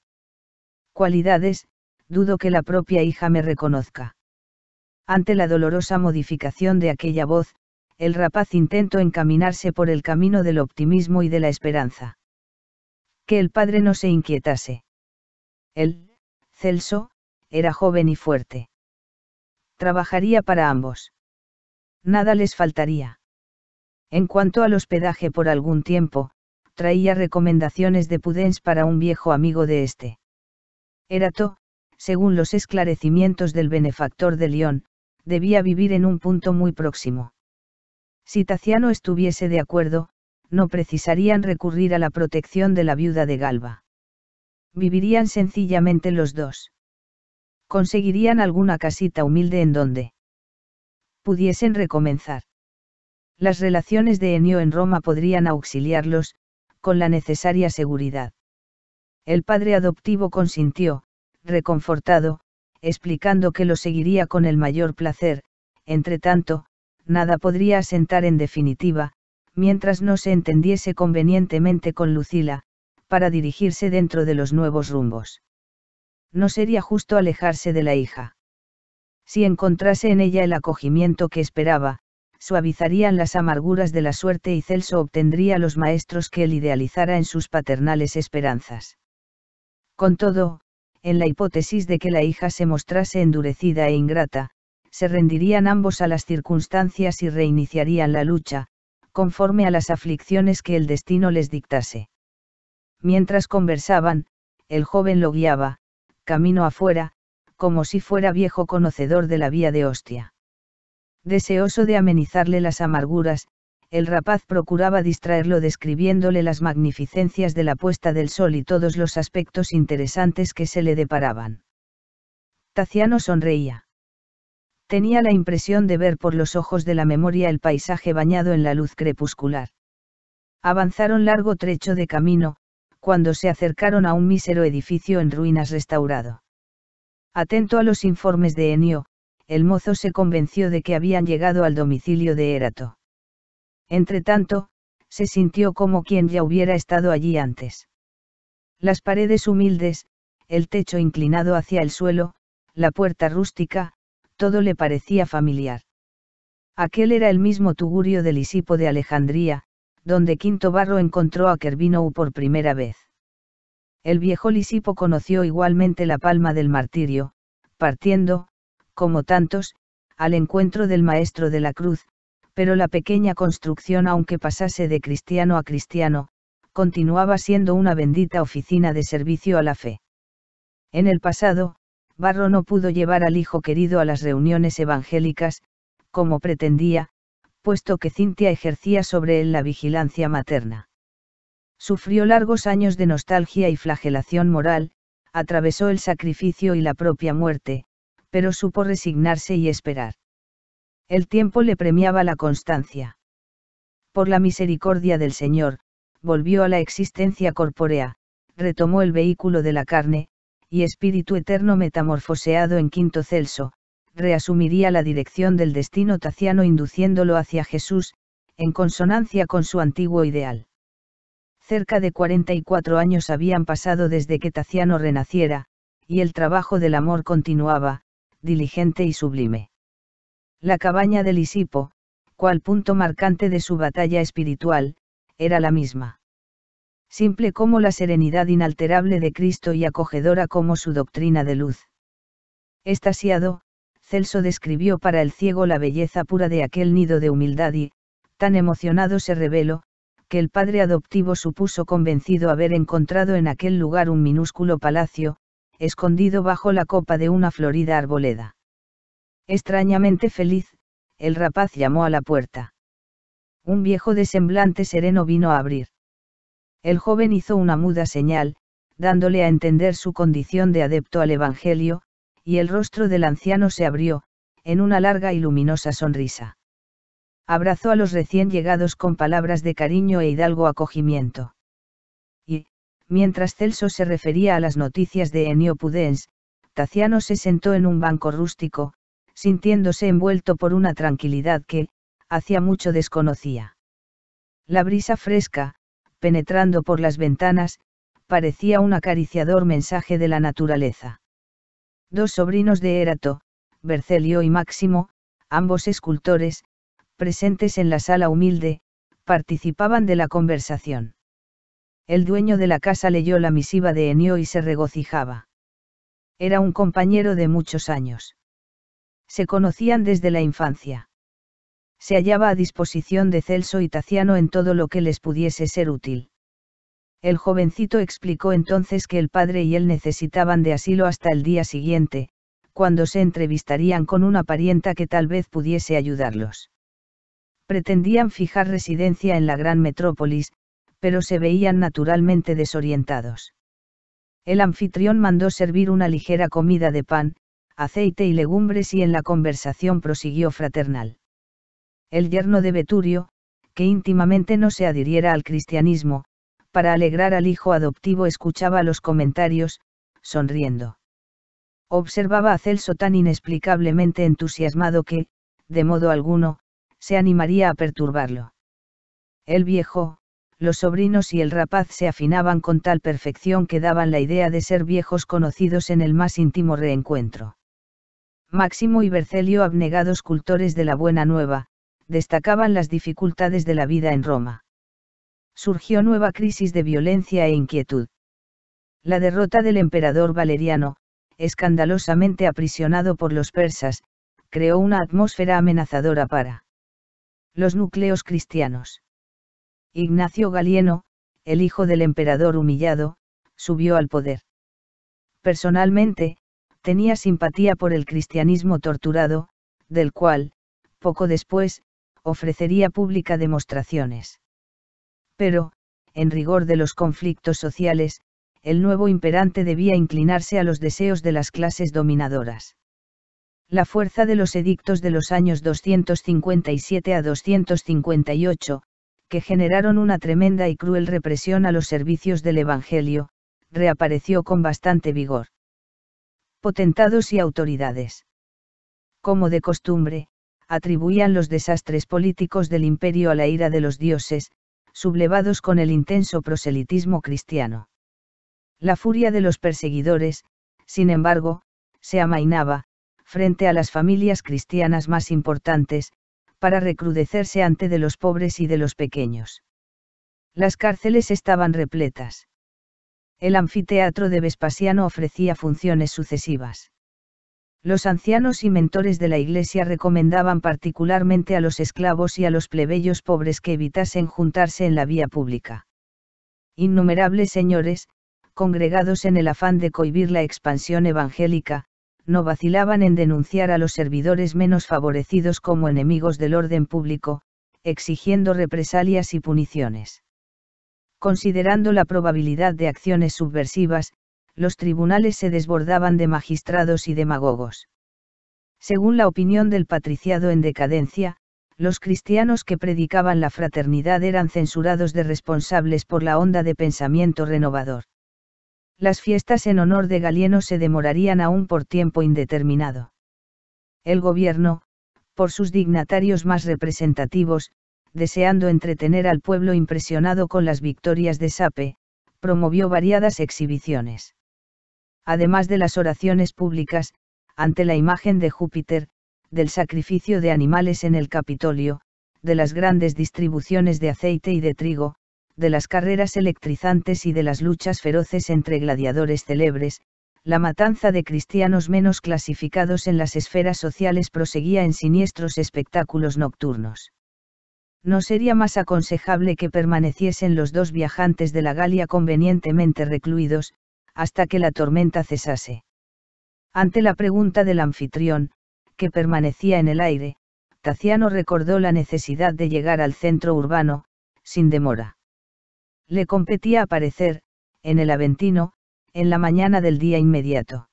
cualidades, dudo que la propia hija me reconozca. Ante la dolorosa modificación de aquella voz, el rapaz intentó encaminarse por el camino del optimismo y de la esperanza. Que el padre no se inquietase. Él, Celso, era joven y fuerte. Trabajaría para ambos. Nada les faltaría. En cuanto al hospedaje por algún tiempo, traía recomendaciones de Pudens para un viejo amigo de este. Erato, según los esclarecimientos del benefactor de León, debía vivir en un punto muy próximo. Si Taciano estuviese de acuerdo, no precisarían recurrir a la protección de la viuda de Galba. Vivirían sencillamente los dos conseguirían alguna casita humilde en donde pudiesen recomenzar. Las relaciones de Enio en Roma podrían auxiliarlos, con la necesaria seguridad. El padre adoptivo consintió, reconfortado, explicando que lo seguiría con el mayor placer, entre tanto, nada podría asentar en definitiva, mientras no se entendiese convenientemente con Lucila, para dirigirse dentro de los nuevos rumbos no sería justo alejarse de la hija. Si encontrase en ella el acogimiento que esperaba, suavizarían las amarguras de la suerte y Celso obtendría los maestros que él idealizara en sus paternales esperanzas. Con todo, en la hipótesis de que la hija se mostrase endurecida e ingrata, se rendirían ambos a las circunstancias y reiniciarían la lucha, conforme a las aflicciones que el destino les dictase. Mientras conversaban, el joven lo guiaba, camino afuera, como si fuera viejo conocedor de la vía de Hostia. Deseoso de amenizarle las amarguras, el rapaz procuraba distraerlo describiéndole las magnificencias de la puesta del sol y todos los aspectos interesantes que se le deparaban. Taciano sonreía. Tenía la impresión de ver por los ojos de la memoria el paisaje bañado en la luz crepuscular. Avanzaron largo trecho de camino, cuando se acercaron a un mísero edificio en ruinas restaurado. Atento a los informes de Enio, el mozo se convenció de que habían llegado al domicilio de Erato. Entretanto, se sintió como quien ya hubiera estado allí antes. Las paredes humildes, el techo inclinado hacia el suelo, la puerta rústica, todo le parecía familiar. Aquel era el mismo tugurio del Isipo de Alejandría, donde Quinto Barro encontró a Kervino por primera vez. El viejo Lisipo conoció igualmente la palma del martirio, partiendo, como tantos, al encuentro del Maestro de la Cruz, pero la pequeña construcción aunque pasase de cristiano a cristiano, continuaba siendo una bendita oficina de servicio a la fe. En el pasado, Barro no pudo llevar al hijo querido a las reuniones evangélicas, como pretendía, puesto que Cintia ejercía sobre él la vigilancia materna. Sufrió largos años de nostalgia y flagelación moral, atravesó el sacrificio y la propia muerte, pero supo resignarse y esperar. El tiempo le premiaba la constancia. Por la misericordia del Señor, volvió a la existencia corpórea, retomó el vehículo de la carne, y espíritu eterno metamorfoseado en quinto celso, reasumiría la dirección del destino taciano induciéndolo hacia Jesús, en consonancia con su antiguo ideal. Cerca de 44 años habían pasado desde que Taciano renaciera, y el trabajo del amor continuaba, diligente y sublime. La cabaña de Lisipo, cual punto marcante de su batalla espiritual, era la misma. Simple como la serenidad inalterable de Cristo y acogedora como su doctrina de luz. Estasiado, Celso describió para el ciego la belleza pura de aquel nido de humildad y, tan emocionado se reveló, que el padre adoptivo supuso convencido haber encontrado en aquel lugar un minúsculo palacio, escondido bajo la copa de una florida arboleda. Extrañamente feliz, el rapaz llamó a la puerta. Un viejo de semblante sereno vino a abrir. El joven hizo una muda señal, dándole a entender su condición de adepto al Evangelio, y el rostro del anciano se abrió, en una larga y luminosa sonrisa. Abrazó a los recién llegados con palabras de cariño e hidalgo acogimiento. Y, mientras Celso se refería a las noticias de Enio Pudens, Taciano se sentó en un banco rústico, sintiéndose envuelto por una tranquilidad que, hacía mucho desconocía. La brisa fresca, penetrando por las ventanas, parecía un acariciador mensaje de la naturaleza. Dos sobrinos de Érato, Bercelio y Máximo, ambos escultores, presentes en la sala humilde, participaban de la conversación. El dueño de la casa leyó la misiva de Enio y se regocijaba. Era un compañero de muchos años. Se conocían desde la infancia. Se hallaba a disposición de Celso y Taciano en todo lo que les pudiese ser útil. El jovencito explicó entonces que el padre y él necesitaban de asilo hasta el día siguiente, cuando se entrevistarían con una parienta que tal vez pudiese ayudarlos. Pretendían fijar residencia en la gran metrópolis, pero se veían naturalmente desorientados. El anfitrión mandó servir una ligera comida de pan, aceite y legumbres y en la conversación prosiguió fraternal. El yerno de Veturio, que íntimamente no se adhiriera al cristianismo, para alegrar al hijo adoptivo escuchaba los comentarios, sonriendo. Observaba a Celso tan inexplicablemente entusiasmado que, de modo alguno, se animaría a perturbarlo. El viejo, los sobrinos y el rapaz se afinaban con tal perfección que daban la idea de ser viejos conocidos en el más íntimo reencuentro. Máximo y Bercelio, abnegados cultores de la buena nueva, destacaban las dificultades de la vida en Roma surgió nueva crisis de violencia e inquietud. La derrota del emperador Valeriano, escandalosamente aprisionado por los persas, creó una atmósfera amenazadora para los núcleos cristianos. Ignacio Galieno, el hijo del emperador humillado, subió al poder. Personalmente, tenía simpatía por el cristianismo torturado, del cual, poco después, ofrecería pública demostraciones. Pero, en rigor de los conflictos sociales, el nuevo imperante debía inclinarse a los deseos de las clases dominadoras. La fuerza de los edictos de los años 257 a 258, que generaron una tremenda y cruel represión a los servicios del Evangelio, reapareció con bastante vigor. Potentados y autoridades. Como de costumbre, atribuían los desastres políticos del imperio a la ira de los dioses, sublevados con el intenso proselitismo cristiano. La furia de los perseguidores, sin embargo, se amainaba, frente a las familias cristianas más importantes, para recrudecerse ante de los pobres y de los pequeños. Las cárceles estaban repletas. El anfiteatro de Vespasiano ofrecía funciones sucesivas. Los ancianos y mentores de la Iglesia recomendaban particularmente a los esclavos y a los plebeyos pobres que evitasen juntarse en la vía pública. Innumerables señores, congregados en el afán de cohibir la expansión evangélica, no vacilaban en denunciar a los servidores menos favorecidos como enemigos del orden público, exigiendo represalias y puniciones. Considerando la probabilidad de acciones subversivas, los tribunales se desbordaban de magistrados y demagogos. Según la opinión del patriciado en decadencia, los cristianos que predicaban la fraternidad eran censurados de responsables por la onda de pensamiento renovador. Las fiestas en honor de Galieno se demorarían aún por tiempo indeterminado. El gobierno, por sus dignatarios más representativos, deseando entretener al pueblo impresionado con las victorias de Sape, promovió variadas exhibiciones además de las oraciones públicas, ante la imagen de Júpiter, del sacrificio de animales en el Capitolio, de las grandes distribuciones de aceite y de trigo, de las carreras electrizantes y de las luchas feroces entre gladiadores célebres, la matanza de cristianos menos clasificados en las esferas sociales proseguía en siniestros espectáculos nocturnos. No sería más aconsejable que permaneciesen los dos viajantes de la Galia convenientemente recluidos, hasta que la tormenta cesase. Ante la pregunta del anfitrión, que permanecía en el aire, Taciano recordó la necesidad de llegar al centro urbano, sin demora. Le competía aparecer, en el Aventino, en la mañana del día inmediato.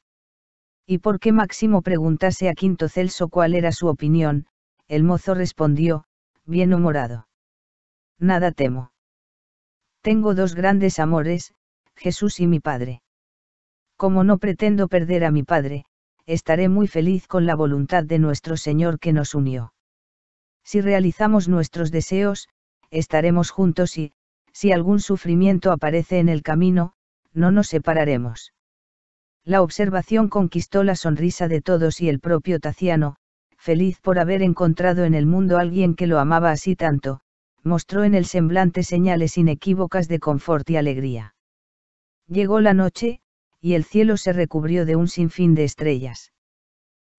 Y por qué Máximo preguntase a Quinto Celso cuál era su opinión, el mozo respondió, bien humorado. Nada temo. Tengo dos grandes amores, Jesús y mi padre. Como no pretendo perder a mi padre, estaré muy feliz con la voluntad de nuestro Señor que nos unió. Si realizamos nuestros deseos, estaremos juntos y, si algún sufrimiento aparece en el camino, no nos separaremos. La observación conquistó la sonrisa de todos y el propio Taciano, feliz por haber encontrado en el mundo alguien que lo amaba así tanto, mostró en el semblante señales inequívocas de confort y alegría. Llegó la noche, y el cielo se recubrió de un sinfín de estrellas.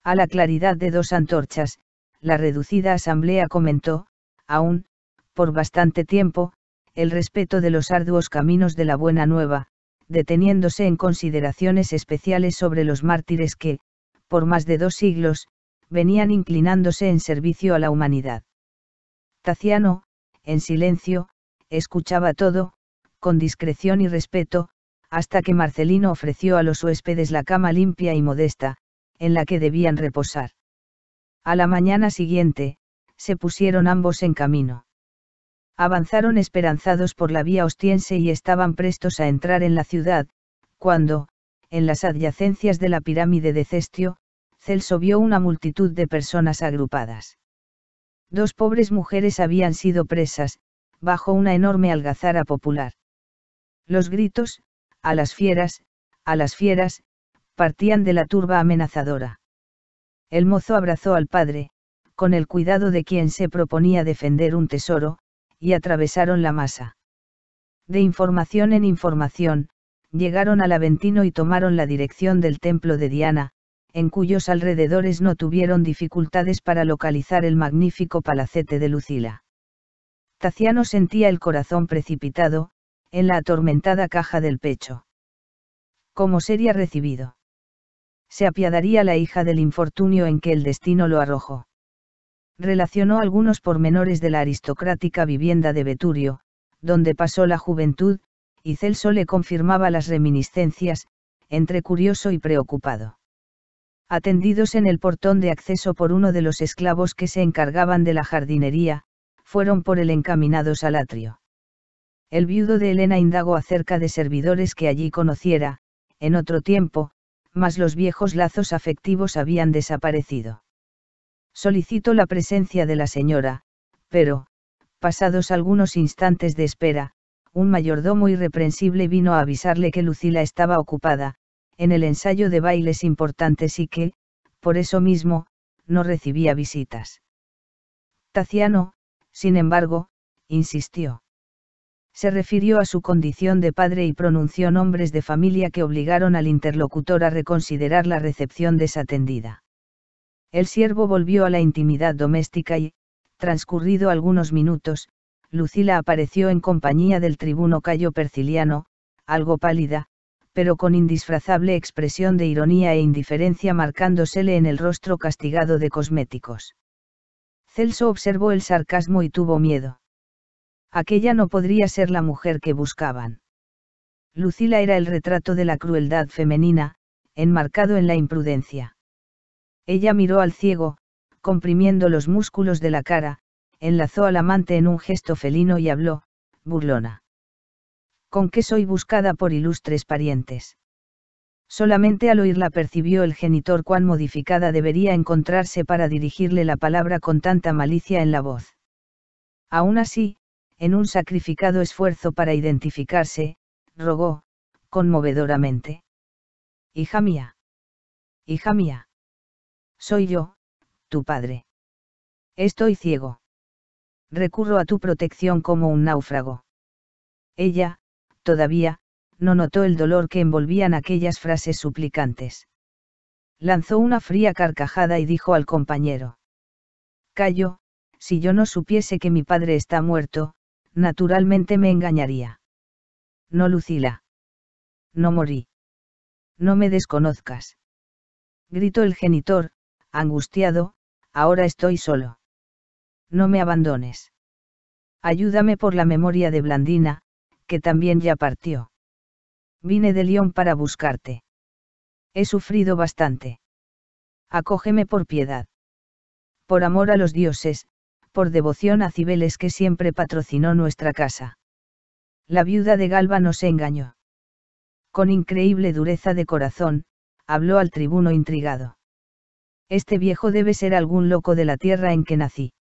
A la claridad de dos antorchas, la reducida asamblea comentó, aún, por bastante tiempo, el respeto de los arduos caminos de la buena nueva, deteniéndose en consideraciones especiales sobre los mártires que, por más de dos siglos, venían inclinándose en servicio a la humanidad. Taciano, en silencio, escuchaba todo, con discreción y respeto, hasta que Marcelino ofreció a los huéspedes la cama limpia y modesta, en la que debían reposar. A la mañana siguiente, se pusieron ambos en camino. Avanzaron esperanzados por la vía ostiense y estaban prestos a entrar en la ciudad, cuando, en las adyacencias de la pirámide de Cestio, Celso vio una multitud de personas agrupadas. Dos pobres mujeres habían sido presas, bajo una enorme algazara popular. Los gritos, a las fieras, a las fieras, partían de la turba amenazadora. El mozo abrazó al padre, con el cuidado de quien se proponía defender un tesoro, y atravesaron la masa. De información en información, llegaron al Aventino y tomaron la dirección del templo de Diana, en cuyos alrededores no tuvieron dificultades para localizar el magnífico palacete de Lucila. Taciano sentía el corazón precipitado, en la atormentada caja del pecho. ¿Cómo sería recibido? Se apiadaría la hija del infortunio en que el destino lo arrojó. Relacionó algunos pormenores de la aristocrática vivienda de Veturio, donde pasó la juventud, y Celso le confirmaba las reminiscencias, entre curioso y preocupado. Atendidos en el portón de acceso por uno de los esclavos que se encargaban de la jardinería, fueron por el encaminados al atrio. El viudo de Elena indagó acerca de servidores que allí conociera, en otro tiempo, mas los viejos lazos afectivos habían desaparecido. Solicitó la presencia de la señora, pero, pasados algunos instantes de espera, un mayordomo irreprensible vino a avisarle que Lucila estaba ocupada, en el ensayo de bailes importantes y que, por eso mismo, no recibía visitas. Taciano, sin embargo, insistió se refirió a su condición de padre y pronunció nombres de familia que obligaron al interlocutor a reconsiderar la recepción desatendida. El siervo volvió a la intimidad doméstica y, transcurrido algunos minutos, Lucila apareció en compañía del tribuno Cayo Perciliano, algo pálida, pero con indisfrazable expresión de ironía e indiferencia marcándosele en el rostro castigado de cosméticos. Celso observó el sarcasmo y tuvo miedo. Aquella no podría ser la mujer que buscaban. Lucila era el retrato de la crueldad femenina, enmarcado en la imprudencia. Ella miró al ciego, comprimiendo los músculos de la cara, enlazó al amante en un gesto felino y habló, burlona. ¿Con qué soy buscada por ilustres parientes? Solamente al oírla percibió el genitor cuán modificada debería encontrarse para dirigirle la palabra con tanta malicia en la voz. Aún así, en un sacrificado esfuerzo para identificarse, rogó, conmovedoramente. Hija mía. Hija mía. Soy yo, tu padre. Estoy ciego. Recurro a tu protección como un náufrago. Ella, todavía, no notó el dolor que envolvían aquellas frases suplicantes. Lanzó una fría carcajada y dijo al compañero. Callo, si yo no supiese que mi padre está muerto, naturalmente me engañaría. No, Lucila. No morí. No me desconozcas. Gritó el genitor, angustiado, ahora estoy solo. No me abandones. Ayúdame por la memoria de Blandina, que también ya partió. Vine de León para buscarte. He sufrido bastante. Acógeme por piedad. Por amor a los dioses, por devoción a Cibeles que siempre patrocinó nuestra casa. La viuda de Galba nos engañó. Con increíble dureza de corazón, habló al tribuno intrigado. Este viejo debe ser algún loco de la tierra en que nací.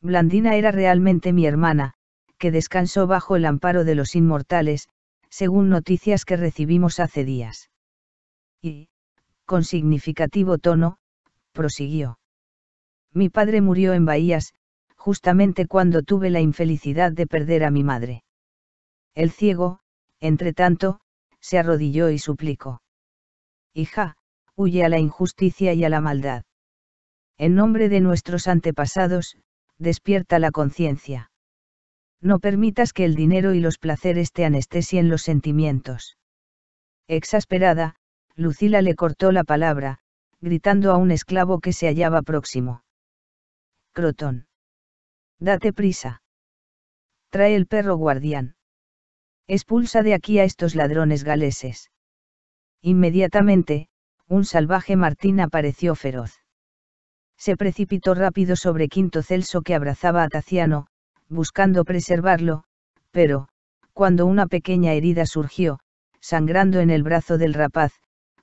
Blandina era realmente mi hermana, que descansó bajo el amparo de los inmortales, según noticias que recibimos hace días. Y, con significativo tono, prosiguió. Mi padre murió en Bahías, justamente cuando tuve la infelicidad de perder a mi madre. El ciego, tanto, se arrodilló y suplicó. Hija, huye a la injusticia y a la maldad. En nombre de nuestros antepasados, despierta la conciencia. No permitas que el dinero y los placeres te anestesien los sentimientos. Exasperada, Lucila le cortó la palabra, gritando a un esclavo que se hallaba próximo. Crotón. Date prisa. Trae el perro guardián. Expulsa de aquí a estos ladrones galeses. Inmediatamente, un salvaje Martín apareció feroz. Se precipitó rápido sobre Quinto Celso que abrazaba a Taciano, buscando preservarlo, pero, cuando una pequeña herida surgió, sangrando en el brazo del rapaz,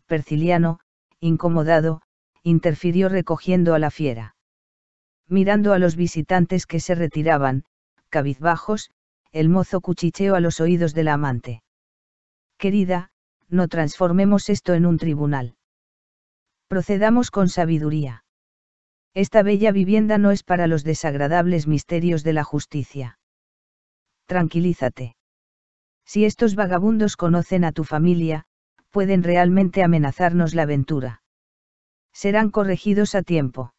Perciliano, incomodado, interfirió recogiendo a la fiera mirando a los visitantes que se retiraban, cabizbajos, el mozo cuchicheo a los oídos de la amante. Querida, no transformemos esto en un tribunal. Procedamos con sabiduría. Esta bella vivienda no es para los desagradables misterios de la justicia. Tranquilízate. Si estos vagabundos conocen a tu familia, pueden realmente amenazarnos la aventura. Serán corregidos a tiempo.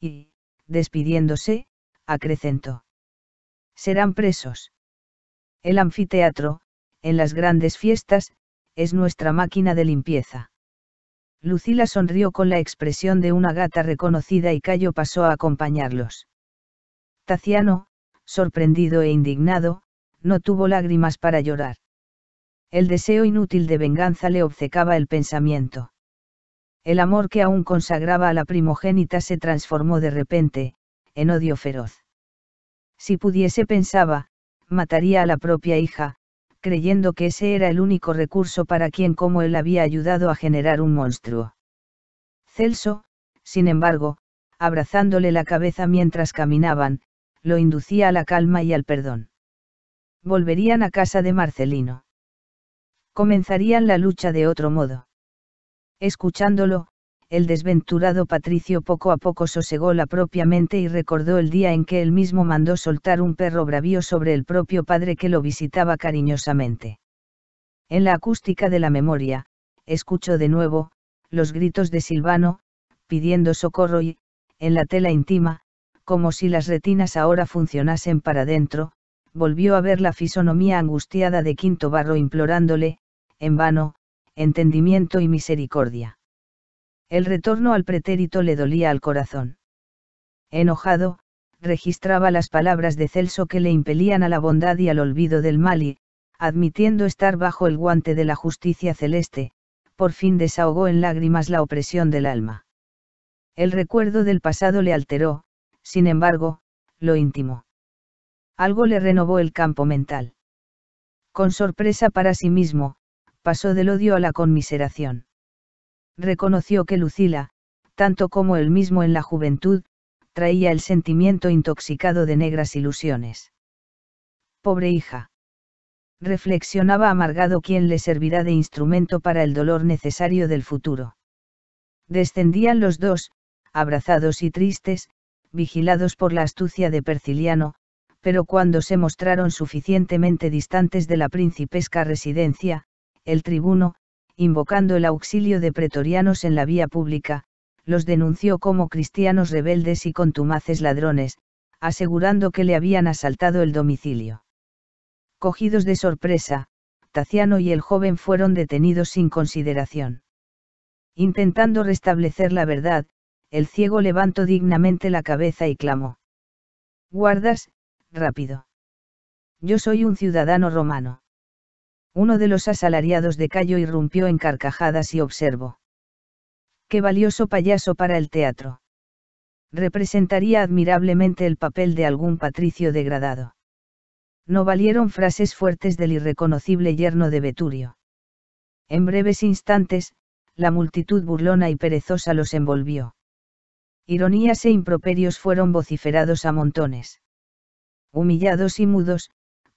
Y, despidiéndose, acrecentó. Serán presos. El anfiteatro, en las grandes fiestas, es nuestra máquina de limpieza. Lucila sonrió con la expresión de una gata reconocida y Cayo pasó a acompañarlos. Taciano, sorprendido e indignado, no tuvo lágrimas para llorar. El deseo inútil de venganza le obcecaba el pensamiento. El amor que aún consagraba a la primogénita se transformó de repente, en odio feroz. Si pudiese pensaba, mataría a la propia hija, creyendo que ese era el único recurso para quien como él había ayudado a generar un monstruo. Celso, sin embargo, abrazándole la cabeza mientras caminaban, lo inducía a la calma y al perdón. Volverían a casa de Marcelino. Comenzarían la lucha de otro modo. Escuchándolo, el desventurado Patricio poco a poco sosegó la propia mente y recordó el día en que él mismo mandó soltar un perro bravío sobre el propio padre que lo visitaba cariñosamente. En la acústica de la memoria, escuchó de nuevo, los gritos de Silvano, pidiendo socorro y, en la tela íntima, como si las retinas ahora funcionasen para dentro, volvió a ver la fisonomía angustiada de Quinto Barro implorándole, en vano, entendimiento y misericordia. El retorno al pretérito le dolía al corazón. Enojado, registraba las palabras de Celso que le impelían a la bondad y al olvido del mal y, admitiendo estar bajo el guante de la justicia celeste, por fin desahogó en lágrimas la opresión del alma. El recuerdo del pasado le alteró, sin embargo, lo íntimo. Algo le renovó el campo mental. Con sorpresa para sí mismo, pasó del odio a la conmiseración. Reconoció que Lucila, tanto como él mismo en la juventud, traía el sentimiento intoxicado de negras ilusiones. Pobre hija. Reflexionaba amargado quién le servirá de instrumento para el dolor necesario del futuro. Descendían los dos, abrazados y tristes, vigilados por la astucia de Perciliano, pero cuando se mostraron suficientemente distantes de la principesca residencia, el tribuno, invocando el auxilio de pretorianos en la vía pública, los denunció como cristianos rebeldes y contumaces ladrones, asegurando que le habían asaltado el domicilio. Cogidos de sorpresa, Taciano y el joven fueron detenidos sin consideración. Intentando restablecer la verdad, el ciego levantó dignamente la cabeza y clamó. Guardas, rápido. Yo soy un ciudadano romano. Uno de los asalariados de Cayo irrumpió en carcajadas y observó. Qué valioso payaso para el teatro. Representaría admirablemente el papel de algún patricio degradado. No valieron frases fuertes del irreconocible yerno de Beturio. En breves instantes, la multitud burlona y perezosa los envolvió. Ironías e improperios fueron vociferados a montones. Humillados y mudos,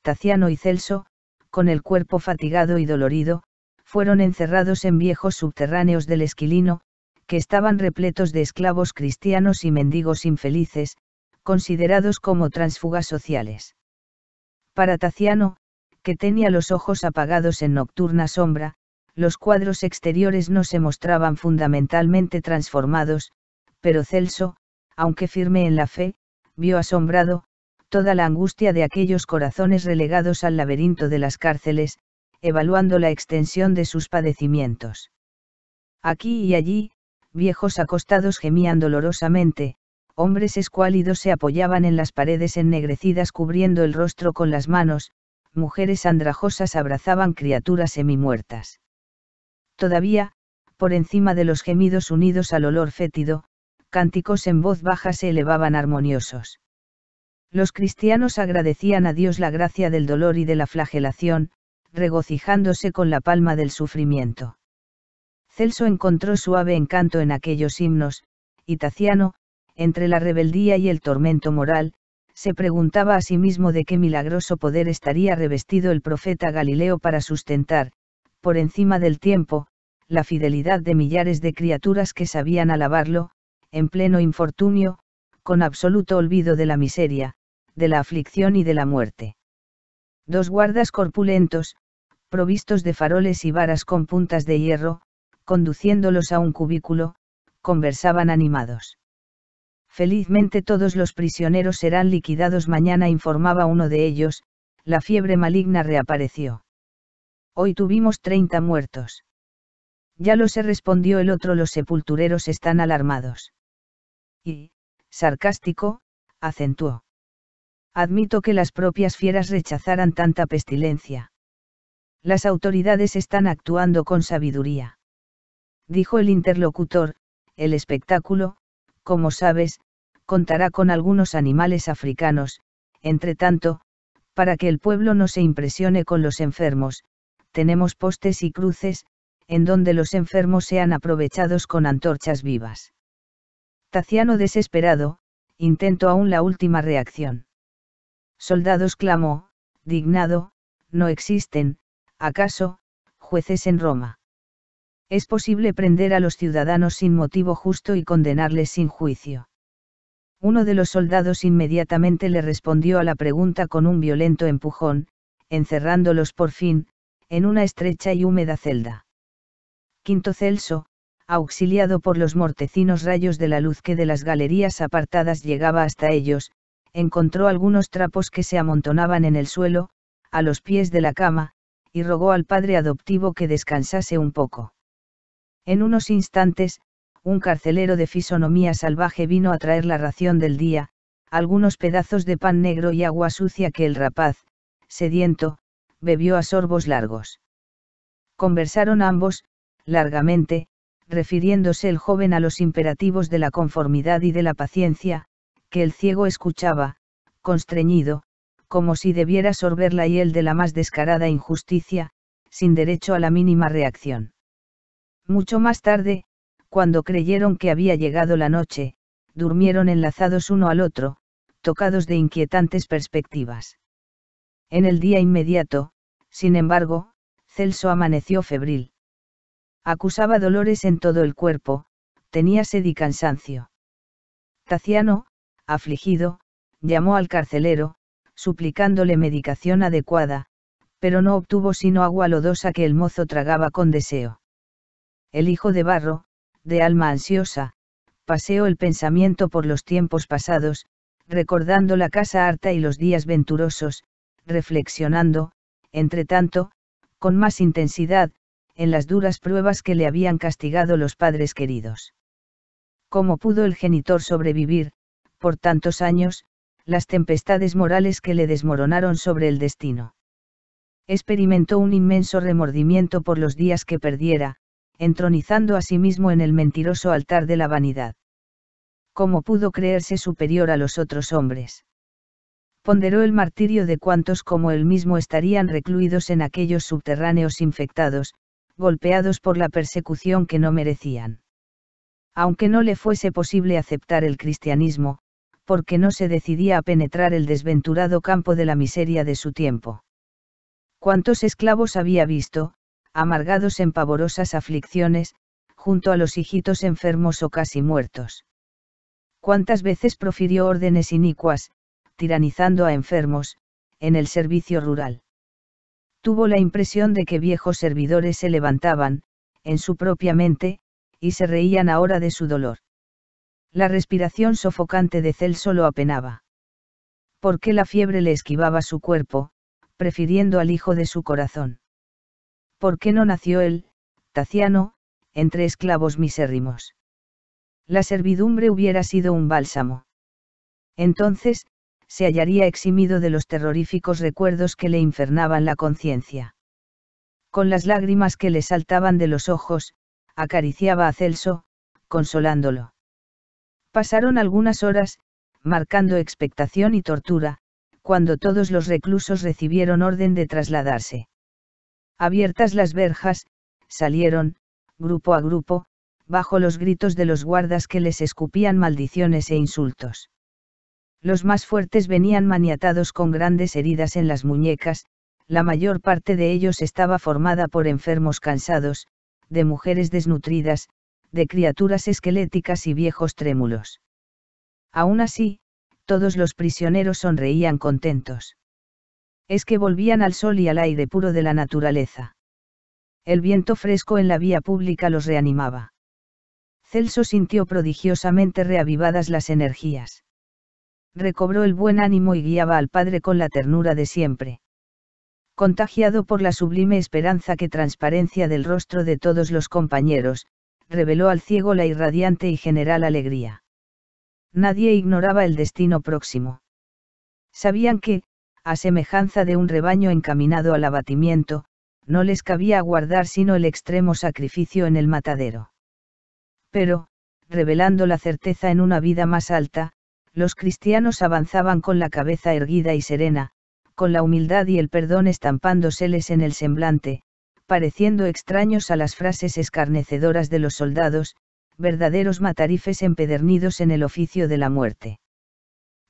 Taciano y Celso, con el cuerpo fatigado y dolorido, fueron encerrados en viejos subterráneos del Esquilino, que estaban repletos de esclavos cristianos y mendigos infelices, considerados como transfugas sociales. Para Taciano, que tenía los ojos apagados en nocturna sombra, los cuadros exteriores no se mostraban fundamentalmente transformados, pero Celso, aunque firme en la fe, vio asombrado, toda la angustia de aquellos corazones relegados al laberinto de las cárceles, evaluando la extensión de sus padecimientos. Aquí y allí, viejos acostados gemían dolorosamente, hombres escuálidos se apoyaban en las paredes ennegrecidas cubriendo el rostro con las manos, mujeres andrajosas abrazaban criaturas semimuertas. Todavía, por encima de los gemidos unidos al olor fétido, cánticos en voz baja se elevaban armoniosos. Los cristianos agradecían a Dios la gracia del dolor y de la flagelación, regocijándose con la palma del sufrimiento. Celso encontró suave encanto en aquellos himnos, y Taciano, entre la rebeldía y el tormento moral, se preguntaba a sí mismo de qué milagroso poder estaría revestido el profeta Galileo para sustentar, por encima del tiempo, la fidelidad de millares de criaturas que sabían alabarlo, en pleno infortunio, con absoluto olvido de la miseria, de la aflicción y de la muerte. Dos guardas corpulentos, provistos de faroles y varas con puntas de hierro, conduciéndolos a un cubículo, conversaban animados. Felizmente todos los prisioneros serán liquidados mañana, informaba uno de ellos, la fiebre maligna reapareció. Hoy tuvimos 30 muertos. Ya lo sé, respondió el otro, los sepultureros están alarmados. Y, sarcástico, acentuó. Admito que las propias fieras rechazaran tanta pestilencia. Las autoridades están actuando con sabiduría. Dijo el interlocutor, el espectáculo, como sabes, contará con algunos animales africanos, entre tanto, para que el pueblo no se impresione con los enfermos, tenemos postes y cruces, en donde los enfermos sean aprovechados con antorchas vivas. Taciano desesperado, intentó aún la última reacción. Soldados clamó, dignado, no existen, acaso, jueces en Roma. Es posible prender a los ciudadanos sin motivo justo y condenarles sin juicio. Uno de los soldados inmediatamente le respondió a la pregunta con un violento empujón, encerrándolos por fin, en una estrecha y húmeda celda. Quinto Celso, auxiliado por los mortecinos rayos de la luz que de las galerías apartadas llegaba hasta ellos, encontró algunos trapos que se amontonaban en el suelo, a los pies de la cama, y rogó al padre adoptivo que descansase un poco. En unos instantes, un carcelero de fisonomía salvaje vino a traer la ración del día, algunos pedazos de pan negro y agua sucia que el rapaz, sediento, bebió a sorbos largos. Conversaron ambos, largamente, refiriéndose el joven a los imperativos de la conformidad y de la paciencia, que el ciego escuchaba, constreñido, como si debiera sorber y él de la más descarada injusticia, sin derecho a la mínima reacción. Mucho más tarde, cuando creyeron que había llegado la noche, durmieron enlazados uno al otro, tocados de inquietantes perspectivas. En el día inmediato, sin embargo, Celso amaneció febril. Acusaba dolores en todo el cuerpo, tenía sed y cansancio. Taciano, afligido, llamó al carcelero, suplicándole medicación adecuada, pero no obtuvo sino agua lodosa que el mozo tragaba con deseo. El hijo de barro, de alma ansiosa, paseó el pensamiento por los tiempos pasados, recordando la casa harta y los días venturosos, reflexionando, entre tanto, con más intensidad, en las duras pruebas que le habían castigado los padres queridos. ¿Cómo pudo el genitor sobrevivir, por tantos años, las tempestades morales que le desmoronaron sobre el destino? Experimentó un inmenso remordimiento por los días que perdiera, entronizando a sí mismo en el mentiroso altar de la vanidad. ¿Cómo pudo creerse superior a los otros hombres? ponderó el martirio de cuantos como él mismo estarían recluidos en aquellos subterráneos infectados, golpeados por la persecución que no merecían. Aunque no le fuese posible aceptar el cristianismo, porque no se decidía a penetrar el desventurado campo de la miseria de su tiempo. Cuántos esclavos había visto, amargados en pavorosas aflicciones, junto a los hijitos enfermos o casi muertos. Cuántas veces profirió órdenes inicuas, tiranizando a enfermos, en el servicio rural tuvo la impresión de que viejos servidores se levantaban, en su propia mente, y se reían ahora de su dolor. La respiración sofocante de Celso lo apenaba. ¿Por qué la fiebre le esquivaba su cuerpo, prefiriendo al hijo de su corazón? ¿Por qué no nació él, Taciano, entre esclavos misérrimos? La servidumbre hubiera sido un bálsamo. Entonces, se hallaría eximido de los terroríficos recuerdos que le infernaban la conciencia. Con las lágrimas que le saltaban de los ojos, acariciaba a Celso, consolándolo. Pasaron algunas horas, marcando expectación y tortura, cuando todos los reclusos recibieron orden de trasladarse. Abiertas las verjas, salieron, grupo a grupo, bajo los gritos de los guardas que les escupían maldiciones e insultos. Los más fuertes venían maniatados con grandes heridas en las muñecas, la mayor parte de ellos estaba formada por enfermos cansados, de mujeres desnutridas, de criaturas esqueléticas y viejos trémulos. Aún así, todos los prisioneros sonreían contentos. Es que volvían al sol y al aire puro de la naturaleza. El viento fresco en la vía pública los reanimaba. Celso sintió prodigiosamente reavivadas las energías recobró el buen ánimo y guiaba al padre con la ternura de siempre. Contagiado por la sublime esperanza que transparencia del rostro de todos los compañeros, reveló al ciego la irradiante y general alegría. Nadie ignoraba el destino próximo. Sabían que, a semejanza de un rebaño encaminado al abatimiento, no les cabía aguardar sino el extremo sacrificio en el matadero. Pero, revelando la certeza en una vida más alta, los cristianos avanzaban con la cabeza erguida y serena, con la humildad y el perdón estampándoseles en el semblante, pareciendo extraños a las frases escarnecedoras de los soldados, verdaderos matarifes empedernidos en el oficio de la muerte.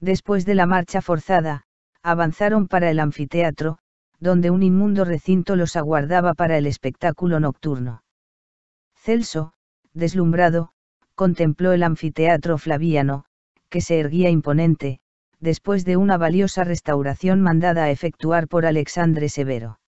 Después de la marcha forzada, avanzaron para el anfiteatro, donde un inmundo recinto los aguardaba para el espectáculo nocturno. Celso, deslumbrado, contempló el anfiteatro flaviano, que se erguía imponente, después de una valiosa restauración mandada a efectuar por Alexandre Severo.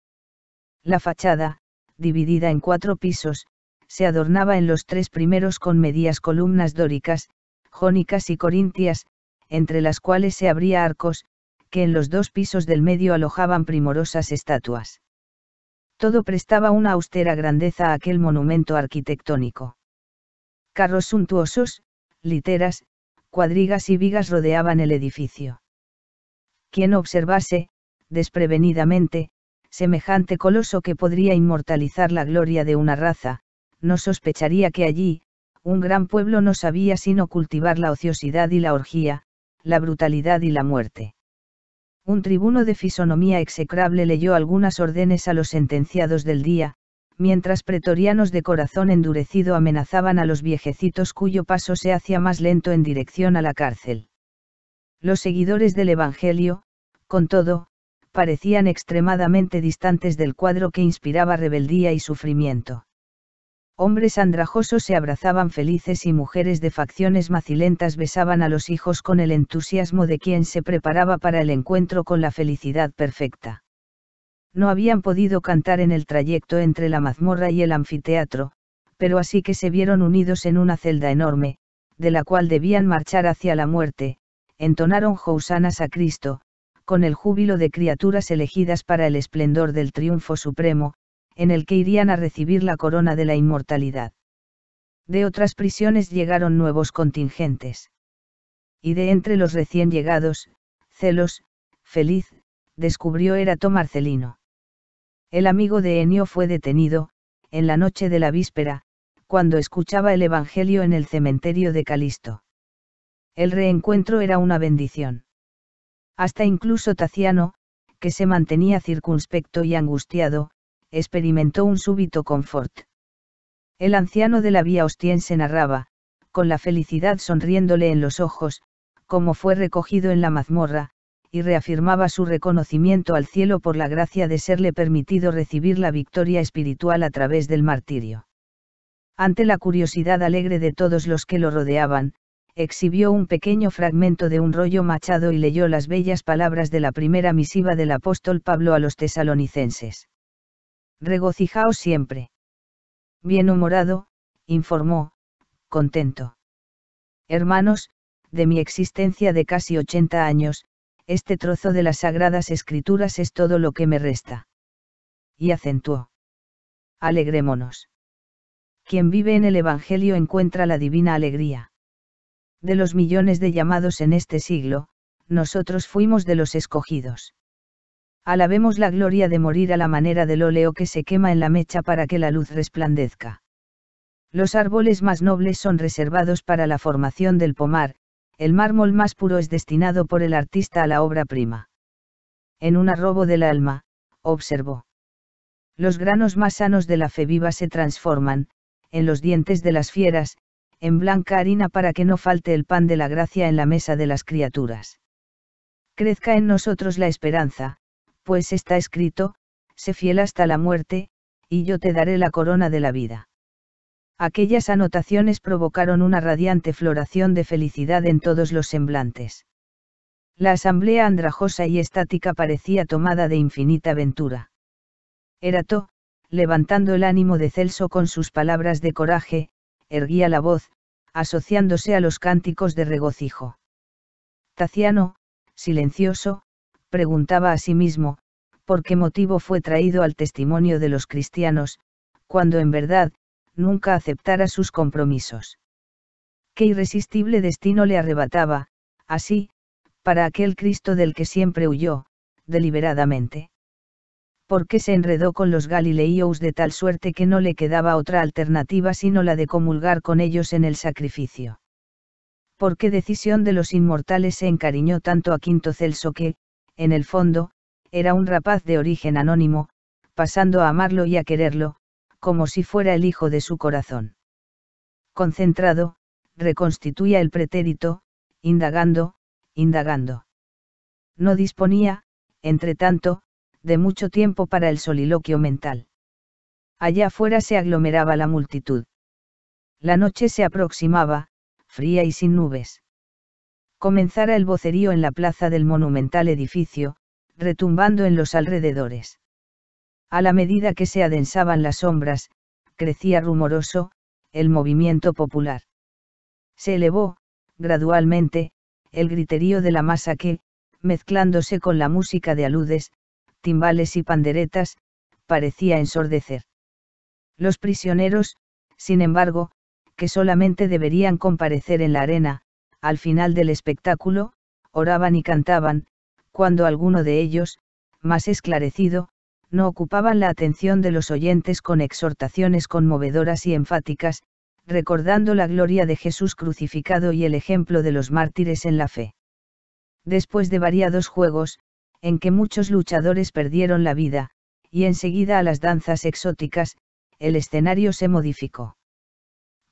La fachada, dividida en cuatro pisos, se adornaba en los tres primeros con medias columnas dóricas, jónicas y corintias, entre las cuales se abría arcos, que en los dos pisos del medio alojaban primorosas estatuas. Todo prestaba una austera grandeza a aquel monumento arquitectónico. Carros suntuosos, literas, cuadrigas y vigas rodeaban el edificio. Quien observase, desprevenidamente, semejante coloso que podría inmortalizar la gloria de una raza, no sospecharía que allí, un gran pueblo no sabía sino cultivar la ociosidad y la orgía, la brutalidad y la muerte. Un tribuno de fisonomía execrable leyó algunas órdenes a los sentenciados del día, mientras pretorianos de corazón endurecido amenazaban a los viejecitos cuyo paso se hacía más lento en dirección a la cárcel. Los seguidores del Evangelio, con todo, parecían extremadamente distantes del cuadro que inspiraba rebeldía y sufrimiento. Hombres andrajosos se abrazaban felices y mujeres de facciones macilentas besaban a los hijos con el entusiasmo de quien se preparaba para el encuentro con la felicidad perfecta. No habían podido cantar en el trayecto entre la mazmorra y el anfiteatro, pero así que se vieron unidos en una celda enorme, de la cual debían marchar hacia la muerte, entonaron jousanas a Cristo, con el júbilo de criaturas elegidas para el esplendor del triunfo supremo, en el que irían a recibir la corona de la inmortalidad. De otras prisiones llegaron nuevos contingentes. Y de entre los recién llegados, Celos, feliz, descubrió era Marcelino. El amigo de Enio fue detenido, en la noche de la víspera, cuando escuchaba el Evangelio en el cementerio de Calisto. El reencuentro era una bendición. Hasta incluso Taciano, que se mantenía circunspecto y angustiado, experimentó un súbito confort. El anciano de la vía ostiense narraba, con la felicidad sonriéndole en los ojos, como fue recogido en la mazmorra, y reafirmaba su reconocimiento al cielo por la gracia de serle permitido recibir la victoria espiritual a través del martirio. Ante la curiosidad alegre de todos los que lo rodeaban, exhibió un pequeño fragmento de un rollo machado y leyó las bellas palabras de la primera misiva del apóstol Pablo a los tesalonicenses. Regocijaos siempre. Bien humorado, informó, contento. Hermanos, de mi existencia de casi ochenta años, este trozo de las sagradas escrituras es todo lo que me resta. Y acentuó. Alegrémonos. Quien vive en el Evangelio encuentra la divina alegría. De los millones de llamados en este siglo, nosotros fuimos de los escogidos. Alabemos la gloria de morir a la manera del óleo que se quema en la mecha para que la luz resplandezca. Los árboles más nobles son reservados para la formación del pomar, el mármol más puro es destinado por el artista a la obra prima. En un arrobo del alma, observó. Los granos más sanos de la fe viva se transforman, en los dientes de las fieras, en blanca harina para que no falte el pan de la gracia en la mesa de las criaturas. Crezca en nosotros la esperanza, pues está escrito, sé fiel hasta la muerte, y yo te daré la corona de la vida. Aquellas anotaciones provocaron una radiante floración de felicidad en todos los semblantes. La asamblea andrajosa y estática parecía tomada de infinita ventura. Erato, levantando el ánimo de Celso con sus palabras de coraje, erguía la voz, asociándose a los cánticos de regocijo. Taciano, silencioso, preguntaba a sí mismo, por qué motivo fue traído al testimonio de los cristianos, cuando en verdad, nunca aceptara sus compromisos. Qué irresistible destino le arrebataba, así, para aquel Cristo del que siempre huyó, deliberadamente. ¿Por qué se enredó con los Galileos de tal suerte que no le quedaba otra alternativa sino la de comulgar con ellos en el sacrificio? ¿Por qué decisión de los inmortales se encariñó tanto a Quinto Celso que, en el fondo, era un rapaz de origen anónimo, pasando a amarlo y a quererlo, como si fuera el hijo de su corazón. Concentrado, reconstituía el pretérito, indagando, indagando. No disponía, entre tanto, de mucho tiempo para el soliloquio mental. Allá afuera se aglomeraba la multitud. La noche se aproximaba, fría y sin nubes. Comenzara el vocerío en la plaza del monumental edificio, retumbando en los alrededores. A la medida que se adensaban las sombras, crecía rumoroso, el movimiento popular. Se elevó, gradualmente, el griterío de la masa que, mezclándose con la música de aludes, timbales y panderetas, parecía ensordecer. Los prisioneros, sin embargo, que solamente deberían comparecer en la arena, al final del espectáculo, oraban y cantaban, cuando alguno de ellos, más esclarecido, no ocupaban la atención de los oyentes con exhortaciones conmovedoras y enfáticas, recordando la gloria de Jesús crucificado y el ejemplo de los mártires en la fe. Después de variados juegos, en que muchos luchadores perdieron la vida, y enseguida a las danzas exóticas, el escenario se modificó.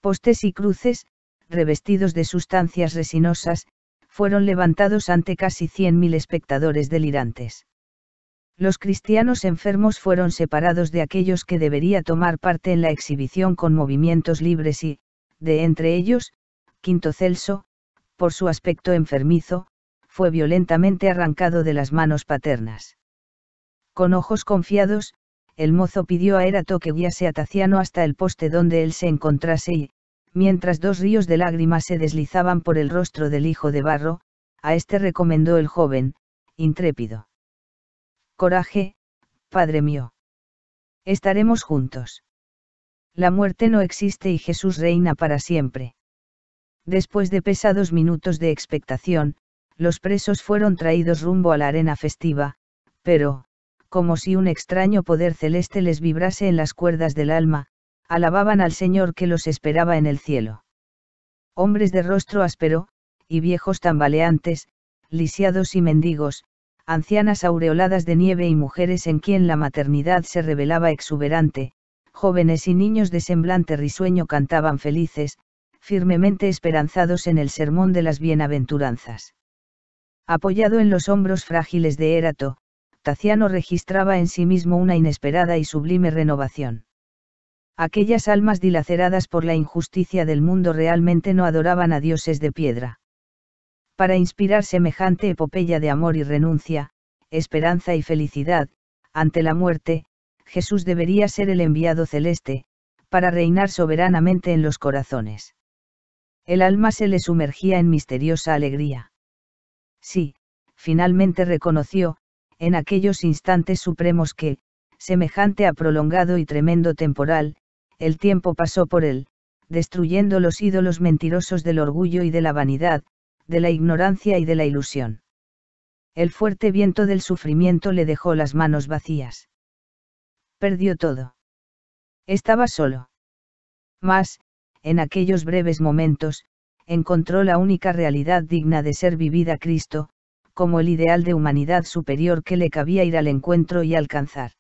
Postes y cruces, revestidos de sustancias resinosas, fueron levantados ante casi 100.000 espectadores delirantes los cristianos enfermos fueron separados de aquellos que debería tomar parte en la exhibición con movimientos libres y, de entre ellos, Quinto Celso, por su aspecto enfermizo, fue violentamente arrancado de las manos paternas. Con ojos confiados, el mozo pidió a Erato que guiase a Taciano hasta el poste donde él se encontrase y, mientras dos ríos de lágrimas se deslizaban por el rostro del hijo de barro, a este recomendó el joven, intrépido coraje, Padre mío. Estaremos juntos. La muerte no existe y Jesús reina para siempre. Después de pesados minutos de expectación, los presos fueron traídos rumbo a la arena festiva, pero, como si un extraño poder celeste les vibrase en las cuerdas del alma, alababan al Señor que los esperaba en el cielo. Hombres de rostro áspero, y viejos tambaleantes, lisiados y mendigos, ancianas aureoladas de nieve y mujeres en quien la maternidad se revelaba exuberante, jóvenes y niños de semblante risueño cantaban felices, firmemente esperanzados en el sermón de las bienaventuranzas. Apoyado en los hombros frágiles de Érato, Taciano registraba en sí mismo una inesperada y sublime renovación. Aquellas almas dilaceradas por la injusticia del mundo realmente no adoraban a dioses de piedra para inspirar semejante epopeya de amor y renuncia, esperanza y felicidad, ante la muerte, Jesús debería ser el enviado celeste, para reinar soberanamente en los corazones. El alma se le sumergía en misteriosa alegría. Sí, finalmente reconoció, en aquellos instantes supremos que, semejante a prolongado y tremendo temporal, el tiempo pasó por él, destruyendo los ídolos mentirosos del orgullo y de la vanidad, de la ignorancia y de la ilusión. El fuerte viento del sufrimiento le dejó las manos vacías. Perdió todo. Estaba solo. Mas, en aquellos breves momentos, encontró la única realidad digna de ser vivida Cristo, como el ideal de humanidad superior que le cabía ir al encuentro y alcanzar.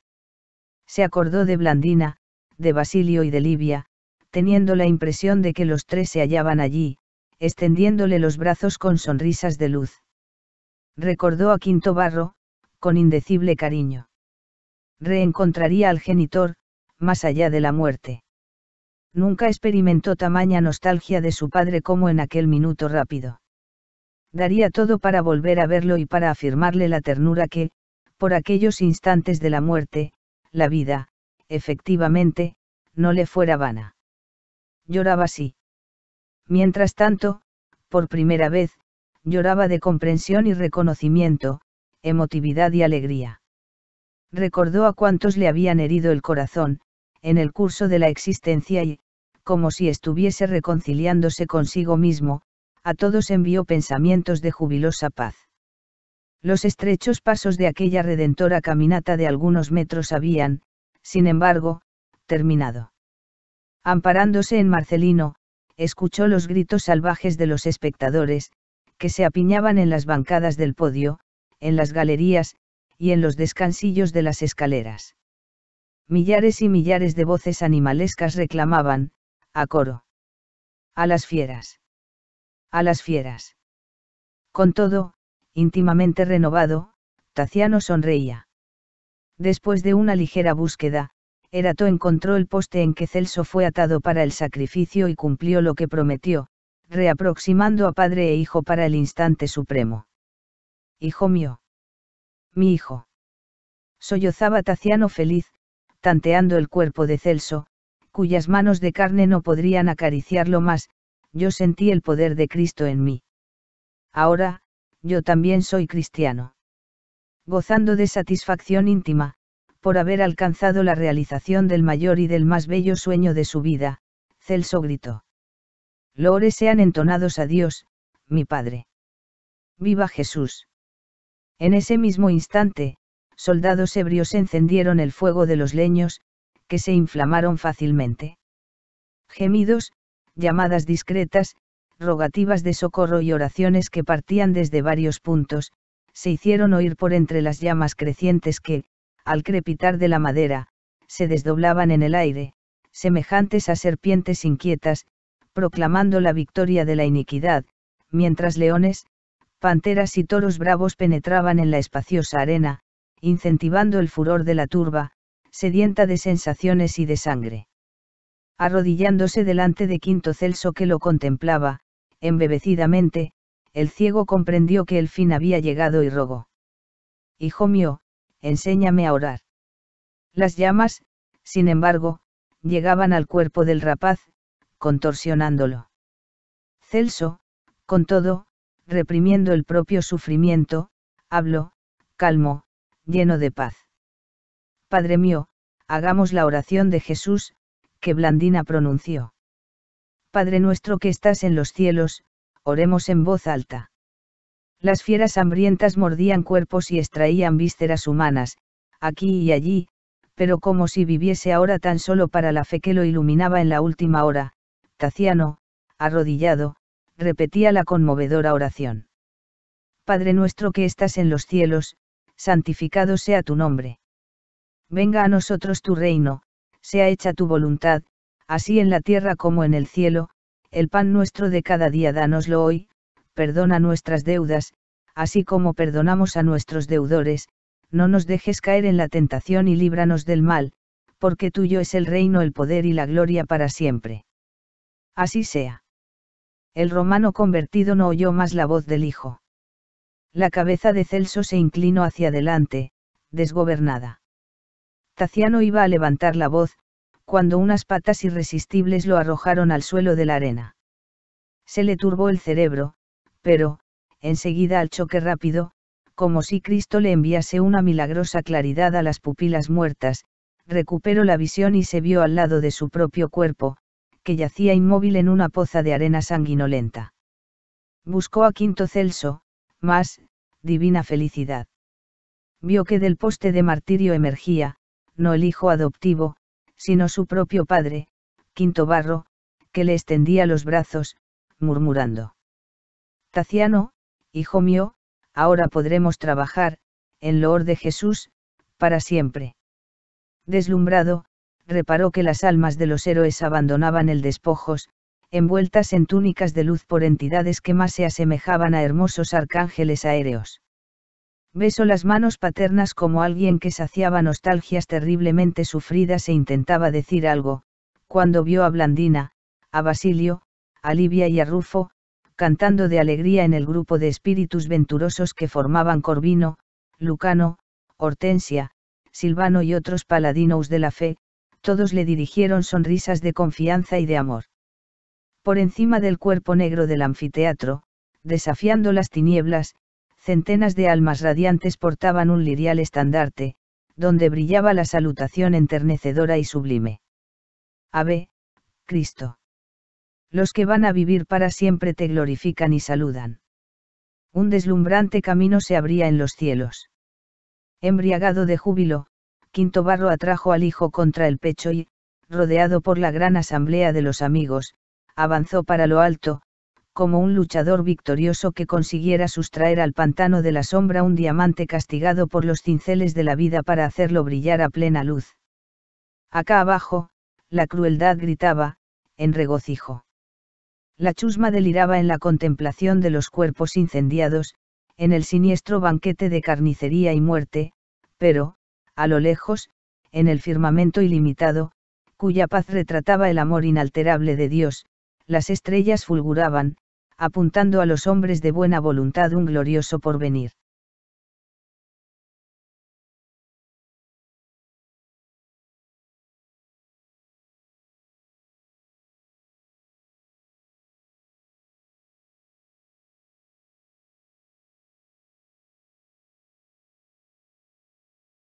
Se acordó de Blandina, de Basilio y de Livia, teniendo la impresión de que los tres se hallaban allí, extendiéndole los brazos con sonrisas de luz. Recordó a Quinto Barro, con indecible cariño. Reencontraría al genitor, más allá de la muerte. Nunca experimentó tamaña nostalgia de su padre como en aquel minuto rápido. Daría todo para volver a verlo y para afirmarle la ternura que, por aquellos instantes de la muerte, la vida, efectivamente, no le fuera vana. Lloraba así. Mientras tanto, por primera vez, lloraba de comprensión y reconocimiento, emotividad y alegría. Recordó a cuántos le habían herido el corazón, en el curso de la existencia y, como si estuviese reconciliándose consigo mismo, a todos envió pensamientos de jubilosa paz. Los estrechos pasos de aquella redentora caminata de algunos metros habían, sin embargo, terminado. Amparándose en Marcelino, escuchó los gritos salvajes de los espectadores, que se apiñaban en las bancadas del podio, en las galerías, y en los descansillos de las escaleras. Millares y millares de voces animalescas reclamaban, a coro. A las fieras. A las fieras. Con todo, íntimamente renovado, Taciano sonreía. Después de una ligera búsqueda, Erato encontró el poste en que Celso fue atado para el sacrificio y cumplió lo que prometió, reaproximando a padre e hijo para el instante supremo. Hijo mío. Mi hijo. Sollozaba Taciano feliz, tanteando el cuerpo de Celso, cuyas manos de carne no podrían acariciarlo más, yo sentí el poder de Cristo en mí. Ahora, yo también soy cristiano. Gozando de satisfacción íntima, por haber alcanzado la realización del mayor y del más bello sueño de su vida, Celso gritó. Lores sean entonados a Dios, mi Padre. Viva Jesús. En ese mismo instante, soldados ebrios encendieron el fuego de los leños, que se inflamaron fácilmente. Gemidos, llamadas discretas, rogativas de socorro y oraciones que partían desde varios puntos, se hicieron oír por entre las llamas crecientes que, al crepitar de la madera, se desdoblaban en el aire, semejantes a serpientes inquietas, proclamando la victoria de la iniquidad, mientras leones, panteras y toros bravos penetraban en la espaciosa arena, incentivando el furor de la turba, sedienta de sensaciones y de sangre. Arrodillándose delante de Quinto Celso que lo contemplaba, embebecidamente, el ciego comprendió que el fin había llegado y rogó. Hijo mío, enséñame a orar. Las llamas, sin embargo, llegaban al cuerpo del rapaz, contorsionándolo. Celso, con todo, reprimiendo el propio sufrimiento, habló, calmo, lleno de paz. Padre mío, hagamos la oración de Jesús, que Blandina pronunció. Padre nuestro que estás en los cielos, oremos en voz alta. Las fieras hambrientas mordían cuerpos y extraían vísceras humanas, aquí y allí, pero como si viviese ahora tan solo para la fe que lo iluminaba en la última hora, Taciano, arrodillado, repetía la conmovedora oración. Padre nuestro que estás en los cielos, santificado sea tu nombre. Venga a nosotros tu reino, sea hecha tu voluntad, así en la tierra como en el cielo, el pan nuestro de cada día danoslo hoy, perdona nuestras deudas, así como perdonamos a nuestros deudores, no nos dejes caer en la tentación y líbranos del mal, porque tuyo es el reino, el poder y la gloria para siempre. Así sea. El romano convertido no oyó más la voz del Hijo. La cabeza de Celso se inclinó hacia adelante, desgobernada. Taciano iba a levantar la voz, cuando unas patas irresistibles lo arrojaron al suelo de la arena. Se le turbó el cerebro, pero, enseguida al choque rápido, como si Cristo le enviase una milagrosa claridad a las pupilas muertas, recuperó la visión y se vio al lado de su propio cuerpo, que yacía inmóvil en una poza de arena sanguinolenta. Buscó a Quinto Celso, más, divina felicidad. Vio que del poste de martirio emergía, no el hijo adoptivo, sino su propio padre, Quinto Barro, que le extendía los brazos, murmurando. Taciano, hijo mío, ahora podremos trabajar, en loor de Jesús, para siempre. Deslumbrado, reparó que las almas de los héroes abandonaban el despojos, envueltas en túnicas de luz por entidades que más se asemejaban a hermosos arcángeles aéreos. Besó las manos paternas como alguien que saciaba nostalgias terriblemente sufridas e intentaba decir algo, cuando vio a Blandina, a Basilio, a Livia y a Rufo, cantando de alegría en el grupo de espíritus venturosos que formaban Corvino, Lucano, Hortensia, Silvano y otros paladinos de la fe, todos le dirigieron sonrisas de confianza y de amor. Por encima del cuerpo negro del anfiteatro, desafiando las tinieblas, centenas de almas radiantes portaban un lirial estandarte, donde brillaba la salutación enternecedora y sublime. Ave, Cristo los que van a vivir para siempre te glorifican y saludan. Un deslumbrante camino se abría en los cielos. Embriagado de júbilo, Quinto Barro atrajo al hijo contra el pecho y, rodeado por la gran asamblea de los amigos, avanzó para lo alto, como un luchador victorioso que consiguiera sustraer al pantano de la sombra un diamante castigado por los cinceles de la vida para hacerlo brillar a plena luz. Acá abajo, la crueldad gritaba, en regocijo. La chusma deliraba en la contemplación de los cuerpos incendiados, en el siniestro banquete de carnicería y muerte, pero, a lo lejos, en el firmamento ilimitado, cuya paz retrataba el amor inalterable de Dios, las estrellas fulguraban, apuntando a los hombres de buena voluntad un glorioso porvenir.